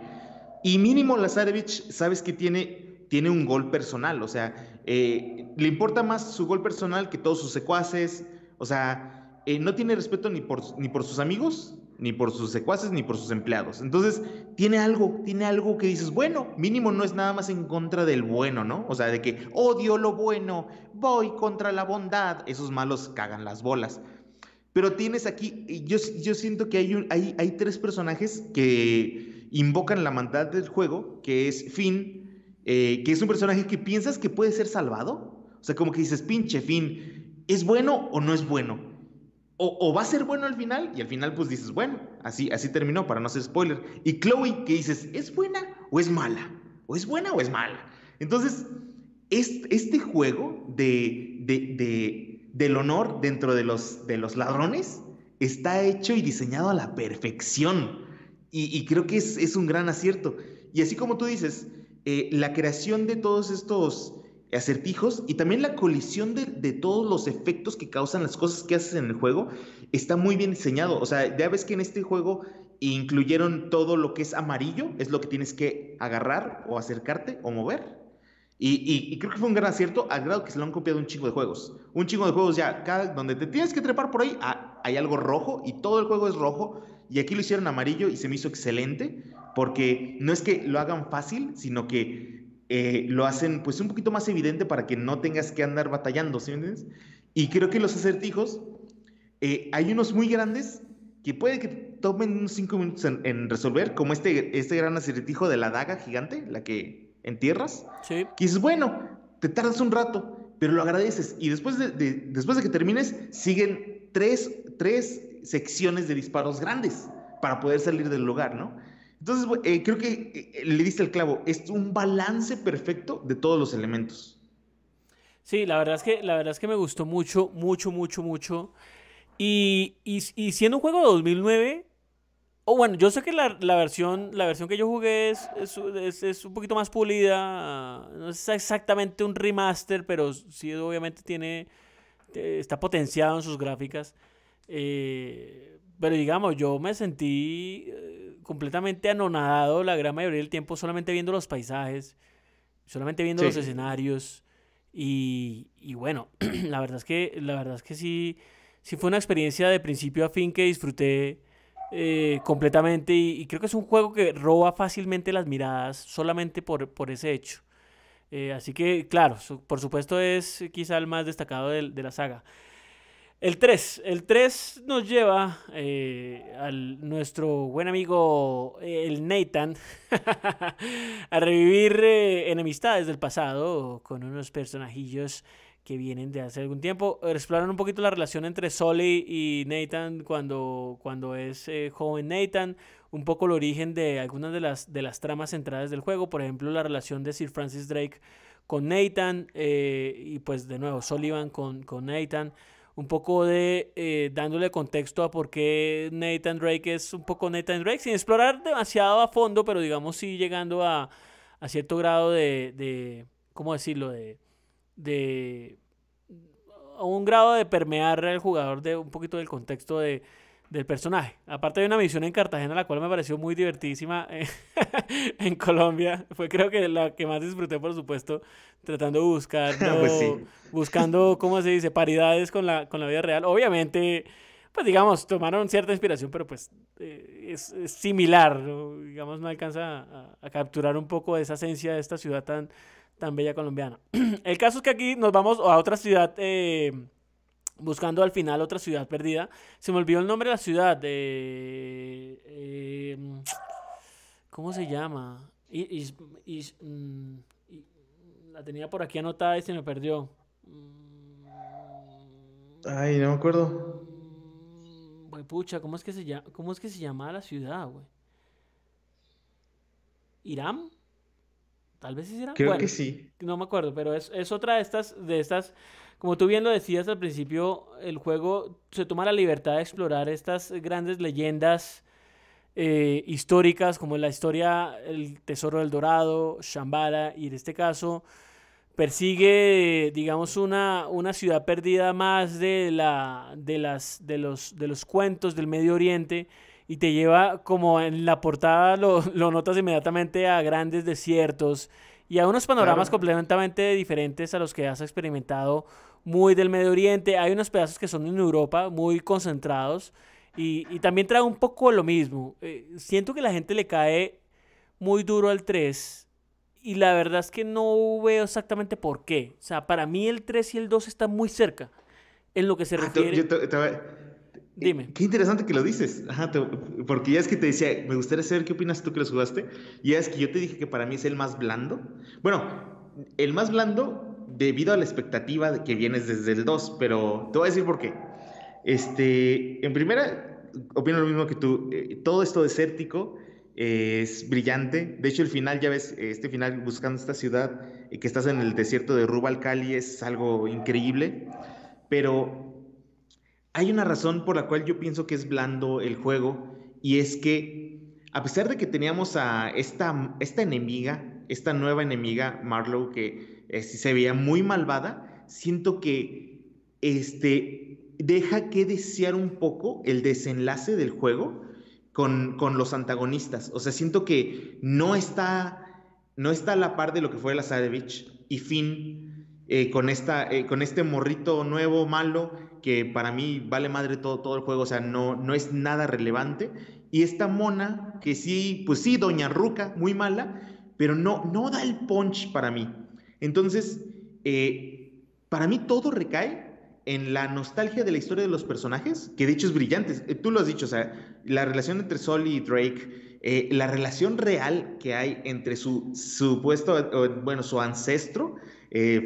Y mínimo Lazarevich, sabes que tiene tiene un gol personal, o sea, eh, le importa más su gol personal que todos sus secuaces, o sea, eh, no tiene respeto ni por, ni por sus amigos, ni por sus secuaces, ni por sus empleados. Entonces, tiene algo, tiene algo que dices, bueno, mínimo no es nada más en contra del bueno, ¿no? O sea, de que odio lo bueno, voy contra la bondad, esos malos cagan las bolas. Pero tienes aquí, yo, yo siento que hay, un, hay, hay tres personajes que invocan la maldad del juego, que es Finn, eh, que es un personaje que piensas que puede ser salvado. O sea, como que dices, pinche fin, ¿es bueno o no es bueno? O, va a ser bueno al final, y al final pues dices, bueno, así, así terminó, para no ser spoiler. Y Chloe, que dices, ¿es buena o es mala? ¿O es buena o es mala? Entonces, este, juego de, del honor dentro de los, ladrones está hecho y diseñado a la perfección. Y, creo que es un gran acierto. Y así como tú dices, eh, la creación de todos estos acertijos y también la colisión de, todos los efectos que causan las cosas que haces en el juego está muy bien diseñado. O sea, ya ves que en este juego incluyeron todo lo que es amarillo, es lo que tienes que agarrar o acercarte o mover. Y, creo que fue un gran acierto al grado que se lo han copiado un chingo de juegos. Un chingo de juegos ya, donde te tienes que trepar por ahí, ah, hay algo rojo y todo el juego es rojo. Y aquí lo hicieron amarillo y se me hizo excelente porque no es que lo hagan fácil, sino que eh, lo hacen pues un poquito más evidente para que no tengas que andar batallando, ¿sí entiendes? Y creo que los acertijos, eh, hay unos muy grandes que puede que tomen unos 5 minutos en, resolver, como este, este gran acertijo de la daga gigante, la que entierras. Que es bueno, te tardas un rato, pero lo agradeces. Y después de, después de que termines, siguen tres, tres secciones de disparos grandes para poder salir del lugar, ¿no? Entonces, eh, creo que eh, eh, le diste el clavo. Es un balance perfecto de todos los elementos. Sí, la verdad es que, la verdad es que me gustó mucho, mucho, mucho, mucho. Y, y, siendo un juego de 2009, o bueno, yo sé que la, versión, la versión que yo jugué es, es, un poquito más pulida. No es exactamente un remaster, pero sí obviamente tiene, está potenciado en sus gráficas. pero digamos, yo me sentí completamente anonadado la gran mayoría del tiempo solamente viendo los paisajes, solamente viendo los escenarios. Y, y bueno, [clears throat] la verdad es que, la verdad es que sí, sí fue una experiencia de principio a fin que disfruté eh, completamente. Y, creo que es un juego que roba fácilmente las miradas solamente por, ese hecho. Eh, así que, claro, por supuesto es quizá el más destacado de, de la saga. El 3. El 3 nos lleva eh, a nuestro buen amigo eh, el Nathan [laughs] a revivir eh, enemistades del pasado con unos personajillos que vienen de hace algún tiempo. Exploran un poquito la relación entre Sully y Nathan cuando, cuando es joven Nathan. Un poco el origen de algunas de las, de las tramas centrales del juego. Por ejemplo, la relación de Sir Francis Drake con Nathan. y pues de nuevo, Sullivan con, con Nathan un poco de eh, dándole contexto a por qué Nathan Drake es un poco Nathan Drake, sin explorar demasiado a fondo, pero digamos sí llegando a, a cierto grado de, de, ¿cómo decirlo?, de, de a un grado de permear al jugador de un poquito del contexto de, del personaje. Aparte de una misión en Cartagena, la cual me pareció muy divertidísima eh, [laughs] en, Colombia. Fue creo que la que más disfruté, por supuesto, tratando de buscar, [laughs] ah, pues buscando, ¿cómo se dice?, paridades con la, con la vida real. Obviamente, pues digamos, tomaron cierta inspiración, pero pues eh, es, similar, digamos, no alcanza a, capturar un poco esa esencia de esta ciudad tan, tan bella colombiana. [clears throat] El caso es que aquí nos vamos a otra ciudad... Eh, buscando al final otra ciudad perdida. Se me olvidó el nombre de la ciudad. de em, ¿Cómo se llama? Mm, la tenía por aquí anotada y se me perdió. Ay, no me acuerdo. Mm, güey, pucha, ¿cómo es que se llama, cómo es que se la ciudad, güey? ¿Irán? Tal vez es Irán. Creo que sí. No me acuerdo, pero es, es otra de estas, de estas como tú bien lo decías al principio, el juego se toma la libertad de explorar estas grandes leyendas eh, históricas, como la historia El Tesoro del Dorado, Shambhala, y en este caso persigue, digamos, una, una ciudad perdida más de, la, de, las, de, los, de los cuentos del Medio Oriente y te lleva, como en la portada lo, [laughs] notas inmediatamente, a grandes desiertos y a unos panoramas completamente diferentes a los que has experimentado muy del Medio Oriente, hay unos pedazos que son en Europa, muy concentrados, y, y también trae un poco lo mismo. Eh, siento que la gente le cae muy duro al 3, y la verdad es que no veo exactamente por qué. O sea, para mí el 3 y el 2 están muy cerca en lo que se ah, refiere... Dime. Qué interesante que lo dices. Ajá, porque ya es que te decía, me gustaría saber qué opinas tú que lo jugaste. Ya es que yo te dije que para mí es el más blando. Bueno, el más blando debido a la expectativa de que vienes desde el 2, pero te voy a decir por qué. Este, en primera, opino lo mismo que tú. Eh, todo esto desértico eh, es brillante. De hecho, el final, ya ves, eh, este final buscando esta ciudad, y que estás en el desierto de Rubalcali, es algo increíble. Pero hay una razón por la cual yo pienso que es blando el juego, y es que a pesar de que teníamos a esta, esta enemiga, esta nueva enemiga, Marlowe, que se veía muy malvada, siento que este, deja que desear un poco el desenlace del juego con, los antagonistas. O sea, siento que no está, no está a la par de lo que fue la Sadevich y Finn eh, con, esta, eh, con este morrito nuevo, malo, que para mí vale madre todo, todo el juego, o sea, no, no es nada relevante. Y esta mona, que sí, pues sí, doña Ruca, muy mala, pero no, no da el punch para mí. Entonces, eh, para mí todo recae en la nostalgia de la historia de los personajes, que de hecho es brillante. Eh, tú lo has dicho, o sea, la relación entre Sol y Drake, eh, la relación real que hay entre su supuesto, bueno, su ancestro,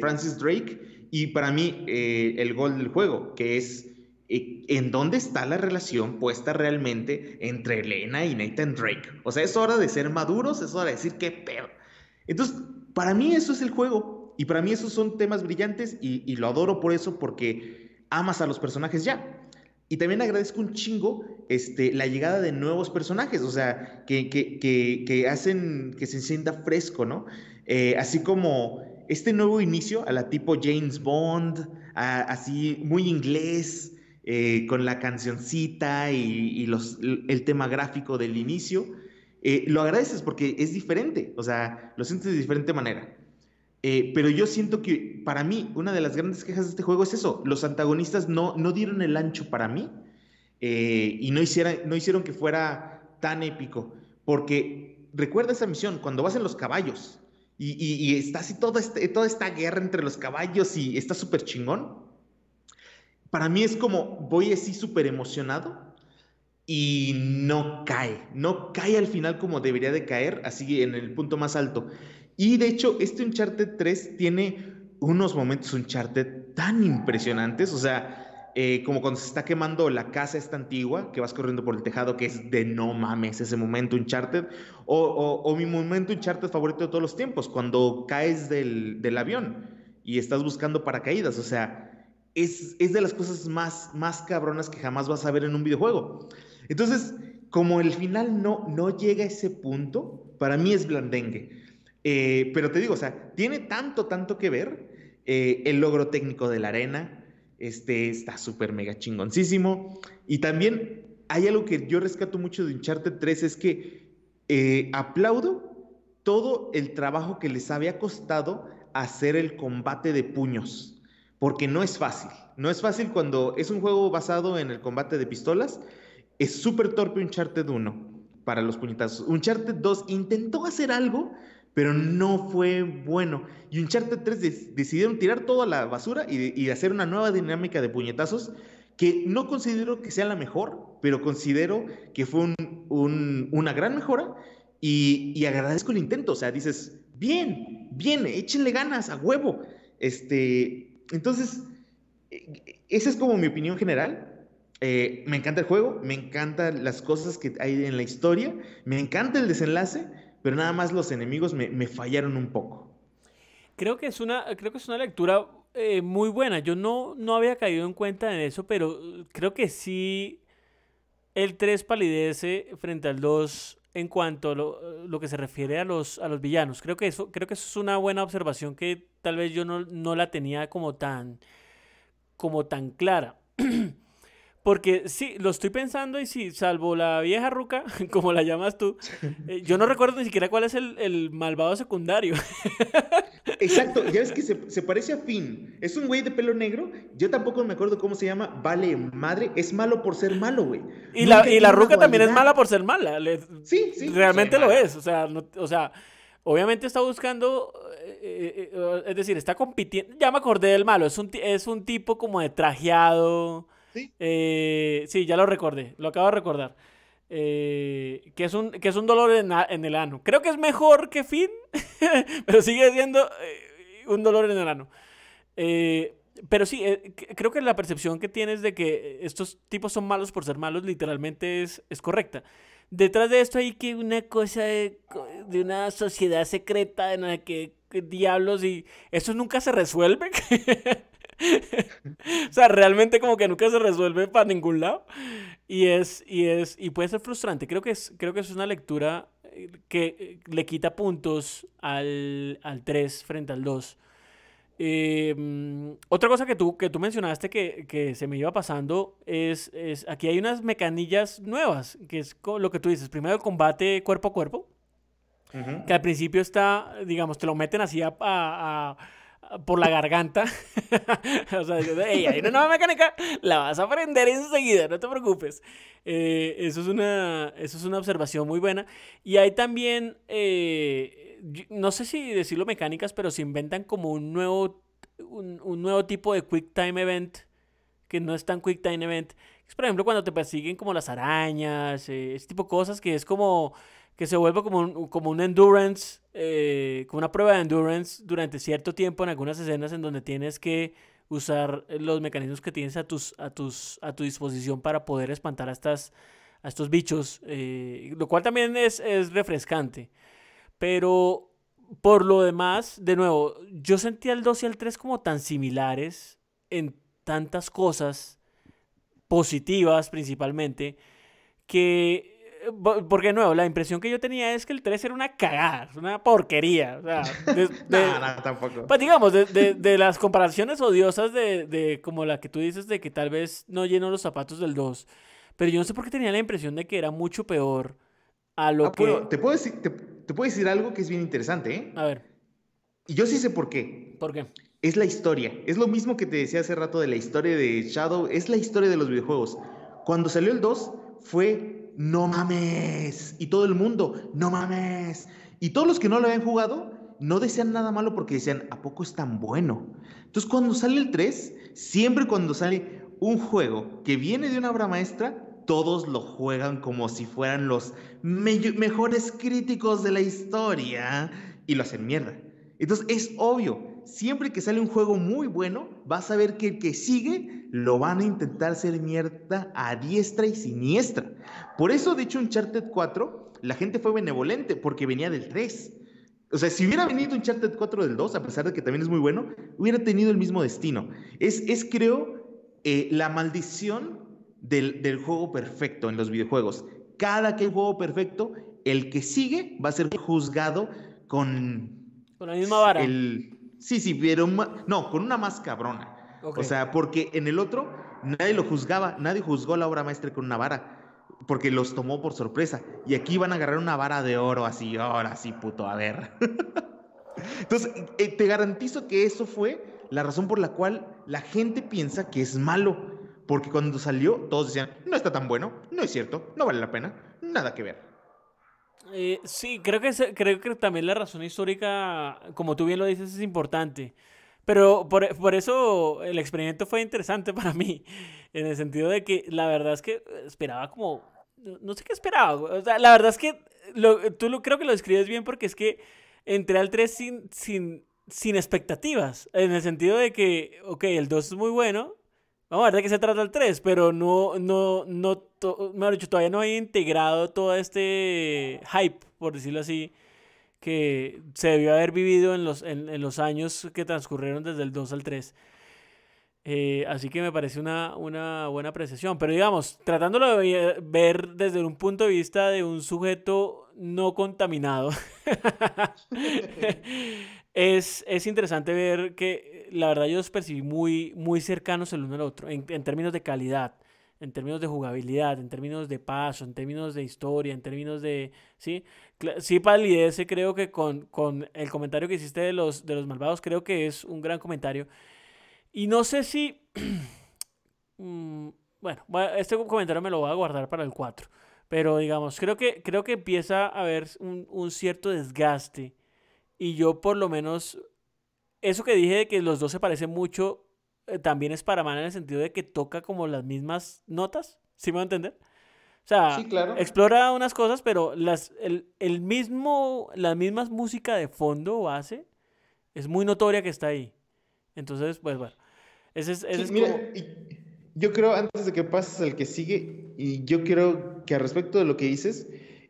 Francis Drake, y para mí el gol del juego, que es en dónde está la relación puesta realmente entre Elena y Nathan Drake. O sea, es hora de ser maduros, es hora de decir qué pedo. Entonces, para mí eso es el juego y para mí esos son temas brillantes y, lo adoro por eso porque amas a los personajes ya. Y también agradezco un chingo este, la llegada de nuevos personajes, o sea, que, que, hacen que se encienda fresco, ¿no? Eh, así como este nuevo inicio a la tipo James Bond, así muy inglés, eh, con la cancioncita y, y los, el tema gráfico del inicio. Eh, lo agradeces porque es diferente, o sea, lo sientes de diferente manera. Eh, pero yo siento que para mí una de las grandes quejas de este juego es eso, los antagonistas no, no dieron el ancho para mí eh, y no, no hicieron que fuera tan épico, porque recuerda esa misión, cuando vas en los caballos y, y, y está así toda, este, toda esta guerra entre los caballos y está súper chingón, para mí es como voy así súper emocionado y no cae, no cae al final como debería de caer, así en el punto más alto. Y de hecho, este Uncharted 3 tiene unos momentos Uncharted tan impresionantes, o sea, eh, como cuando se está quemando la casa esta antigua, que vas corriendo por el tejado, que es de no mames ese momento Uncharted, o, o, o mi momento Uncharted favorito de todos los tiempos, cuando caes del, del avión y estás buscando paracaídas, o sea, es, es de las cosas más, más cabronas que jamás vas a ver en un videojuego. Entonces, como el final no, no llega a ese punto, para mí es blandengue. Eh, pero te digo, o sea, tiene tanto, tanto que ver eh, el logro técnico de la arena, este está súper mega chingoncísimo. Y también hay algo que yo rescato mucho de Uncharted 3, es que eh, aplaudo todo el trabajo que les había costado hacer el combate de puños, porque no es fácil. No es fácil cuando es un juego basado en el combate de pistolas, es súper torpe Uncharted 1 para los puñetazos. Un Uncharted 2 intentó hacer algo, pero no fue bueno. Y un Uncharted 3 decidieron tirar toda la basura y, hacer una nueva dinámica de puñetazos que no considero que sea la mejor, pero considero que fue una gran mejora y, agradezco el intento. O sea, dices, bien, bien, échenle ganas a huevo. Este, entonces, e, e, esa es como mi opinión general. Eh, me encanta el juego, me encantan las cosas que hay en la historia, me encanta el desenlace, pero nada más los enemigos me, fallaron un poco. Creo que es una, creo que es una lectura eh, muy buena. Yo no, no había caído en cuenta de eso, pero eh, creo que sí el 3 palidece frente al 2 en cuanto a lo, que se refiere a los, a los villanos. Creo que, eso, creo que es una buena observación que tal vez yo no, no la tenía como tan, como tan clara. [clears throat] Porque sí, lo estoy pensando y sí, salvo la vieja ruca, [laughs] como la llamas tú, eh, yo no recuerdo ni siquiera cuál es el, malvado secundario. [laughs] Exacto, ya ves que se, parece a Finn. Es un güey de pelo negro, yo tampoco me acuerdo cómo se llama, vale madre, es malo por ser malo, güey. Y la, y ruca también es mala por ser mala. sí, sí. Realmente lo es, o sea, o sea, obviamente está buscando, eh, eh, es decir, está compitiendo, ya me acordé del malo, es un, es un tipo como de trajeado eh, ¿Sí? ya lo recordé, lo acabo de recordar. Eh, que, es un, que es un dolor en, el ano. Creo que es mejor que Finn, [laughs] pero sigue siendo eh, un dolor en el ano. pero sí, creo que la percepción que tienes de que estos tipos son malos por ser malos literalmente es, es correcta. Detrás de esto hay que una cosa de, una sociedad secreta en la que diablos y eso nunca se resuelve. [laughs] [laughs] o sea, realmente como que nunca se resuelve para ningún lado. Y es, y es, y puede ser frustrante. Creo que es, creo que es una lectura eh, que eh, le quita puntos al, al 3 frente al 2. Em, otra cosa que tú, que tú mencionaste que, que se me iba pasando es, es, aquí hay unas mecanillas nuevas, que es lo que tú dices, primero el combate cuerpo a cuerpo, que al principio está, digamos, te lo meten así a por la garganta. [laughs] o sea, hay una nueva mecánica, la vas a aprender enseguida, no te preocupes. Eh, eso, es una, eso es una observación muy buena. Y hay también, eh, no sé si decirlo mecánicas, pero se inventan como un nuevo, un, nuevo tipo de Quick Time Event que no es tan Quick Time Event. Es, por ejemplo, cuando te persiguen como las arañas, eh, ese tipo de cosas que es como que se vuelve como un, como un endurance eh, Con una prueba de endurance durante cierto tiempo en algunas escenas en donde tienes que usar eh, los mecanismos que tienes a, tus, a, tus, a tu disposición para poder espantar a, estas, a estos bichos, eh, lo cual también es, es refrescante. Pero por lo demás, de nuevo, yo sentía el 2 y el 3 como tan similares en tantas cosas positivas principalmente, que porque nuevo, la impresión que yo tenía es que el 3 era una cagada, una porquería. [laughs] tampoco. Pues digamos, de, las comparaciones odiosas de, como la que tú dices de que tal vez no llenó los zapatos del 2. Pero yo no sé por qué tenía la impresión de que era mucho peor a lo ah, que... te puedo, decir, te, te puedo decir algo que es bien interesante, ¿eh? A ver. Y yo sí sé por qué. ¿Por qué? Es la historia. Es lo mismo que te decía hace rato de la historia de Shadow. Es la historia de los videojuegos. Cuando salió el 2 fue no mames. Y todo el mundo, no mames. Y todos los que no lo habían jugado, no decían nada malo porque decían, ¿a poco es tan bueno? Entonces cuando sale el 3, siempre cuando sale un juego que viene de una obra maestra, todos lo juegan como si fueran los mejores críticos de la historia y lo hacen mierda. Entonces es obvio, siempre que sale un juego muy bueno, vas a ver que el que sigue lo van a intentar ser mierda a diestra y siniestra. Por eso, de hecho, Uncharted 4, la gente fue benevolente porque venía del 3. O sea, si hubiera venido Uncharted 4 del 2, a pesar de que también es muy bueno, hubiera tenido el mismo destino. Es, es creo, eh, la maldición del, juego perfecto en los videojuegos. Cada que hay juego perfecto, el que sigue va a ser juzgado con... Con la misma vara. Sí, sí, pero no, con una más cabrona. O sea, porque en el otro nadie lo juzgaba, nadie juzgó la obra maestra con una vara, porque los tomó por sorpresa. Y aquí van a agarrar una vara de oro así, ahora sí, puto, a ver. [laughs] Entonces, eh, te garantizo que eso fue la razón por la cual la gente piensa que es malo, porque cuando salió todos decían, no está tan bueno, no es cierto, no vale la pena, nada que ver. Eh, sí, creo que, creo que también la razón histórica, como tú bien lo dices, es importante. Pero por, por, eso el experimento fue interesante [laughs] para mí, en el sentido de que la verdad es que esperaba como, no sé qué esperaba, o sea, la verdad es que tú lo, creo que lo describes bien porque es que entré al 3 sin, sin, sin expectativas, en el sentido de que, ok, el 2 es muy bueno, Vamos a ver de qué se trata el 3, pero no, no, no, no, mejor todavía no he integrado todo este hype, por decirlo así, que se debió haber vivido en los, en, en los años que transcurrieron desde el 2 al 3. Eh, así que me parece una, una buena apreciación. Pero digamos, tratándolo de ver desde un punto de vista de un sujeto no contaminado. [laughs] [laughs] es, es interesante ver que eh, la verdad yo los percibí muy, muy cercanos el uno al otro, en, términos de calidad, en términos de jugabilidad, en términos de paso, en términos de historia, en términos de... Sí, sí palidece, creo que con, con el comentario que hiciste de los, de los malvados, creo que es un gran comentario. Y no sé si... [clears throat] Mm, bueno, este comentario me lo voy a guardar para el 4. Pero digamos, creo que, creo que empieza a haber un, un cierto desgaste y yo por lo menos, eso que dije de que los dos se parecen mucho, eh, también es para mal en el sentido de que toca como las mismas notas, si me va a entender? O sea, explora unas cosas, pero las, el, el mismo, las mismas música de fondo o base es muy notoria que está ahí. Entonces, pues bueno, ese es... y yo creo, antes de que pases al que sigue, y yo creo que al respecto de lo que dices,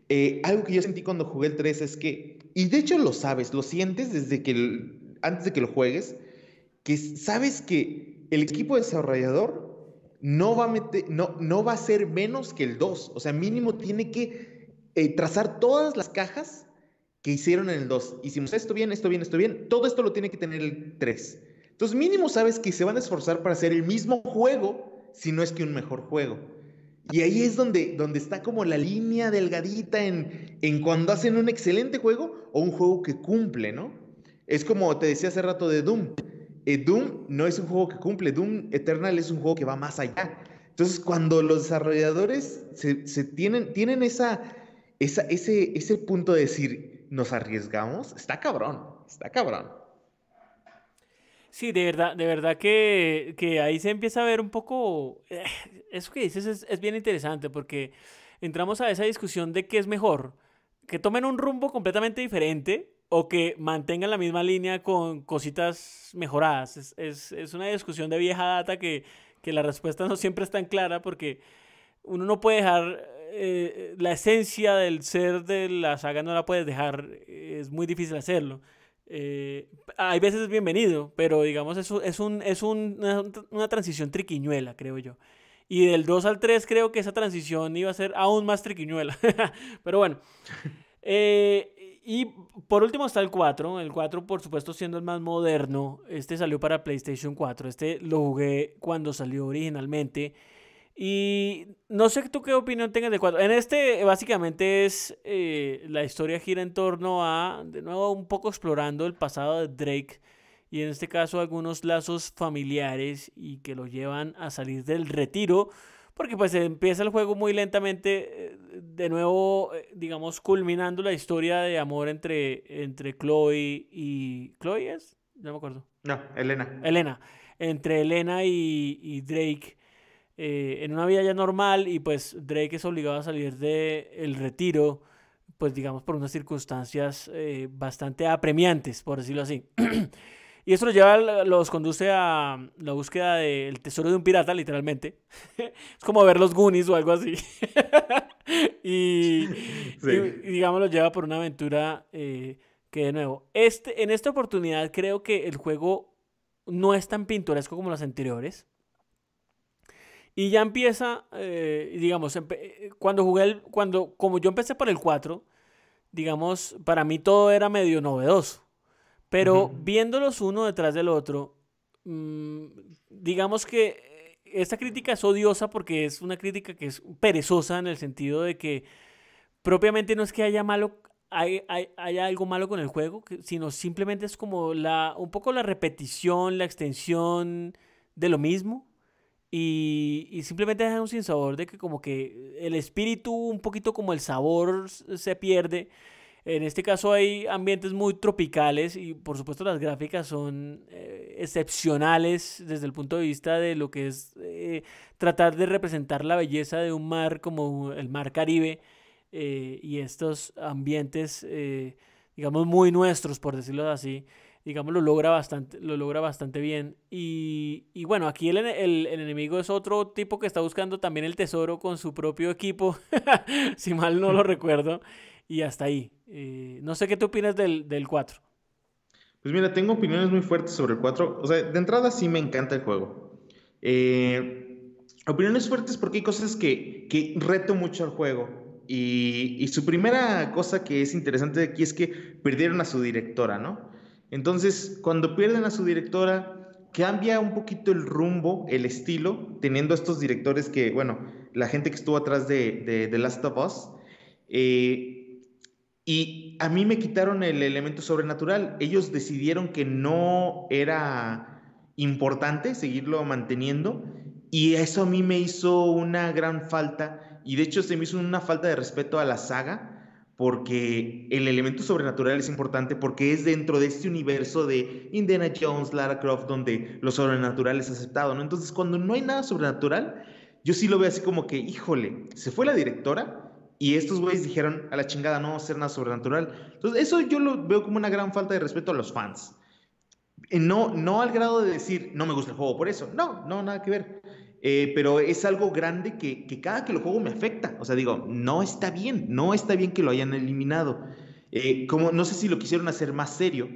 eh, algo que yo sentí cuando jugué el 3 es que y de hecho lo sabes, lo sientes desde que antes de que lo juegues, que sabes que el equipo desarrollador no va a, no, va a ser menos que el 2. O sea, mínimo tiene que eh, trazar todas las cajas que hicieron en el 2. Y si Hicimos esto bien, esto bien, esto bien. Todo esto lo tiene que tener el 3. Entonces, mínimo sabes que se van a esforzar para hacer el mismo juego, si no es que un mejor juego. Y ahí es donde, donde está como la línea delgadita en, en cuando hacen un excelente juego o un juego que cumple, ¿no? Es como te decía hace rato de Doom. Eh, Doom no es un juego que cumple, Doom Eternal es un juego que va más allá. Entonces, cuando los desarrolladores se, tienen, tienen esa, ese, ese punto de decir, nos arriesgamos, está cabrón, está cabrón. Sí, de verdad, de verdad que, ahí se empieza a ver un poco... Eh, eso que dices es, bien interesante porque entramos a esa discusión de qué es mejor, que tomen un rumbo completamente diferente o que mantengan la misma línea con cositas mejoradas. Es, una discusión de vieja data que, que, la respuesta no siempre es tan clara porque uno no puede dejar eh, la esencia del ser de la saga, no la puedes dejar, es muy difícil hacerlo. Eh, hay veces es bienvenido, pero digamos es, es, un, es una, transición triquiñuela, creo yo. Y del 2 al 3 creo que esa transición iba a ser aún más triquiñuela. [laughs] pero bueno. Eh, y por último está el 4. El 4, por supuesto, siendo el más moderno. Este salió para PlayStation 4. Este lo jugué cuando salió originalmente. Y no sé tú qué opinión tengas de Cuatro. En este, básicamente, es. Eh, la historia gira en torno a. De nuevo, un poco explorando el pasado de Drake. Y en este caso, algunos lazos familiares. Y que lo llevan a salir del retiro. Porque, pues, empieza el juego muy lentamente. Eh, de nuevo, eh, digamos, culminando la historia de amor entre, entre Chloe y. ¿Chloe es? No me acuerdo. No, Elena. Elena. Entre Elena y, y Drake eh, en una vida ya normal y pues Drake es obligado a salir del el retiro, pues digamos por unas circunstancias eh, bastante apremiantes, por decirlo así. [clears throat] y esto los, lleva, los conduce a la búsqueda del tesoro de un pirata, literalmente. [laughs] es como ver los Goonies o algo así. [laughs] y, digamos los lleva por una aventura eh, que de nuevo, este, en esta oportunidad creo que el juego no es tan pintoresco como las anteriores. Y ya empieza, eh, digamos, eh, cuando jugué, cuando, como yo empecé por el 4, digamos, para mí todo era medio novedoso. Pero viéndolos uno detrás del otro, mm, digamos que esta crítica es odiosa porque es una crítica que es perezosa en el sentido de que propiamente no es que haya malo, hay, algo malo con el juego, sino simplemente es como la, un poco la repetición, la extensión de lo mismo. Y, simplemente dejan un sinsabor de que como que el espíritu, un poquito como el sabor se pierde. En este caso hay ambientes muy tropicales y por supuesto las gráficas son eh, excepcionales desde el punto de vista de lo que es eh, tratar de representar la belleza de un mar como el mar Caribe eh, y estos ambientes, digamos, muy nuestros, por decirlo así digamos, lo logra bastante, lo logra bastante bien. Y, bueno, aquí el, enemigo es otro tipo que está buscando también el tesoro con su propio equipo, [laughs] si mal no lo [laughs] recuerdo. Y hasta ahí. Eh, no sé qué tú opinas del, 4. Pues mira, tengo opiniones muy fuertes sobre el 4. O sea, de entrada sí me encanta el juego. Eh, opiniones fuertes porque hay cosas que, reto mucho al juego. Y, y, su primera cosa que es interesante aquí es que perdieron a su directora, ¿no? Entonces, cuando pierden a su directora, cambia un poquito el rumbo, el estilo, teniendo estos directores que, bueno, la gente que estuvo atrás de, The Last of Us. Eh, y a mí me quitaron el elemento sobrenatural. Ellos decidieron que no era importante seguirlo manteniendo. Y eso a mí me hizo una gran falta. Y de hecho se me hizo una falta de respeto a la saga porque el elemento sobrenatural es importante porque es dentro de este universo de Indiana Jones, Lara Croft, donde lo sobrenatural es aceptado, ¿no? Entonces, cuando no hay nada sobrenatural, yo sí lo veo así como que, híjole, se fue la directora y estos güeyes dijeron a la chingada, no hacer nada sobrenatural. Entonces, eso yo lo veo como una gran falta de respeto a los fans. Eh, no, no al grado de decir, no me gusta el juego por eso. No, no, nada que ver. Eh, pero es algo grande que, cada que lo juego me afecta. O sea, digo, no está bien, no está bien que lo hayan eliminado. Eh, como, no sé si lo quisieron hacer más serio.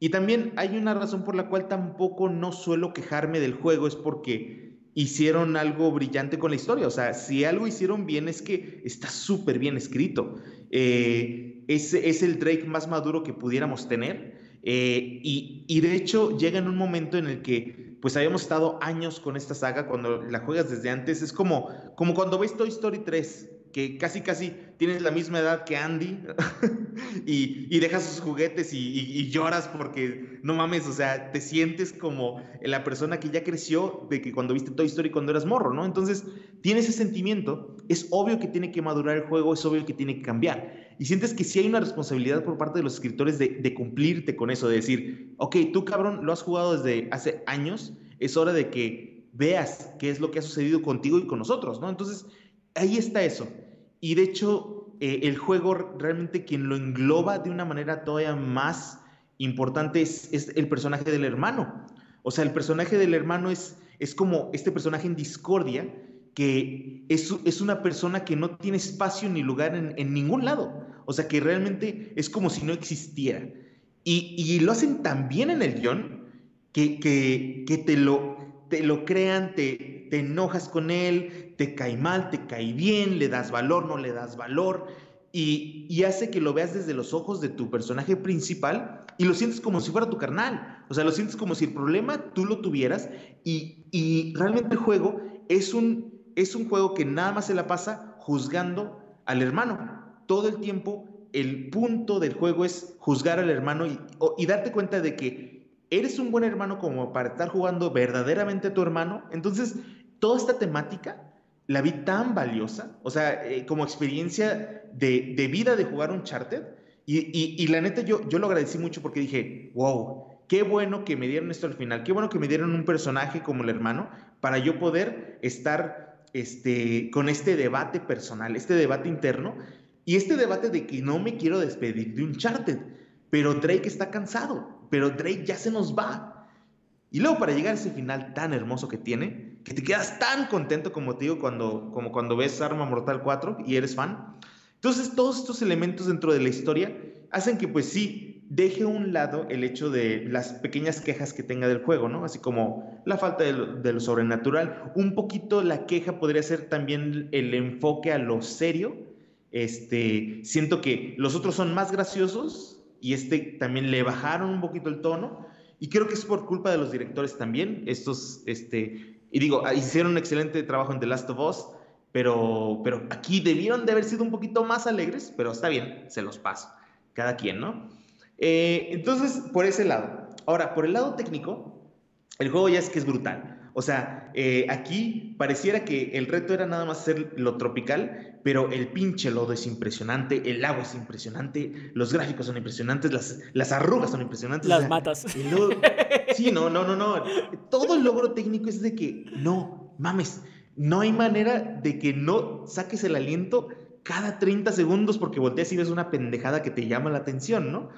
Y también hay una razón por la cual tampoco no suelo quejarme del juego, es porque hicieron algo brillante con la historia. O sea, si algo hicieron bien es que está súper bien escrito. Eh, es, el Drake más maduro que pudiéramos tener. y, y, de hecho llega en un momento en el que pues habíamos estado años con esta saga cuando la juegas desde antes. Es como, como cuando ves Toy Story 3, que casi, casi tienes la misma edad que Andy [laughs] [laughs] y, dejas sus juguetes y, lloras porque no mames, o sea, te sientes como la persona que ya creció de que cuando viste Toy Story cuando eras morro, ¿no? Entonces, tiene ese sentimiento, es obvio que tiene que madurar el juego, es obvio que tiene que cambiar. Y sientes que sí hay una responsabilidad por parte de los escritores de, de cumplirte con eso, de decir, ok, tú cabrón, lo has jugado desde hace años, es hora de que veas qué es lo que ha sucedido contigo y con nosotros, ¿no? Entonces, ahí está eso. Y de hecho, eh, el juego realmente quien lo engloba de una manera todavía más importante es, el personaje del hermano. O sea, el personaje del hermano es, es como este personaje en discordia, que es, es una persona que no tiene espacio ni lugar en, ningún lado. O sea, que realmente es como si no existiera. Y, lo hacen tan bien en el guión que, que te lo te lo crean, te, enojas con él, te cae mal, te cae bien, le das valor, no le das valor, y, hace que lo veas desde los ojos de tu personaje principal y lo sientes como si fuera tu carnal. O sea, lo sientes como si el problema tú lo tuvieras y, realmente el juego es un, es un juego que nada más se la pasa juzgando al hermano. Todo el tiempo el punto del juego es juzgar al hermano y, y darte cuenta de que ¿Eres un buen hermano como para estar jugando verdaderamente tu hermano? Entonces, toda esta temática la vi tan valiosa, o sea, eh, como experiencia de, vida de jugar un charter. Y, la neta, yo, yo lo agradecí mucho porque dije, wow, qué bueno que me dieron esto al final, qué bueno que me dieron un personaje como el hermano para yo poder estar este, con este debate personal, este debate interno y este debate de que no me quiero despedir de un charter, pero Drake está cansado pero Drake ya se nos va. Y luego para llegar a ese final tan hermoso que tiene, que te quedas tan contento como te digo cuando, como cuando ves Arma Mortal 4 y eres fan. Entonces todos estos elementos dentro de la historia hacen que pues sí, deje a un lado el hecho de las pequeñas quejas que tenga del juego, ¿no? Así como la falta de lo, sobrenatural, un poquito la queja podría ser también el enfoque a lo serio. Este, siento que los otros son más graciosos y este también le bajaron un poquito el tono. Y creo que es por culpa de los directores también. Estos, este, y digo, ah, hicieron un excelente trabajo en The Last of Us, pero, pero aquí debieron de haber sido un poquito más alegres, pero está bien, se los paso. Cada quien, ¿no? Eh, entonces, por ese lado. Ahora, por el lado técnico, el juego ya es que es brutal. O sea, eh, aquí pareciera que el reto era nada más hacer lo tropical, pero el pinche lodo es impresionante, el agua es impresionante, los gráficos son impresionantes, las, arrugas son impresionantes. Las matas. [laughs] Sí, no, no, no, no. Todo el logro técnico es de que, no, mames, no hay manera de que no saques el aliento cada 30 segundos porque volteas y ves una pendejada que te llama la atención, ¿no?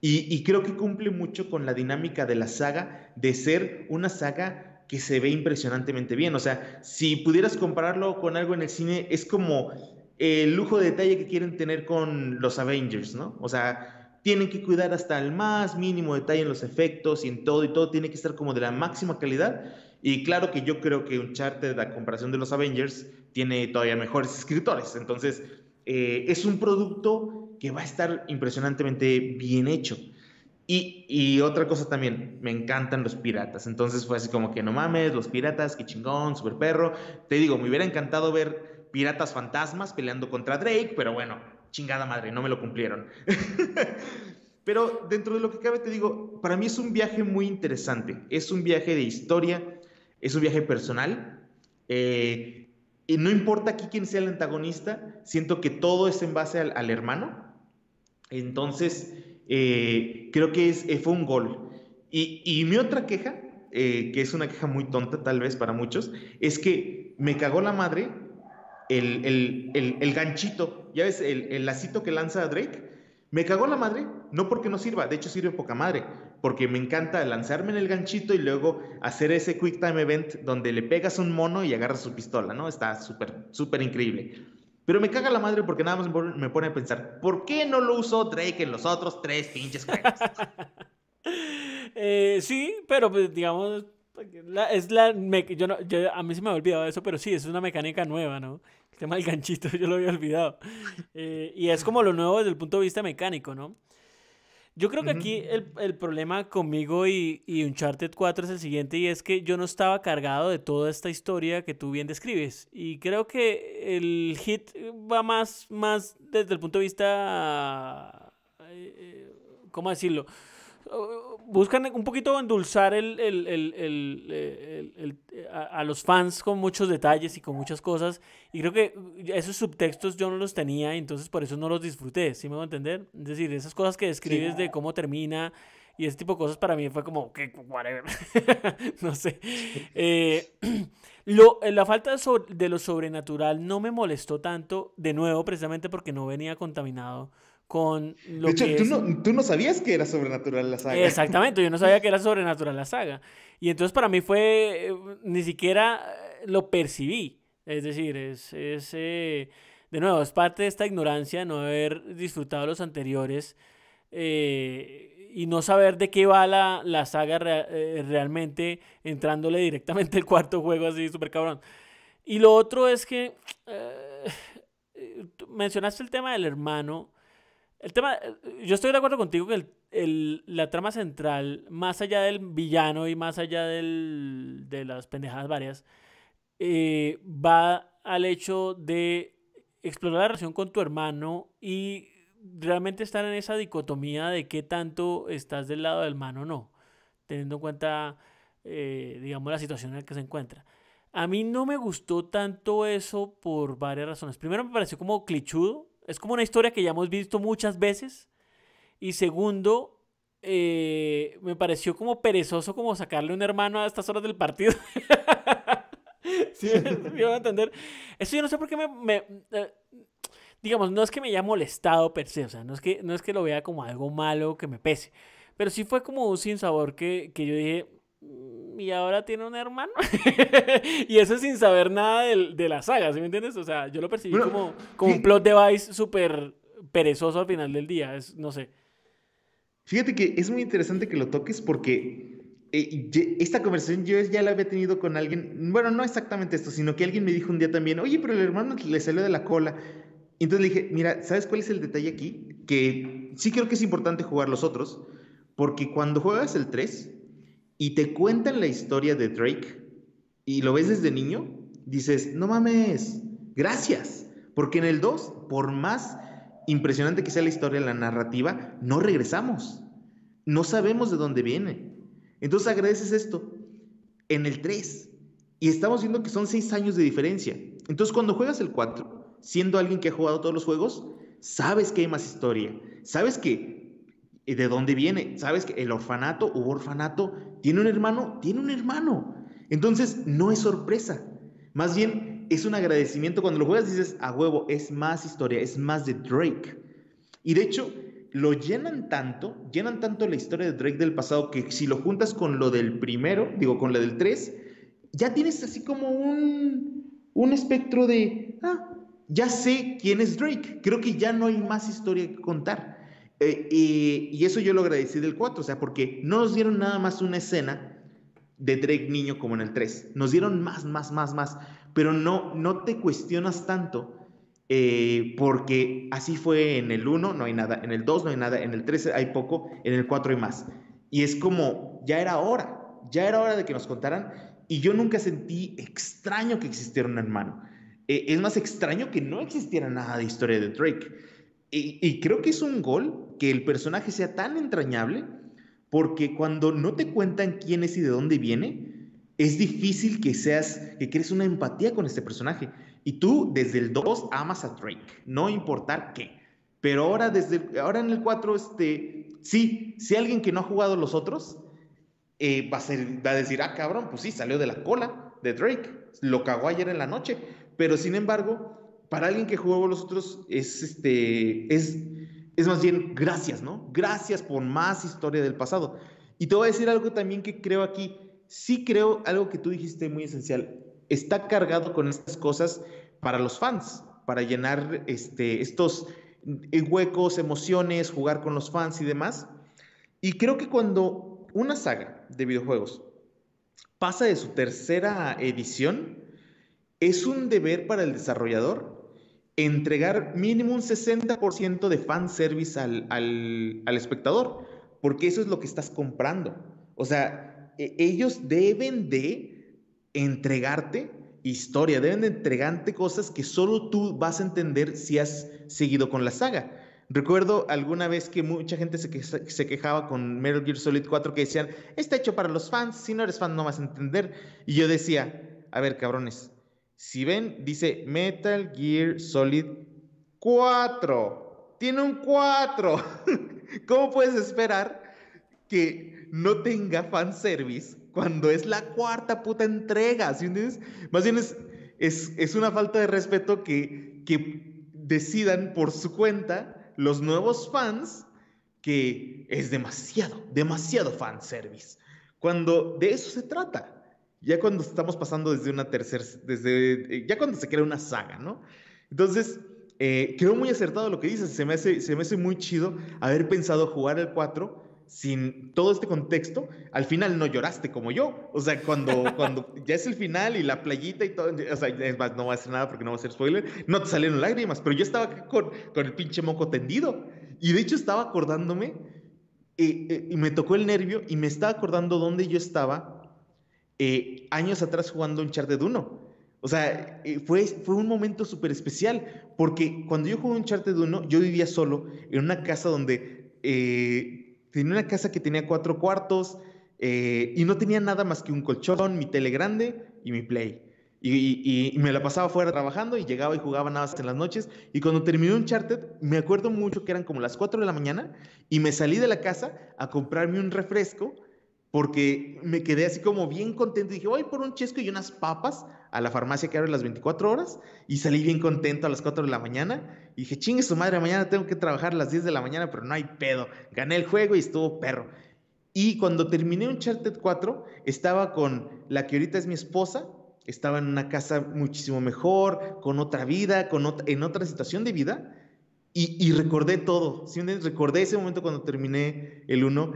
Y, y creo que cumple mucho con la dinámica de la saga, de ser una saga que se ve impresionantemente bien. O sea, si pudieras compararlo con algo en el cine, es como el lujo de detalle que quieren tener con los Avengers, ¿no? O sea, tienen que cuidar hasta el más mínimo detalle en los efectos y en todo, y todo tiene que estar como de la máxima calidad. Y claro que yo creo que un charter, de la comparación de los Avengers, tiene todavía mejores escritores. Entonces, eh, es un producto que va a estar impresionantemente bien hecho. Y, otra cosa también, me encantan los piratas. Entonces fue así como que no mames, los piratas, qué chingón, super perro. Te digo, me hubiera encantado ver piratas fantasmas peleando contra Drake, pero bueno, chingada madre, no me lo cumplieron. [laughs] pero dentro de lo que cabe, te digo, para mí es un viaje muy interesante. Es un viaje de historia, es un viaje personal. Eh, y no importa aquí quién sea el antagonista, siento que todo es en base al hermano. Entonces eh, creo que es, eh, fue un gol. Y, mi otra queja, eh, que es una queja muy tonta tal vez para muchos, es que me cagó la madre el, ganchito, ya ves, el, lacito que lanza Drake. Me cagó la madre, no porque no sirva, de hecho sirve poca madre, porque me encanta lanzarme en el ganchito y luego hacer ese quick time event donde le pegas un mono y agarras su pistola, ¿no? Está súper, súper increíble. Pero me caga la madre porque nada más me pone a pensar, ¿por qué no lo usó Drake en los otros tres pinches juegos? [laughs] Eh, sí, pero pues, digamos, es la me, yo no, a mí se me ha olvidado eso, pero sí, es una mecánica nueva, ¿no? El tema del ganchito [laughs] yo lo había olvidado. Eh, y es como lo nuevo desde el punto de vista mecánico, ¿no? Yo creo que aquí el, problema conmigo y, y Uncharted 4 es el siguiente y es que yo no estaba cargado de toda esta historia que tú bien describes. Y creo que el hit va más, más desde el punto de vista... Eh, eh, ¿Cómo decirlo? buscan un poquito endulzar el, el, el, a, a, los fans con muchos detalles y con muchas cosas. Y creo que esos subtextos yo no los tenía, entonces por eso no los disfruté, ¿sí me voy a entender? Es decir, esas cosas que describes de cómo termina y ese tipo de cosas para mí fue como, que whatever, [laughs] no sé. Eh, [clears throat] lo, eh, la falta de lo sobrenatural no me molestó tanto, de nuevo, precisamente porque no venía contaminado con lo de hecho, tú, no, tú, no, sabías que era sobrenatural la saga. Exactamente, yo no sabía [laughs] que era sobrenatural la saga. Y entonces para mí fue, eh, ni siquiera eh, lo percibí. Es decir, es, eh, de nuevo, es parte de esta ignorancia no haber disfrutado los anteriores y no saber de qué va la, la saga realmente entrándole directamente el cuarto juego así, súper cabrón. Y lo otro es que mencionaste el tema del hermano el tema, yo estoy de acuerdo contigo que el, la trama central, más allá del villano y más allá del, de las pendejadas varias, eh, va al hecho de explorar la relación con tu hermano y realmente estar en esa dicotomía de qué tanto estás del lado del hermano o no, teniendo en cuenta, eh, digamos, la situación en la que se encuentra. A mí no me gustó tanto eso por varias razones. Primero me pareció como clichudo, es como una historia que ya hemos visto muchas veces. Y segundo, eh, me pareció como perezoso como sacarle un hermano a estas horas del partido. [laughs] ¿Sí? [laughs] iban a entender? Eso yo no sé por qué me... Eh, digamos, no es que me haya molestado per se, o sea, no es que, no es que lo vea como algo malo que me pese, pero sí fue como un sinsabor que, que yo dije, Mm, y ahora tiene un hermano. [laughs] y eso sin saber nada de, de, la saga, ¿sí me entiendes? O sea, yo lo percibí como, como un plot device súper perezoso al final del día, es, no sé. Fíjate que es muy interesante que lo toques porque eh, esta conversación yo ya la había tenido con alguien, bueno, no exactamente esto, sino que alguien me dijo un día también, oye, pero el hermano le salió de la cola. Y entonces le dije, mira, ¿sabes cuál es el detalle aquí? Que sí creo que es importante jugar los otros, porque cuando juegas el 3, y te cuentan la historia de Drake y lo ves desde niño, dices, no mames, gracias. Porque en el 2, por más impresionante que sea la historia, la narrativa, no regresamos. No sabemos de dónde viene. Entonces agradeces esto en el 3. Y estamos viendo que son 6 años de diferencia. Entonces cuando juegas el 4, siendo alguien que ha jugado todos los juegos, sabes que hay más historia. Sabes que de dónde viene. Sabes que el orfanato, hubo orfanato, tiene un hermano, tiene un hermano. Entonces, no es sorpresa. Más bien, es un agradecimiento. Cuando lo juegas, dices, a huevo, es más historia, es más de Drake. Y de hecho, lo llenan tanto, llenan tanto la historia de Drake del pasado, que si lo juntas con lo del primero, digo, con la del tres, ya tienes así como un, un espectro de, ah, ya sé quién es Drake. Creo que ya no hay más historia que contar. Eh, y, eso yo lo agradecí del 4, o sea, porque no nos dieron nada más una escena de Drake niño como en el 3, nos dieron más, más, más, más, pero no, no te cuestionas tanto. Eh, porque así fue en el 1, no hay nada, en el 2 no hay nada, en el 3 hay poco, en el 4 hay más. Y es como, ya era hora, ya era hora de que nos contaran y yo nunca sentí extraño que existiera un hermano. Eh, es más extraño que no existiera nada de historia de Drake. Y, creo que es un gol que el personaje sea tan entrañable, porque cuando no te cuentan quién es y de dónde viene, es difícil que seas, que crees una empatía con este personaje. Y tú desde el 2 amas a Drake, no importar qué. Pero ahora, desde, ahora en el 4, este, sí, si alguien que no ha jugado los otros, eh, va, a va a decir, ah, cabrón, pues sí, salió de la cola de Drake, lo cagó ayer en la noche. Pero sin embargo, para alguien que jugó vosotros los otros, es, este, es, es más bien gracias, ¿no? Gracias por más historia del pasado. Y te voy a decir algo también que creo aquí. Sí creo algo que tú dijiste muy esencial. Está cargado con estas cosas para los fans, para llenar este, estos eh, huecos, emociones, jugar con los fans y demás. Y creo que cuando una saga de videojuegos pasa de su tercera edición, es un deber para el desarrollador entregar mínimo un 60% de fanservice al, al, al espectador, porque eso es lo que estás comprando. O sea, e, ellos deben de entregarte historia, deben de entregarte cosas que solo tú vas a entender si has seguido con la saga. Recuerdo alguna vez que mucha gente se, se, quejaba con Metal Gear Solid 4 que decían, está hecho para los fans, si no eres fan no vas a entender. Y yo decía, a ver cabrones, si ven, dice Metal Gear Solid 4. Tiene un 4. [laughs] ¿Cómo puedes esperar que no tenga fanservice cuando es la cuarta puta entrega? ¿Sí Más bien es, una falta de respeto que, que decidan por su cuenta los nuevos fans que es demasiado, demasiado fanservice. Cuando de eso se trata ya cuando estamos pasando desde una tercera, desde, eh, ya cuando se crea una saga, ¿no? Entonces, creo eh, muy acertado lo que dices, se me, hace, se me hace muy chido haber pensado jugar el 4 sin todo este contexto, al final no lloraste como yo. O sea, cuando, [laughs] cuando ya es el final y la playita y todo, o sea, es más, no va a hacer nada porque no va a ser spoiler, no te salieron lágrimas, pero yo estaba con, con el pinche moco tendido. Y de hecho estaba acordándome, eh, y me tocó el nervio y me estaba acordando dónde yo estaba eh, años atrás jugando Uncharted 1. O sea, eh, fue, fue un momento súper especial, porque cuando yo jugué Uncharted 1, yo vivía solo en una casa donde eh, tenía una casa que tenía cuatro cuartos y no tenía nada más que un colchón, mi tele grande y mi play. Y, me la pasaba fuera trabajando y llegaba y jugaba nada más en las noches. Y cuando terminé Uncharted, me acuerdo mucho que eran como las 4 de la mañana y me salí de la casa a comprarme un refresco porque me quedé así como bien contento. Dije, voy por un chesco y unas papas a la farmacia que abre las 24 horas y salí bien contento a las 4 de la mañana. Y dije, chingue su madre, mañana tengo que trabajar a las 10 de la mañana, pero no hay pedo. Gané el juego y estuvo perro. Y cuando terminé Uncharted 4, estaba con la que ahorita es mi esposa, estaba en una casa muchísimo mejor, con otra vida, con en otra situación de vida. Y, y, recordé todo, ¿sí? recordé ese momento cuando terminé el 1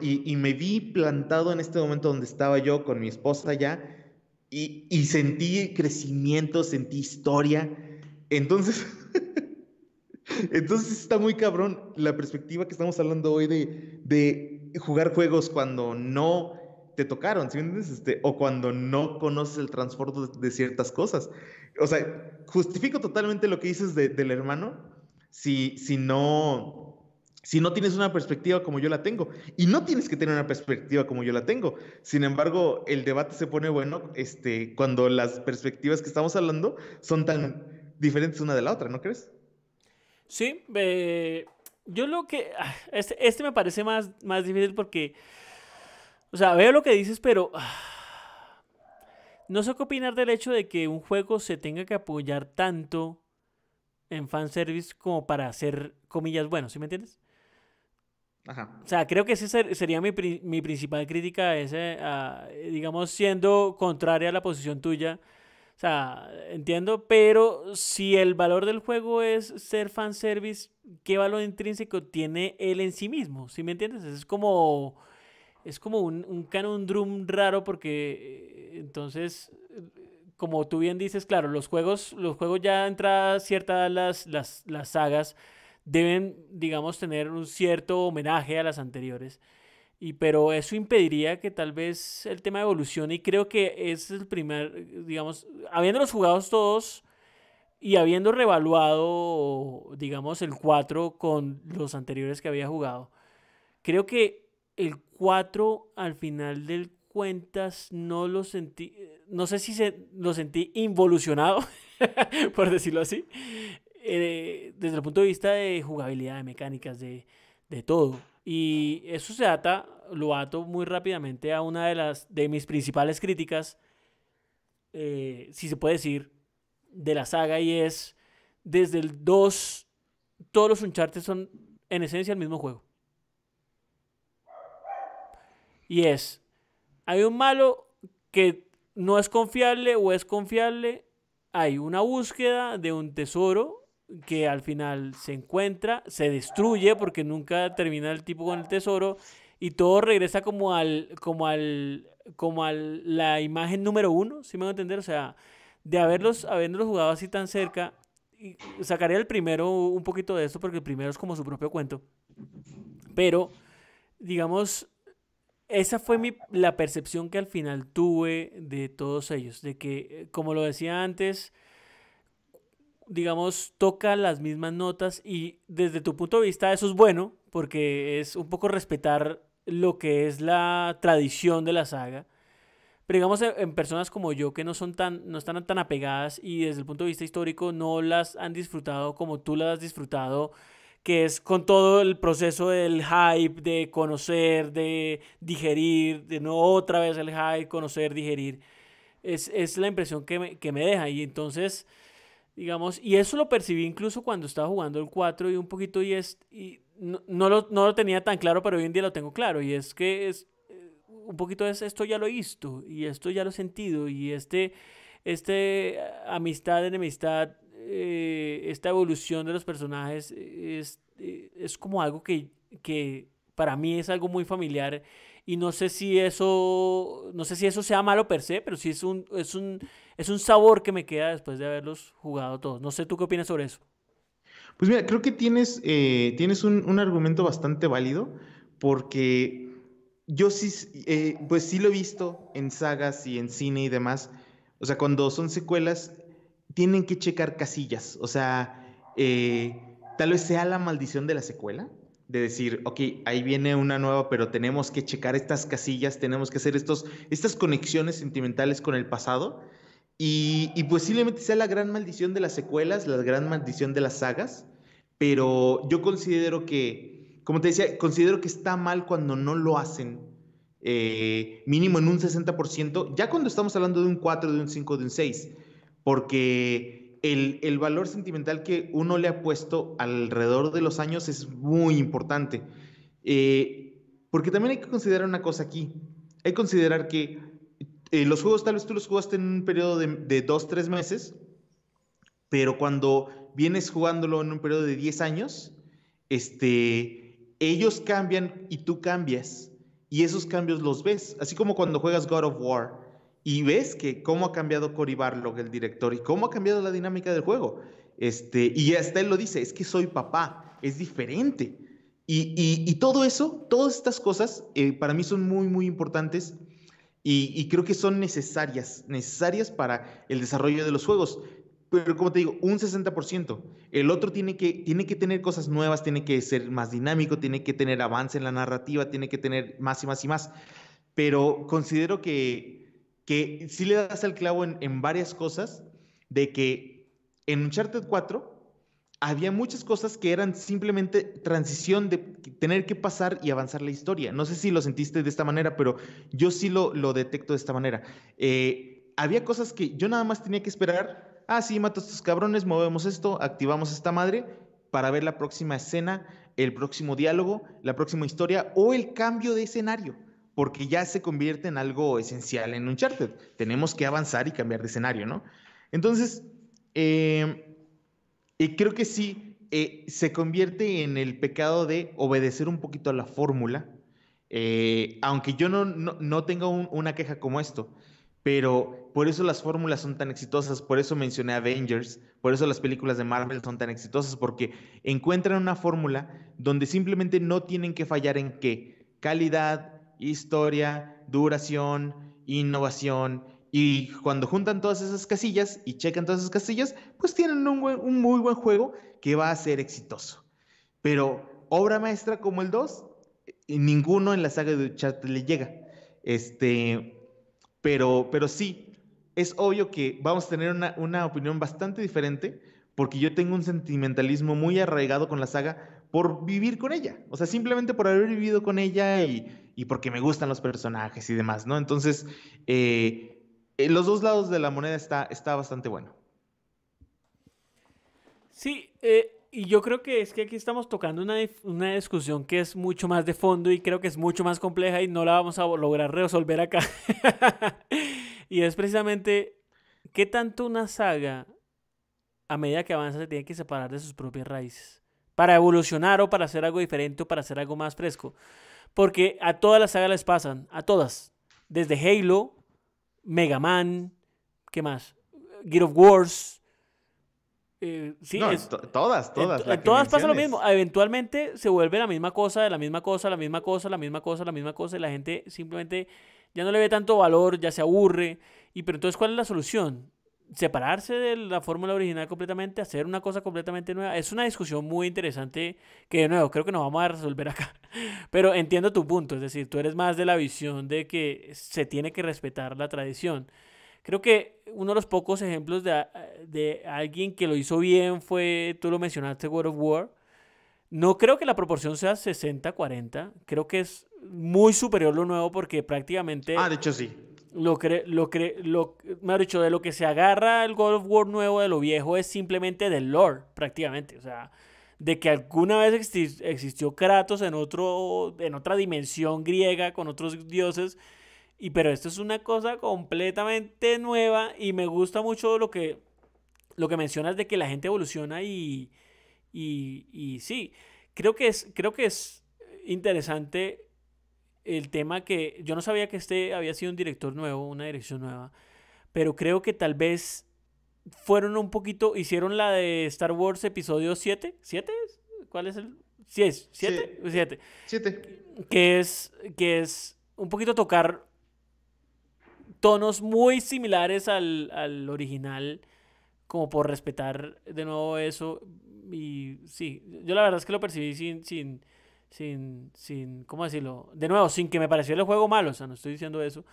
y, y, me vi plantado en este momento donde estaba yo con mi esposa ya y, y sentí crecimiento, sentí historia. Entonces, [laughs] entonces está muy cabrón la perspectiva que estamos hablando hoy de, de jugar juegos cuando no te tocaron, ¿sí entiendes? Este, o cuando no conoces el transporte de ciertas cosas. O sea, justifico totalmente lo que dices del hermano, si, no si no tienes una perspectiva como yo la tengo. Y no tienes que tener una perspectiva como yo la tengo. Sin embargo, el debate se pone bueno este, cuando las perspectivas que estamos hablando son tan diferentes una de la otra, ¿no crees? Sí, eh, yo lo que... Ah, este, este, me parece más, más difícil porque... O sea, veo lo que dices, pero... Ah, no sé qué opinar del hecho de que un juego se tenga que apoyar tanto en fanservice como para hacer comillas bueno, ¿sí me entiendes? Ajá. O sea, creo que esa sería mi, principal crítica digamos, siendo contraria a la posición tuya. O sea, entiendo, pero si el valor del juego es ser fanservice, ¿qué valor intrínseco tiene él en sí mismo? ¿Sí me entiendes? Es como, es como un, un raro porque eh, entonces como tú bien dices, claro, los juegos, los juegos ya entradas ciertas las, las, sagas deben, digamos, tener un cierto homenaje a las anteriores. Y, pero eso impediría que tal vez el tema evolucione. y creo que es el primer, digamos, habiéndolos jugados todos y habiendo revaluado, digamos, el 4 con los anteriores que había jugado, creo que el 4 al final del cuentas no lo sentí, no sé si se, lo sentí involucionado, [laughs] por decirlo así, eh, desde el punto de vista de jugabilidad, de mecánicas, de, todo. Y eso se ata, lo ato muy rápidamente a una de, las, de mis principales críticas, eh, si se puede decir, de la saga y es desde el 2, todos los Uncharted son en esencia el mismo juego. Y es hay un malo que no es confiable o es confiable. Hay una búsqueda de un tesoro que al final se encuentra, se destruye porque nunca termina el tipo con el tesoro y todo regresa como al como al como a la imagen número uno, si me van a entender, o sea, de haberlos habiéndolos jugado así tan cerca y sacaría el primero un poquito de esto porque el primero es como su propio cuento, pero digamos esa fue la percepción que al final tuve de todos ellos, de que, eh, como lo decía antes, digamos, toca las mismas notas y desde tu punto de vista eso es bueno, porque es un poco respetar lo que es la tradición de la saga. Pero digamos, e, en personas como yo que no, son tan, no están tan apegadas y desde el punto de vista histórico no las han disfrutado como tú las has disfrutado que es con todo el proceso del hype, de conocer, de digerir, de no otra vez el hype, conocer, digerir. Es, la impresión que me, deja. Y entonces, digamos, y eso lo percibí incluso cuando estaba jugando el 4 y un poquito y y no, lo, tenía tan claro, pero hoy en día lo tengo claro. Y es que es, eh, un poquito es esto ya lo he visto y esto ya lo he sentido y este, este eh, amistad, enemistad, eh, esta evolución de los personajes es, eh, como algo que, para mí es algo muy familiar y no sé si eso no sé si eso sea malo per se, pero sí es un es un es un sabor que me queda después de haberlos jugado todos. No sé tú qué opinas sobre eso. Pues mira, creo que tienes, eh, tienes un, argumento bastante válido porque yo sí, pues sí lo he visto en sagas y en cine y demás. O sea, cuando son secuelas, tienen que checar casillas. O sea, eh, tal vez sea la maldición de la secuela, de decir, ok, ahí viene una nueva, pero tenemos que checar estas casillas, tenemos que hacer estos, estas conexiones sentimentales con el pasado. Y, y posiblemente sea la gran maldición de las secuelas, la gran maldición de las sagas, pero yo considero que, como te decía, considero que está mal cuando no lo hacen eh, mínimo en un 60%, ya cuando estamos hablando de un 4, de un 5, de un 6, porque el, valor sentimental que uno le ha puesto alrededor de los años es muy importante. Eh, porque también hay que considerar una cosa aquí. Hay que considerar que eh, los juegos tal vez tú los jugaste en un periodo de, de dos, tres meses, pero cuando vienes jugándolo en un periodo de diez años, este, ellos cambian y tú cambias. Y esos cambios los ves. Así como cuando juegas God of War y ves que cómo ha cambiado Cory Barlog, el director, y cómo ha cambiado la dinámica del juego. Este, y hasta él lo dice, es que soy papá, es diferente. Y, todo eso, todas estas cosas, eh, para mí son muy, muy importantes y, creo que son necesarias, necesarias para el desarrollo de los juegos. Pero como te digo, un 60%. El otro tiene que, tiene que tener cosas nuevas, tiene que ser más dinámico, tiene que tener avance en la narrativa, tiene que tener más y más y más. Pero considero que que sí le das el clavo en, varias cosas, de que en Uncharted 4 había muchas cosas que eran simplemente transición de tener que pasar y avanzar la historia. No sé si lo sentiste de esta manera, pero yo sí lo, lo detecto de esta manera. Eh, había cosas que yo nada más tenía que esperar. Ah, sí, mato a estos cabrones, movemos esto, activamos esta madre para ver la próxima escena, el próximo diálogo, la próxima historia o el cambio de escenario porque ya se convierte en algo esencial en Uncharted. Tenemos que avanzar y cambiar de escenario, ¿no? Entonces, eh, y creo que sí, eh, se convierte en el pecado de obedecer un poquito a la fórmula, eh, aunque yo no, no, una queja como esto, pero por eso las fórmulas son tan exitosas, por eso mencioné Avengers, por eso las películas de Marvel son tan exitosas, porque encuentran una fórmula donde simplemente no tienen que fallar en qué, calidad, historia, duración, innovación. Y cuando juntan todas esas casillas y checan todas esas casillas, pues tienen un, muy buen juego que va a ser exitoso. Pero obra maestra como el 2, eh, ninguno en la saga de Uncharted le llega. Este, pero, pero sí, es obvio que vamos a tener una, una opinión bastante diferente porque yo tengo un sentimentalismo muy arraigado con la saga por vivir con ella. O sea, simplemente por haber vivido con ella y y porque me gustan los personajes y demás, ¿no? Entonces, eh, los dos lados de la moneda está, está bastante bueno. Sí, eh, y yo creo que es que aquí estamos tocando una, una, discusión que es mucho más de fondo y creo que es mucho más compleja y no la vamos a lograr resolver acá. [laughs] y es precisamente qué tanto una saga, a medida que avanza, se tiene que separar de sus propias raíces para evolucionar o para hacer algo diferente o para hacer algo más fresco. Porque a todas las sagas les pasan, a todas. Desde Halo, Mega Man, ¿qué más? Gear of Wars. Eh, sí, todas, todas. En, todas pasa lo mismo. Eventualmente se vuelve la misma cosa, la misma cosa, la misma cosa, la misma cosa, la misma cosa, y la gente simplemente ya no le ve tanto valor, ya se aburre. Y pero entonces, ¿cuál es la solución? separarse de la fórmula original completamente, hacer una cosa completamente nueva. Es una discusión muy interesante que de nuevo creo que no vamos a resolver acá. [laughs] Pero entiendo tu punto, es decir, tú eres más de la visión de que se tiene que respetar la tradición. Creo que uno de los pocos ejemplos de, de alguien que lo hizo bien fue, tú lo mencionaste, World of War. No creo que la proporción sea 60-40, creo que es muy superior lo nuevo porque prácticamente... Ah, de hecho sí lo, cre, lo, lo dicho, de lo que se agarra el God of War nuevo de lo viejo es simplemente del lore, prácticamente. O sea, de que alguna vez existió, Kratos en, otro, en otra dimensión griega con otros dioses. Y pero esto es una cosa completamente nueva y me gusta mucho lo que, lo que mencionas de que la gente evoluciona y, y, y sí, creo que es, creo que es interesante el tema que yo no sabía que este había sido un director nuevo, una dirección nueva, pero creo que tal vez fueron un poquito, hicieron la de Star Wars episodio 7, ¿7? ¿Cuál es el? ¿Siete es, ¿7? 7. 7. Que es, que es un poquito tocar tonos muy similares al, al original, como por respetar de nuevo eso. Y sí, yo la verdad es que lo percibí sin, sin sin, sin, ¿cómo decirlo? De nuevo, sin que me pareciera el juego malo, o sea, no estoy diciendo eso.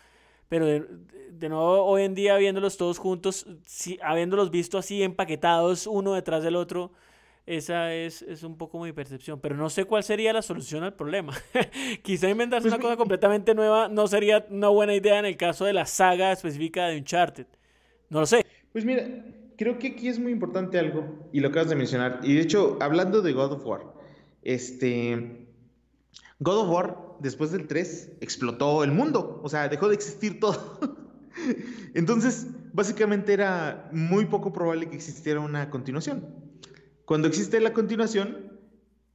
Pero de, nuevo, hoy en día, viéndolos todos juntos, si, habiéndolos visto así empaquetados uno detrás del otro, esa es, es, un poco mi percepción, pero no sé cuál sería la solución al problema. [laughs] Quizá inventarse pues una cosa completamente nueva no sería una buena idea en el caso de la saga específica de Uncharted. No lo sé. Pues mira, creo que aquí es muy importante algo, y lo acabas de mencionar, y de hecho, hablando de God of War, este, God of War, después del 3, explotó el mundo, o sea, dejó de existir todo. [laughs] Entonces, básicamente era muy poco probable que existiera una continuación. Cuando existe la continuación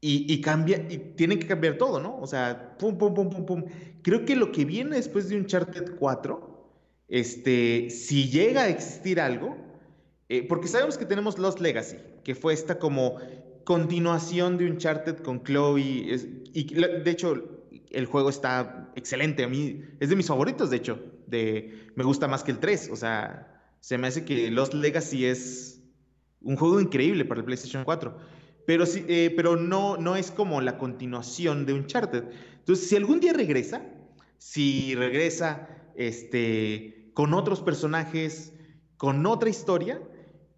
y, cambia, y tiene que cambiar todo, ¿no? O sea, pum, pum, pum, pum, pum. Creo que lo que viene después de un Uncharted 4, este, si llega a existir algo, eh, porque sabemos que tenemos Lost Legacy, que fue esta como continuación de Uncharted con Chloe. y de hecho, el juego está excelente. A mí es de mis favoritos, de hecho. De, me gusta más que el 3. O sea, se me hace que Lost Legacy es un juego increíble para el PlayStation 4. Pero, sí, eh, pero no, no es como la continuación de Uncharted. Entonces, si algún día regresa, si regresa este, con otros personajes, con otra historia,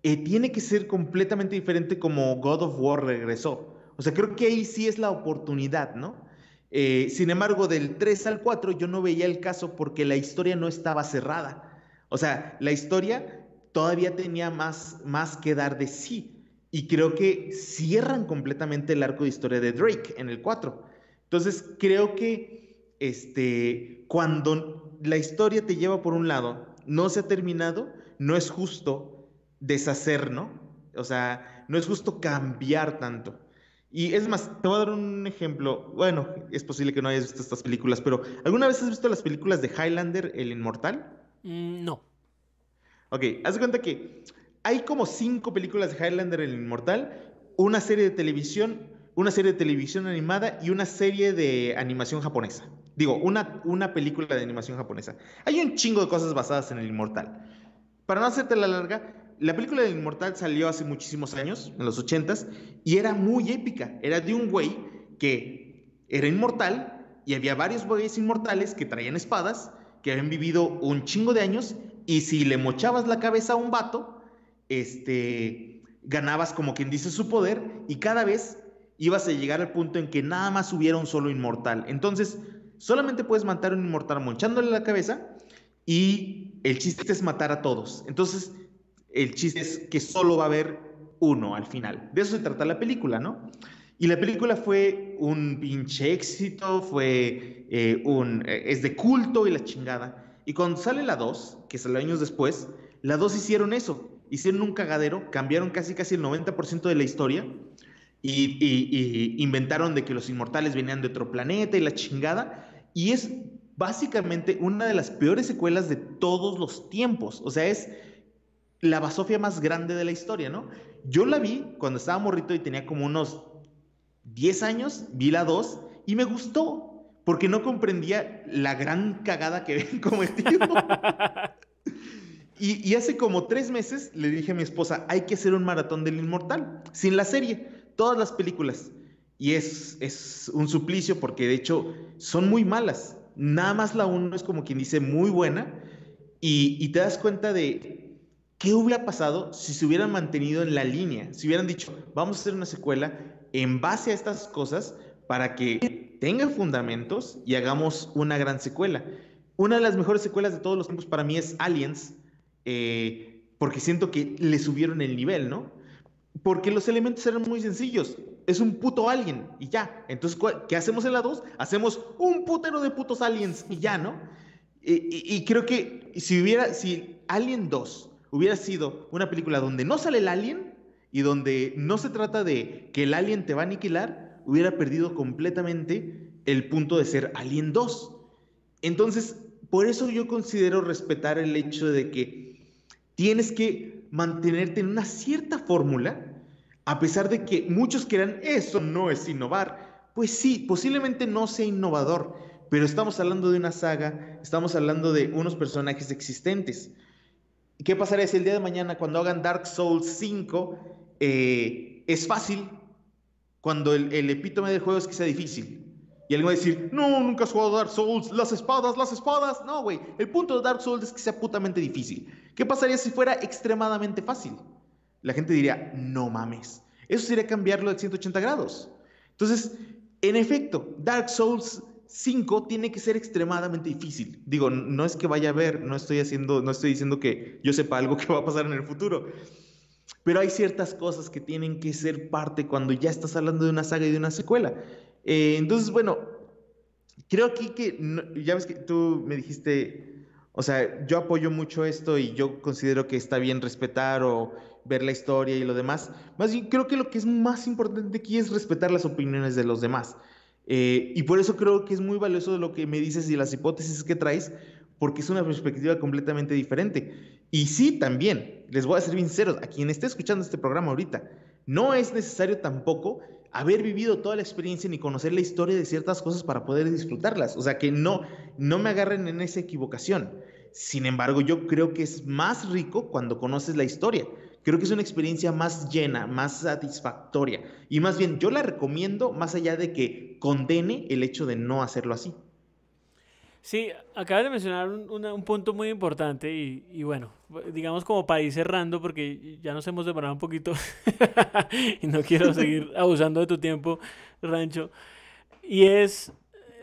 eh, tiene que ser completamente diferente como God of War regresó. O sea, creo que ahí sí es la oportunidad, ¿no? Eh, sin embargo, del 3 al 4 yo no veía el caso porque la historia no estaba cerrada. O sea, la historia todavía tenía más, más que dar de sí. Y creo que cierran completamente el arco de historia de Drake en el 4. Entonces, creo que este, cuando la historia te lleva por un lado, no se ha terminado, no es justo deshacer, ¿no? O sea, no es justo cambiar tanto. Y es más, te voy a dar un ejemplo. Bueno, es posible que no hayas visto estas películas, pero ¿alguna vez has visto las películas de Highlander, El Inmortal? Mm, no. Ok, haz de cuenta que hay como cinco películas de Highlander, El Inmortal, una serie de televisión, una serie de televisión animada y una serie de animación japonesa. Digo, una, una película de animación japonesa. Hay un chingo de cosas basadas en El Inmortal. Para no hacerte la larga, la película de Inmortal salió hace muchísimos años, en los 80 y era muy épica. Era de un güey que era inmortal y había varios güeyes inmortales que traían espadas, que habían vivido un chingo de años, y si le mochabas la cabeza a un vato, este, ganabas como quien dice su poder, y cada vez ibas a llegar al punto en que nada más hubiera un solo inmortal. Entonces, solamente puedes matar a un inmortal mochándole la cabeza, y el chiste es matar a todos. Entonces, el chiste es que solo va a haber uno al final. De eso se trata la película, ¿no? Y la película fue un pinche éxito, fue eh, un... Eh, es de culto y la chingada. Y cuando sale la 2, que sale años después, la 2 hicieron eso, hicieron un cagadero, cambiaron casi casi el 90% de la historia y inventaron de que los inmortales venían de otro planeta y la chingada. Y es básicamente una de las peores secuelas de todos los tiempos. O sea, es la basofia más grande de la historia, ¿no? Yo la vi cuando estaba morrito y tenía como unos 10 años, vi la 2 y me gustó, porque no comprendía la gran cagada que como [laughs] cometido. y, y hace como tres meses le dije a mi esposa, hay que hacer un maratón del Inmortal, sin la serie, todas las películas. Y es, es un suplicio porque de hecho son muy malas. Nada más la 1 es como quien dice muy buena y te das cuenta de ¿Qué hubiera pasado si se hubieran mantenido en la línea? Si hubieran dicho, vamos a hacer una secuela en base a estas cosas para que tenga fundamentos y hagamos una gran secuela. Una de las mejores secuelas de todos los tiempos para mí es Aliens, eh, porque siento que le subieron el nivel, ¿no? Porque los elementos eran muy sencillos. Es un puto alien y ya. Entonces, ¿qué hacemos en la 2? Hacemos un putero de putos aliens y ya, ¿no? Y, y creo que si hubiera, si Alien 2 hubiera sido una película donde no sale el alien y donde no se trata de que el alien te va a aniquilar, hubiera perdido completamente el punto de ser Alien 2. Entonces, por eso yo considero respetar el hecho de que tienes que mantenerte en una cierta fórmula, a pesar de que muchos crean eso no es innovar. Pues sí, posiblemente no sea innovador, pero estamos hablando de una saga, estamos hablando de unos personajes existentes. ¿Qué pasaría si el día de mañana cuando hagan Dark Souls 5 eh, es fácil cuando el, epítome del juego es que sea difícil? Y alguien va a decir, no, nunca has jugado Dark Souls, las espadas, las espadas. No, güey, el punto de Dark Souls es que sea putamente difícil. ¿Qué pasaría si fuera extremadamente fácil? La gente diría, no mames. Eso sería cambiarlo de 180 grados. Entonces, en efecto, Dark Souls 5 tiene que ser extremadamente difícil. Digo, no es que vaya a ver, no estoy haciendo, no estoy diciendo que yo sepa algo que [laughs] va a pasar en el futuro. Pero hay ciertas cosas que tienen que ser parte cuando ya estás hablando de una saga y de una secuela. Eh, entonces, bueno, creo aquí que, ya ves que tú me dijiste, o sea, yo apoyo mucho esto y yo considero que está bien respetar o ver la historia y lo demás. Más bien, creo que lo que es más importante aquí es respetar las opiniones de los demás. Eh, y por eso creo que es muy valioso lo que me dices y las hipótesis que traes, porque es una perspectiva completamente diferente. Y sí, también, les voy a ser sinceros, a quien esté escuchando este programa ahorita, no es necesario tampoco haber vivido toda la experiencia ni conocer la historia de ciertas cosas para poder disfrutarlas. O sea, que no, no me agarren en esa equivocación. Sin embargo, yo creo que es más rico cuando conoces la historia creo que es una experiencia más llena, más satisfactoria. Y más bien, yo la recomiendo más allá de que condene el hecho de no hacerlo así. Sí, acabas de mencionar un, punto muy importante y, y, bueno, digamos como para ir cerrando porque ya nos hemos demorado un poquito [laughs] y no quiero [laughs] seguir abusando de tu tiempo, Rancho. Y es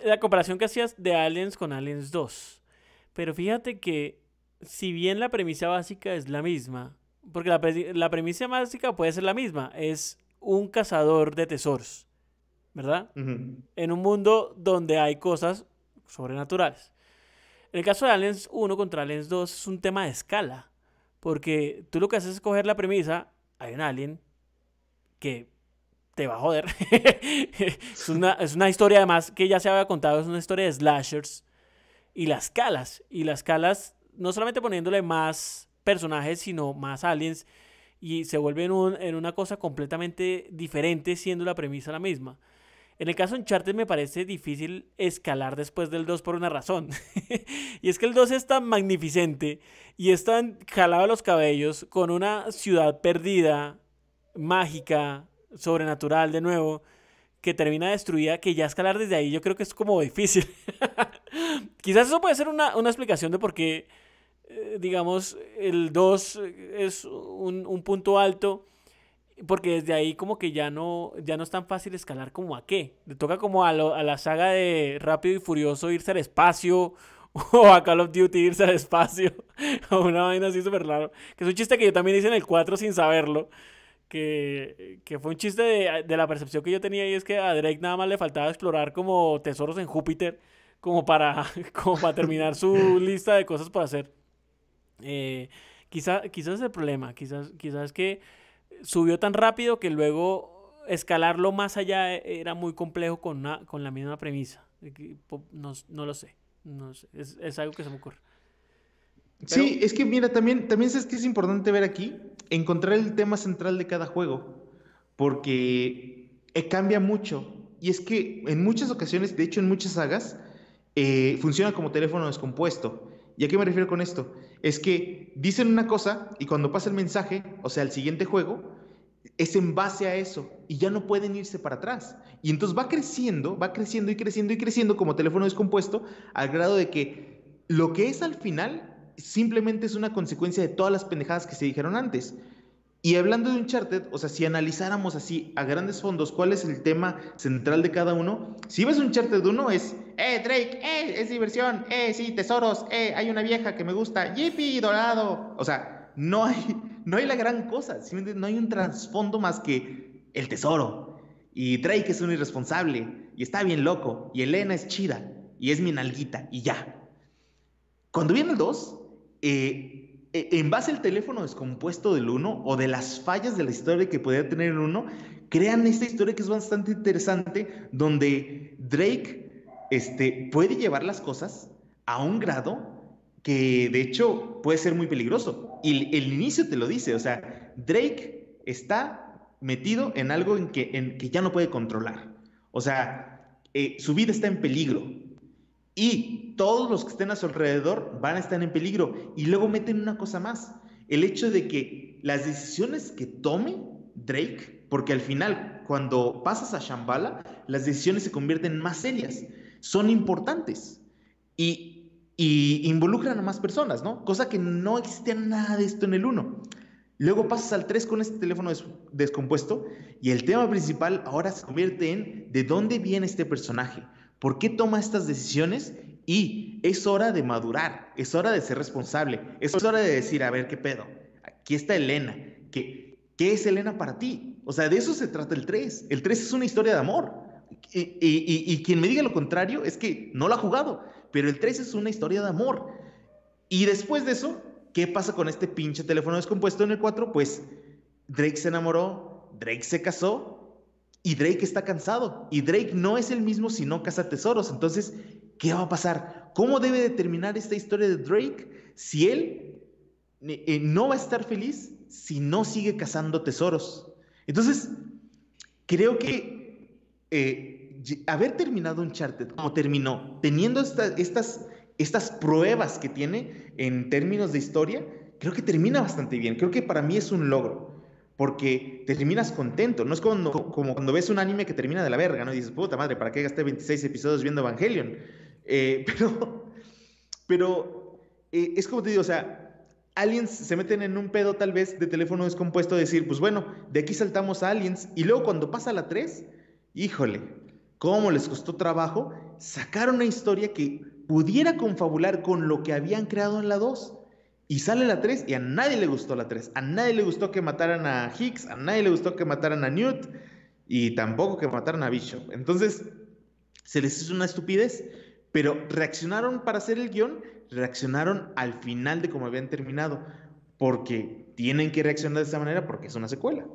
la comparación que hacías de Aliens con Aliens 2. Pero fíjate que si bien la premisa básica es la misma, porque la, la premisa básica puede ser la misma. Es un cazador de tesoros. ¿Verdad? En un mundo donde hay cosas sobrenaturales. En el caso de Aliens 1 contra Aliens 2 es un tema de escala. Porque tú lo que haces es coger la premisa, hay un alien que te va a joder. [laughs] es, una, es, una, historia además que ya se había contado, es una historia de slashers. Y las calas, y las calas, no solamente poniéndole más personajes, sino más aliens, y se vuelven en una cosa completamente diferente, siendo la premisa la misma. En el caso de Uncharted me parece difícil escalar después del 2 por una razón. [laughs] y es que el 2 es tan magnificente y es tan jalado a los cabellos con una ciudad perdida, mágica, sobrenatural de nuevo, que termina destruida, que ya escalar desde ahí yo creo que es como difícil. [laughs] Quizás eso puede ser una, una explicación de por qué eh, digamos, el 2 es un, punto alto, porque desde ahí como que ya no, ya no es tan fácil escalar como a qué. Le toca como a, lo, a la saga de Rápido y Furioso irse al espacio, [laughs] o a Call of Duty irse al espacio, [laughs] o una vaina así súper raro. Que es un chiste que yo también hice en el 4 sin saberlo. Que, fue un chiste de, la percepción que yo tenía y es que a Drake nada más le faltaba explorar como tesoros en Júpiter como para, [laughs] como para terminar su lista de cosas por hacer. Eh, quizá, quizás el problema, quizás, quizás que subió tan rápido que luego escalarlo más allá eh, era muy complejo con, la misma premisa. No, lo sé, Es, algo que se me ocurre. Sí, es que mira, también, también es que es importante ver aquí, encontrar el tema central de cada juego, porque eh, cambia mucho. Y es que en muchas ocasiones, de hecho en muchas sagas, eh, funciona como teléfono descompuesto. ¿Y a qué me refiero con esto? es que dicen una cosa y cuando pasa el mensaje, o sea, el siguiente juego, es en base a eso y ya no pueden irse para atrás. Y entonces va creciendo, va creciendo y creciendo y creciendo como teléfono descompuesto al grado de que lo que es al final simplemente es una consecuencia de todas las pendejadas que se dijeron antes. Y hablando de un Uncharted, o sea, si analizáramos así a grandes fondos cuál es el tema central de cada uno, si ves un Uncharted 1 es, eh, Drake, eh, es diversión, eh, sí, tesoros, eh, hay una vieja que me gusta, yippie, dorado. O sea, no hay, [laughs] no hay la gran cosa, no hay un trasfondo más que el tesoro. Y Drake es un irresponsable, y está bien loco, y Elena es chida, y es mi nalguita, y ya. Cuando viene el 2, eh, eh, en base al teléfono descompuesto del uno o de las fallas de la historia que puede tener el uno, crean esta historia que es bastante interesante, donde Drake este, puede llevar las cosas a un grado que de hecho puede ser muy peligroso. Y el, inicio te lo dice, o sea, Drake está metido en algo en que, en que ya no puede controlar. O sea, eh, su vida está en peligro y todos los que estén a su alrededor van a estar en peligro. Y luego meten una cosa más, el hecho de que las decisiones que tome Drake, porque al final cuando pasas a Shambhala, las decisiones se convierten en más serias, son importantes y, involucran a más personas, ¿no? Cosa que no existía nada de esto en el 1. Luego pasas al 3 con este teléfono descompuesto y el tema principal ahora se convierte en de dónde viene este personaje, ¿Por qué toma estas decisiones? Y es hora de madurar, es hora de ser responsable, es hora de decir, a ver, ¿qué pedo? Aquí está Elena, ¿qué, qué es Elena para ti? O sea, de eso se trata el 3. El 3 es una historia de amor. Y, quien me diga lo contrario es que no lo ha jugado, pero el 3 es una historia de amor. Y después de eso, ¿qué pasa con este pinche teléfono descompuesto en el 4? Pues Drake se enamoró, Drake se casó y Drake está cansado y Drake no es el mismo si no caza tesoros. Entonces, ¿qué va a pasar? ¿Cómo debe determinar esta historia de Drake si él eh, eh, no va a estar feliz si no sigue cazando tesoros? Entonces, creo que eh, haber terminado Uncharted como terminó, teniendo estas pruebas que tiene en términos de historia, creo que termina bastante bien. Creo que para mí es un logro porque terminas contento. No es como, cuando ves un anime que termina de la verga, ¿no? Y dices, puta madre, ¿para qué gasté 26 episodios viendo Evangelion? Eh, [laughs] pero pero eh, es como te digo, o sea, aliens se meten en un pedo tal vez de teléfono descompuesto, decir, pues bueno, de aquí saltamos a aliens. Y luego cuando pasa la 3, híjole, cómo les costó trabajo sacar una historia que pudiera confabular con lo que habían creado en la 2. Y sale la 3 y a nadie le gustó la 3. A nadie le gustó que mataran a Hicks, a nadie le gustó que mataran a Newt y tampoco que mataran a Bishop. Entonces, se les hizo una estupidez, pero reaccionaron para hacer el guión, reaccionaron al final de como habían terminado, porque tienen que reaccionar de esa manera porque es una secuela.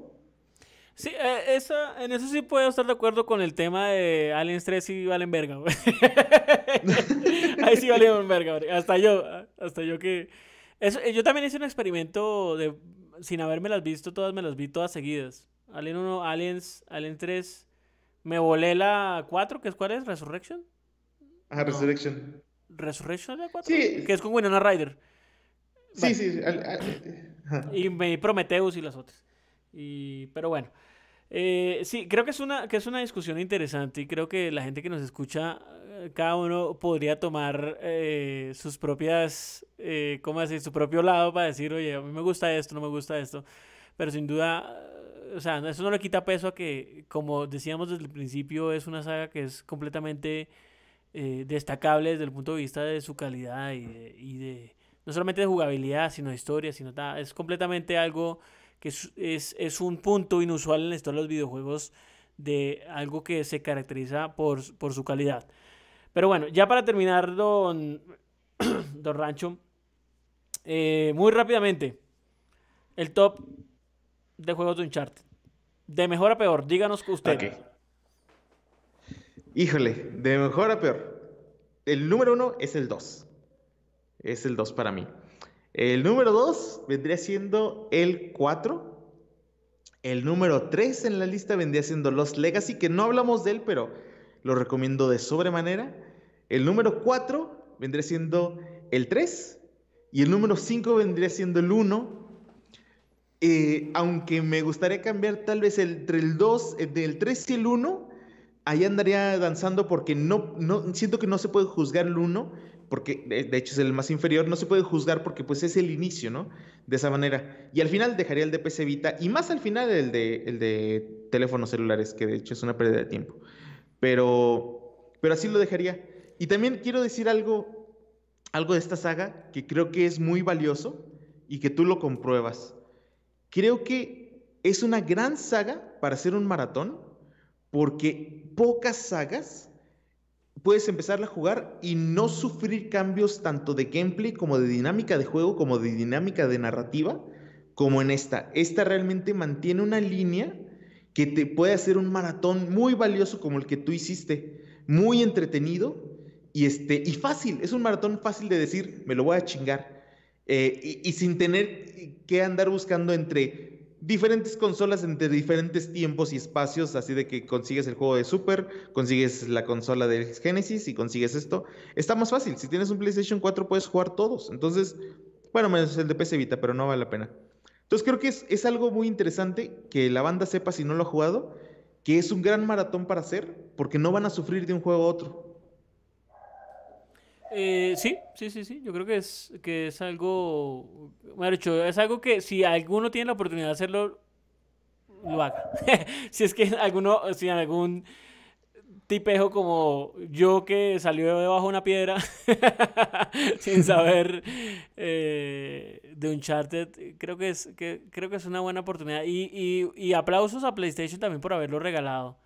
Sí, eh, esa, en eso sí puedo estar de acuerdo con el tema de Aliens 3 y valen verga. [laughs] Ahí sí valen verga, hasta yo, hasta yo que eh, yo también hice un experimento de, sin haberme las visto todas, me las vi todas seguidas. Alien 1, Aliens, Alien 3. Me volé la 4, que es cuál es? Resurrection. Ah, Resurrection. Resurrection la 4. Sí. Que es con Winona rider Sí, sí. Eh, eh, y me di Prometheus y las otras. Y, pero bueno. Eh, sí, creo que es, una, que es una discusión interesante y creo que la gente que nos escucha, eh, cada uno podría tomar eh, sus propias, eh, ¿cómo decir? Su propio lado para decir, oye, a mí me gusta esto, no me gusta esto. Pero sin duda, o sea, eso no le quita peso a que, como decíamos desde el principio, es una saga que es completamente destacable desde el punto de vista de su calidad y de, no solamente de jugabilidad, sino de historia, sino es completamente algo que es, un punto inusual en la historia de los videojuegos de algo que se caracteriza por, su calidad. Pero bueno, ya para terminar, don, [clears throat] Rancho, eh, muy rápidamente, el top de juegos de Uncharted. De mejor a peor, díganos usted. Híjole, de mejor a peor. El número uno es el 2. Es el 2 para mí. El número 2 vendría siendo el 4. El número 3 en la lista vendría siendo Los Legacy, que no hablamos de él, pero lo recomiendo de sobremanera. El número 4 vendría siendo el 3. Y el número 5 vendría siendo el 1. Eh, aunque me gustaría cambiar tal vez entre el 2, entre el 3 y el 1, ahí andaría danzando porque no, no siento que no se puede juzgar el 1 porque de hecho es el más inferior, no se puede juzgar porque pues es el inicio, ¿no? De esa manera. Y al final dejaría el de PC y más al final el de, el de teléfonos celulares, que de hecho es una pérdida de tiempo. Pero, pero así lo dejaría. Y también quiero decir algo, algo de esta saga que creo que es muy valioso y que tú lo compruebas. Creo que es una gran saga para hacer un maratón porque pocas sagas puedes empezarla a jugar y no sufrir cambios tanto de gameplay como de dinámica de juego, como de dinámica de narrativa, como en esta. Esta realmente mantiene una línea que te puede hacer un maratón muy valioso como el que tú hiciste, muy entretenido y, este, y fácil. Es un maratón fácil de decir, me lo voy a chingar. Eh, y sin tener que andar buscando entre diferentes consolas entre diferentes tiempos y espacios, así de que consigues el juego de Super, consigues la consola de Genesis y consigues esto. Está más fácil, si tienes un PlayStation 4 puedes jugar todos, entonces, bueno, menos el de PC Vita, pero no vale la pena. Entonces creo que es, es algo muy interesante que la banda sepa si no lo ha jugado, que es un gran maratón para hacer, porque no van a sufrir de un juego a otro. Eh, sí, sí, sí, sí. Yo creo que es, que es algo. hecho es algo que si alguno tiene la oportunidad de hacerlo, lo haga. [laughs] si es que alguno, si algún tipejo como yo que salió debajo de una piedra [laughs] sin saber eh, de Uncharted, creo que es, que, creo que es una buena oportunidad. Y, y, y aplausos a PlayStation también por haberlo regalado.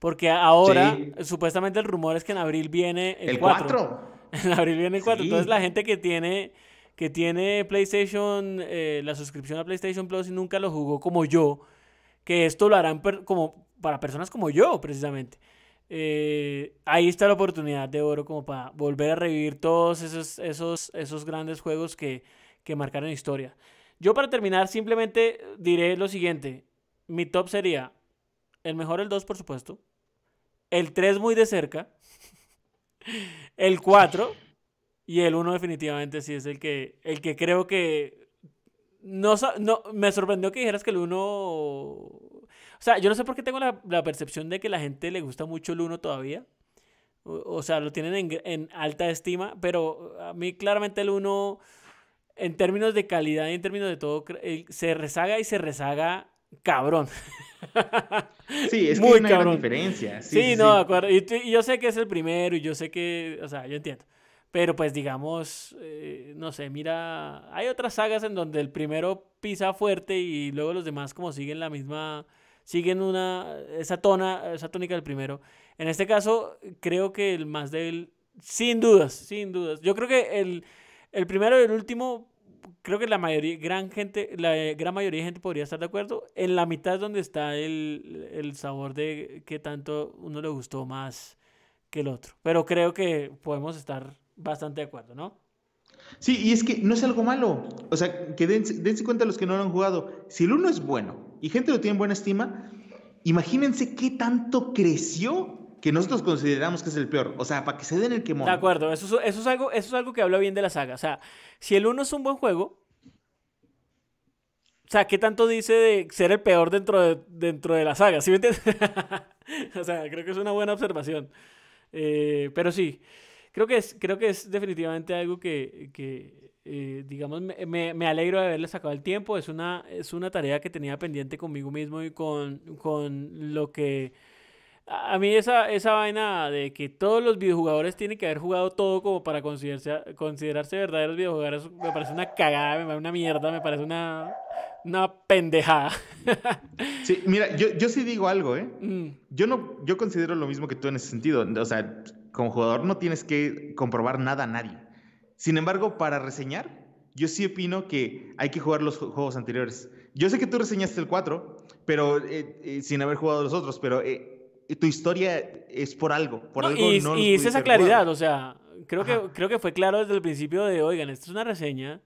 Porque ahora, supuestamente el rumor es que en abril viene el, ¿El 4. [laughs] En abril viene 4. Entonces la gente que tiene que tiene PlayStation, eh, la suscripción a PlayStation Plus y nunca lo jugó como yo, que esto lo harán como para personas como yo, precisamente. Eh, ahí está la oportunidad de oro como para volver a revivir todos esos, esos, esos grandes juegos que, que marcaron historia. Yo para terminar simplemente diré lo siguiente. Mi top sería el mejor el 2, por supuesto. El 3 muy de cerca el 4 y el 1 definitivamente sí es el que, el que creo que... No, no, me sorprendió que dijeras que el 1... O sea, yo no sé por qué tengo la, percepción de que a la gente le gusta mucho el 1 todavía. O, sea, lo tienen en, en, alta estima, pero a mí claramente el 1, en términos de calidad y en términos de todo, eh, se rezaga y se rezaga cabrón. Sí, es muy que cabrón. diferencia. Sí, no, Y, yo sé que es el primero y yo sé que, o sea, yo entiendo. Pero pues digamos, eh, no sé, mira, hay otras sagas en donde el primero pisa fuerte y luego los demás como siguen la misma, siguen una, esa tona, esa tónica del primero. En este caso, creo que el más débil, sin dudas, sin dudas. Yo creo que el, el primero y el último creo que la mayoría, gran gente, la eh, gran mayoría de gente podría estar de acuerdo. En la mitad es donde está el, sabor de qué tanto uno le gustó más que el otro. Pero creo que podemos estar bastante de acuerdo, ¿no? Sí, y es que no es algo malo. O sea, que dense, dense cuenta los que no lo han jugado. Si el uno es bueno y gente lo tiene buena estima, imagínense qué tanto creció que nosotros consideramos que es el peor. O sea, para que se den el quemón. De acuerdo, eso, eso, es algo, eso es algo que habla bien de la saga. O sea, si el 1 es un buen juego, o sea, ¿qué tanto dice de ser el peor dentro de, dentro de la saga? ¿Sí me entiendes? [laughs] o sea, creo que es una buena observación. Eh, pero sí, creo que es, creo que es definitivamente algo que, que eh, digamos, me, me, alegro de haberle sacado el tiempo. Es una, es una tarea que tenía pendiente conmigo mismo y con, con lo que a mí esa, esa vaina de que todos los videojugadores tienen que haber jugado todo como para considerarse, considerarse verdaderos videojugadores me parece una cagada, me parece una mierda, me parece una, una pendejada. [laughs] Sí, mira, yo, sí digo algo, ¿eh? Mm. Yo, no, yo considero lo mismo que tú en ese sentido. O sea, como jugador no tienes que comprobar nada a nadie. Sin embargo, para reseñar, yo sí opino que hay que jugar los juegos anteriores. Yo sé que tú reseñaste el 4, pero eh, eh, sin haber jugado los otros, pero... Eh, tu historia es por algo, por algo y, no y hice esa claridad, o sea, creo que, creo que fue claro desde el principio de, oigan, esto es una reseña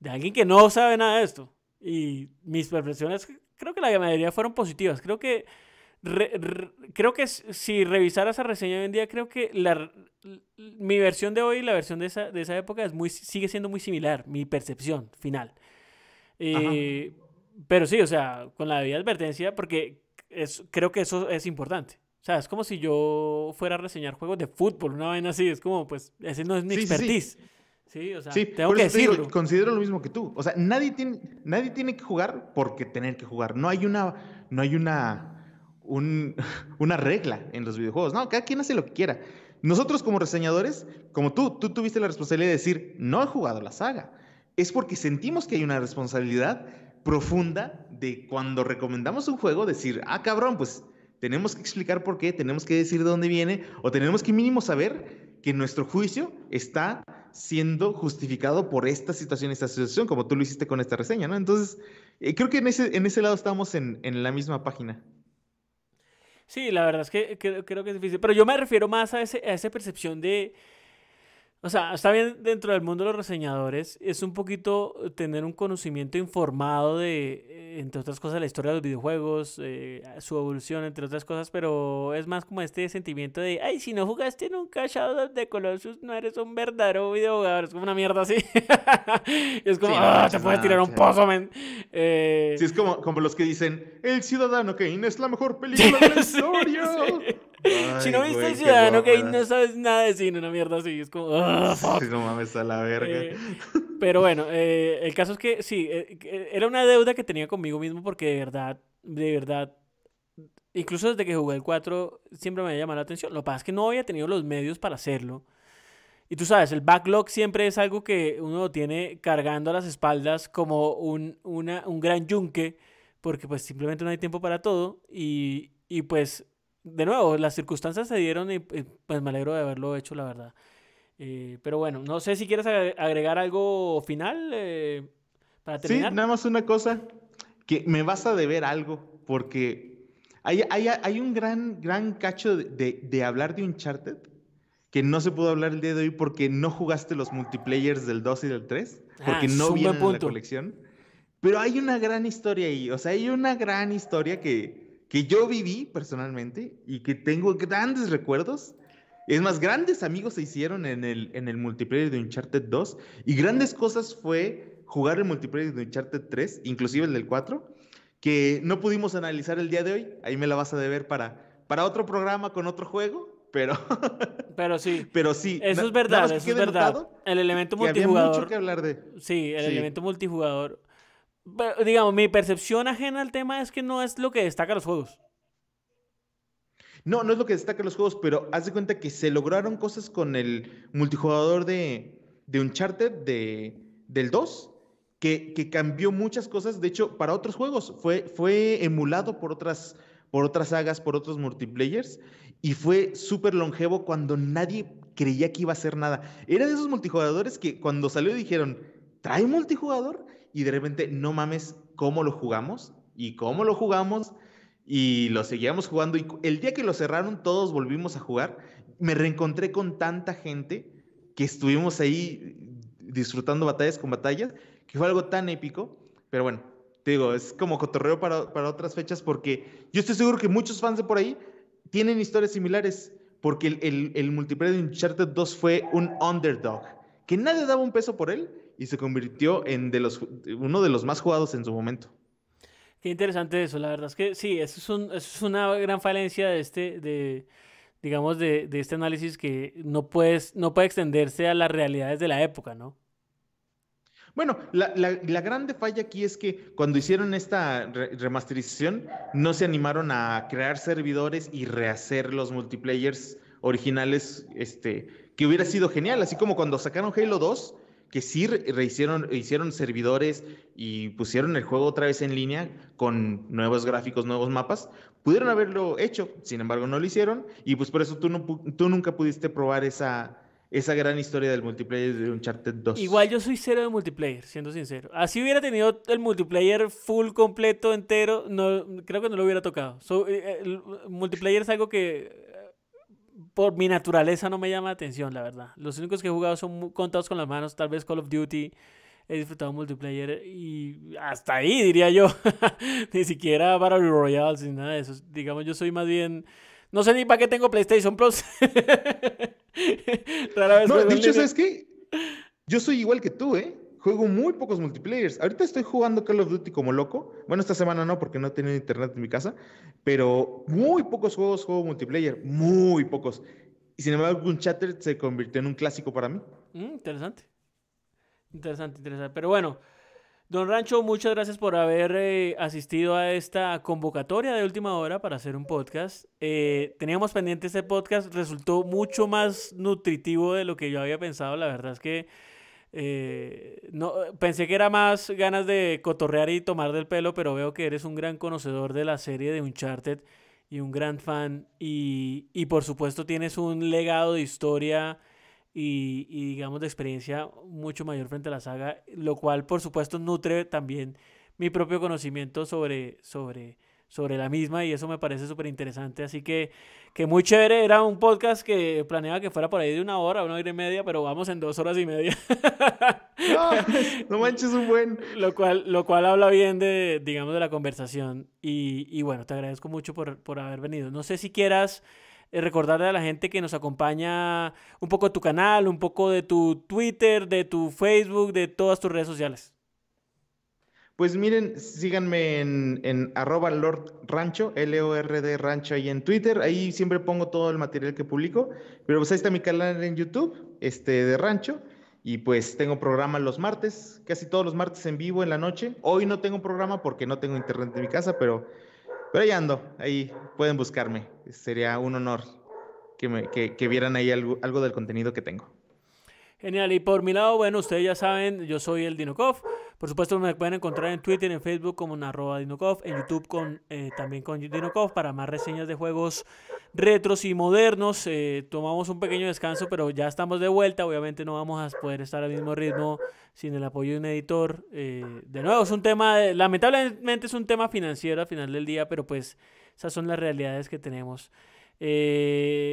de alguien que no sabe nada de esto. Y mis percepciones creo que la mayoría fueron positivas. Creo que, creo que si revisara esa reseña hoy en día, creo que mi versión de hoy y la versión de esa, época es muy, sigue siendo muy similar, mi percepción final. Eh, pero sí, o sea, con la debida advertencia, porque es, creo que eso es importante. O sea, es como si yo fuera a reseñar juegos de fútbol, una vaina así. Es como, pues, ese no es mi expertise. Sí, sí. Sí, o sea, tengo que considero lo mismo que tú. O sea, nadie tiene, nadie tiene que jugar porque tener que jugar. No hay una, no hay una, [laughs] una regla en los videojuegos. No, cada quien hace lo que quiera. Nosotros como reseñadores, como tú, tú tuviste la responsabilidad de decir, no he jugado la saga. Es porque sentimos que hay una responsabilidad profunda de cuando recomendamos un juego, decir, ah, cabrón, pues tenemos que explicar por qué, tenemos que decir de dónde viene, o tenemos que mínimo saber que nuestro juicio está siendo justificado por esta situación, esta situación, como tú lo hiciste con esta reseña, ¿no? Entonces, eh, creo que en ese, en ese lado estamos en, la misma página. Sí, la verdad es que, creo, que es difícil, pero yo me refiero más a esa percepción de, o sea, está bien dentro del mundo de los reseñadores, es un poquito tener un conocimiento informado de, eh, entre otras cosas, la historia de los videojuegos, eh, su evolución, entre otras cosas, pero es más como este sentimiento de, ay, si no jugaste nunca Shadow of the Colossus, no eres un verdadero videojugador, es como una mierda así. [laughs] es como, ah, te puedes tirar un pozo, men. Eh, sí, es como, los que dicen, El Ciudadano Kane es la mejor [laughs] película de la historia si no viste el Ciudadano no sabes nada de cine, una mierda así. Es como. Ah, no mames, a la verga. Eh, pero bueno, eh, el caso es que sí, eh, era una deuda que tenía conmigo mismo porque de verdad, de verdad. Incluso desde que jugué el 4, siempre me había llamado la atención. Lo que pasa es que no había tenido los medios para hacerlo. Y tú sabes, el backlog siempre es algo que uno tiene cargando a las espaldas como un, gran yunque, porque pues simplemente no hay tiempo para todo. Y, y pues de nuevo, las circunstancias se dieron y, pues me alegro de haberlo hecho, la verdad. Eh, pero bueno, no sé si quieres agregar algo final eh, para terminar. Sí, nada más una cosa, que me vas a deber algo, porque hay, un gran, gran cacho de, de, de hablar de Uncharted que no se pudo hablar el día de hoy porque no jugaste los multiplayers del 2 y del 3, ah, porque no vienen en la colección. Pero hay una gran historia ahí, o sea, hay una gran historia que, que yo viví personalmente y que tengo grandes recuerdos. Es más, grandes amigos se hicieron en el, en el multiplayer de Uncharted 2 y grandes cosas fue jugar el multiplayer de Uncharted 3, inclusive el del 4, que no pudimos analizar el día de hoy. Ahí me la vas a deber para, para otro programa con otro juego, pero... [laughs] pero sí. Pero sí. Eso es verdad, eso es verdad. El elemento multijugador... Había mucho que hablar de... Sí, el elemento multijugador digamos, mi percepción ajena al tema es que no es lo que destaca los juegos. No, no es lo que destaca los juegos, pero haz de cuenta que se lograron cosas con el multijugador de, de Uncharted de, del 2, que, cambió muchas cosas, de hecho, para otros juegos. Fue, fue emulado por otras, por otras sagas, por otros multiplayers, y fue súper longevo cuando nadie creía que iba a hacer nada. Era de esos multijugadores que cuando salió dijeron, ¿trae multijugador? y de repente, no mames, ¿cómo lo jugamos? ¿Y cómo lo jugamos? Y lo seguíamos jugando. Y el día que lo cerraron, todos volvimos a jugar. Me reencontré con tanta gente que estuvimos ahí disfrutando batallas con batallas, que fue algo tan épico. Pero bueno, te digo, es como cotorreo para, otras fechas porque yo estoy seguro que muchos fans de por ahí tienen historias similares porque el, el, el multiplayer de Uncharted 2 fue un underdog, que nadie daba un peso por él y se convirtió en de los, uno de los más jugados en su momento. Qué interesante eso, la verdad es que sí, eso es, una gran falencia de este, de, digamos, de, este análisis que no, puedes, no puede extenderse a las realidades de la época, ¿no? Bueno, la, la, grande falla aquí es que cuando hicieron esta remasterización, no se animaron a crear servidores y rehacer los multiplayers originales, este, que hubiera sido genial, así como cuando sacaron Halo 2, que sí rehicieron, hicieron servidores y pusieron el juego otra vez en línea con nuevos gráficos, nuevos mapas, pudieron haberlo hecho, sin embargo no lo hicieron y pues por eso tú, tú nunca pudiste probar esa, esa gran historia del multiplayer de Uncharted 2. Igual yo soy cero de multiplayer, siendo sincero. Así hubiera tenido el multiplayer full, completo, entero, no, creo que no lo hubiera tocado. Eh, eh, el multiplayer es algo que por mi naturaleza no me llama la atención, la verdad. Los únicos que he jugado son contados con las manos, tal vez Call of Duty. He disfrutado multiplayer y hasta ahí diría yo. [laughs] ni siquiera Battle Royale, ni nada de eso. Digamos, yo soy más bien. No sé ni para qué tengo PlayStation Plus. [laughs] Rara vez no, dicho, ¿sabes qué? Yo soy igual que tú, ¿eh? juego muy pocos multiplayers. Ahorita estoy jugando Call of Duty como loco. Bueno, esta semana no, porque no tenía internet en mi casa, pero muy pocos juegos juego multiplayer, muy pocos. Y sin embargo, chatter se convirtió en un clásico para mí. Mm, interesante. Interesante, interesante. Pero bueno, don Rancho, muchas gracias por haber eh, asistido a esta convocatoria de última hora para hacer un podcast. Eh, teníamos pendiente este podcast, resultó mucho más nutritivo de lo que yo había pensado. La verdad es que eh, no, eh, pensé que era más ganas de cotorrear y tomar del pelo, pero veo que eres un gran conocedor de la serie de Uncharted y un gran fan. Y, por supuesto tienes un legado de historia y, y, digamos de experiencia mucho mayor frente a la saga, lo cual por supuesto nutre también mi propio conocimiento sobre, sobre sobre la misma y eso me parece súper interesante. Así que, que muy chévere. Era un podcast que planeaba que fuera por ahí de una hora, una hora y media, pero vamos en dos horas y media. No, [laughs] ah, [laughs] no manches un buen. Lo cual, lo cual habla bien de, digamos, de la conversación. Y, bueno, te agradezco mucho por, por haber venido. No sé si quieras eh, recordarle a la gente que nos acompaña un poco de tu canal, un poco de tu Twitter, de tu Facebook, de todas tus redes sociales. Pues miren, síganme en, arroba Lord Rancho, L-O-R-D Rancho ahí en Twitter. Ahí siempre pongo todo el material que publico. Pero pues ahí está mi canal en YouTube, este de Rancho. Y pues tengo programa los martes, casi todos los martes en vivo en la noche. Hoy no tengo programa porque no tengo internet en mi casa, pero, pero ahí ando, ahí pueden buscarme. Sería un honor que, me, vieran ahí algo, del contenido que tengo. Genial, y por mi lado, bueno, ustedes ya saben, yo soy el Dinokov. Por supuesto, me pueden encontrar en Twitter, en Facebook como Narroba arroba en YouTube con, eh, también con Dinokov para más reseñas de juegos retros y modernos. Eh, tomamos un pequeño descanso, pero ya estamos de vuelta. Obviamente no vamos a poder estar al mismo ritmo sin el apoyo de un editor. Eh, de nuevo, es un tema, lamentablemente es un tema financiero al final del día, pero pues esas son las realidades que tenemos. este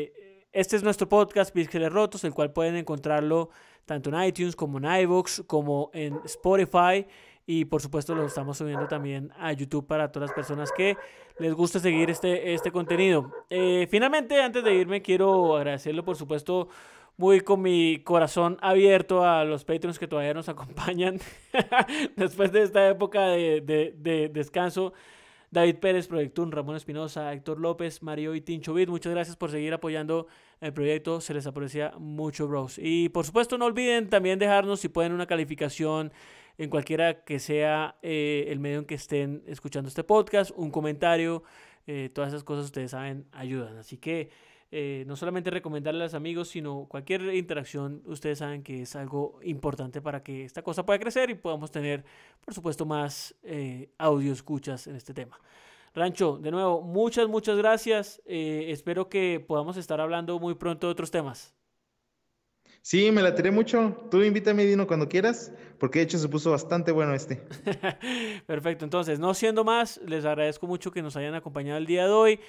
es nuestro podcast, Pixeles Rotos, el cual pueden encontrarlo tanto en iTunes como en iVoox, como en Spotify. Y por supuesto lo estamos subiendo también a YouTube para todas las personas que les gusta seguir este, este contenido. Eh, finalmente, antes de irme, quiero agradecerlo, por supuesto, muy con mi corazón abierto a los Patreons que todavía nos [laughs] acompañan después de esta época de, de descanso. David Pérez, Proyectún, Ramón Espinosa, Héctor López, Mario y Tincho Vid. Muchas gracias por seguir apoyando el proyecto. Se les aprecia mucho, bros. Y por supuesto, no olviden también dejarnos, si pueden, una calificación en cualquiera que sea eh, el medio en que estén escuchando este podcast, un comentario. Eh, todas esas cosas, ustedes saben, ayudan. Así que. Eh, no solamente recomendarle a los amigos, sino cualquier interacción, ustedes saben que es algo importante para que esta cosa pueda crecer y podamos tener, por supuesto, más eh, audio escuchas en este tema. Rancho, de nuevo, muchas, muchas gracias. Eh, espero que podamos estar hablando muy pronto de otros temas. Sí, me la tiré mucho. Tú invítame, Dino, cuando quieras, porque de hecho se puso bastante bueno este. [laughs] Perfecto, entonces, no siendo más, les agradezco mucho que nos hayan acompañado el día de hoy.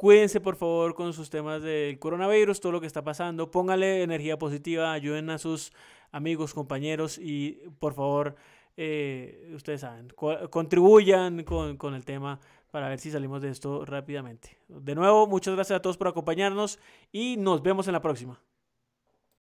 Cuídense por favor con sus temas del coronavirus, todo lo que está pasando. Póngale energía positiva, ayuden a sus amigos, compañeros y por favor, eh, ustedes saben, contribuyan con el tema para ver si salimos de esto rápidamente. De nuevo, muchas gracias a todos por acompañarnos y nos vemos en la próxima.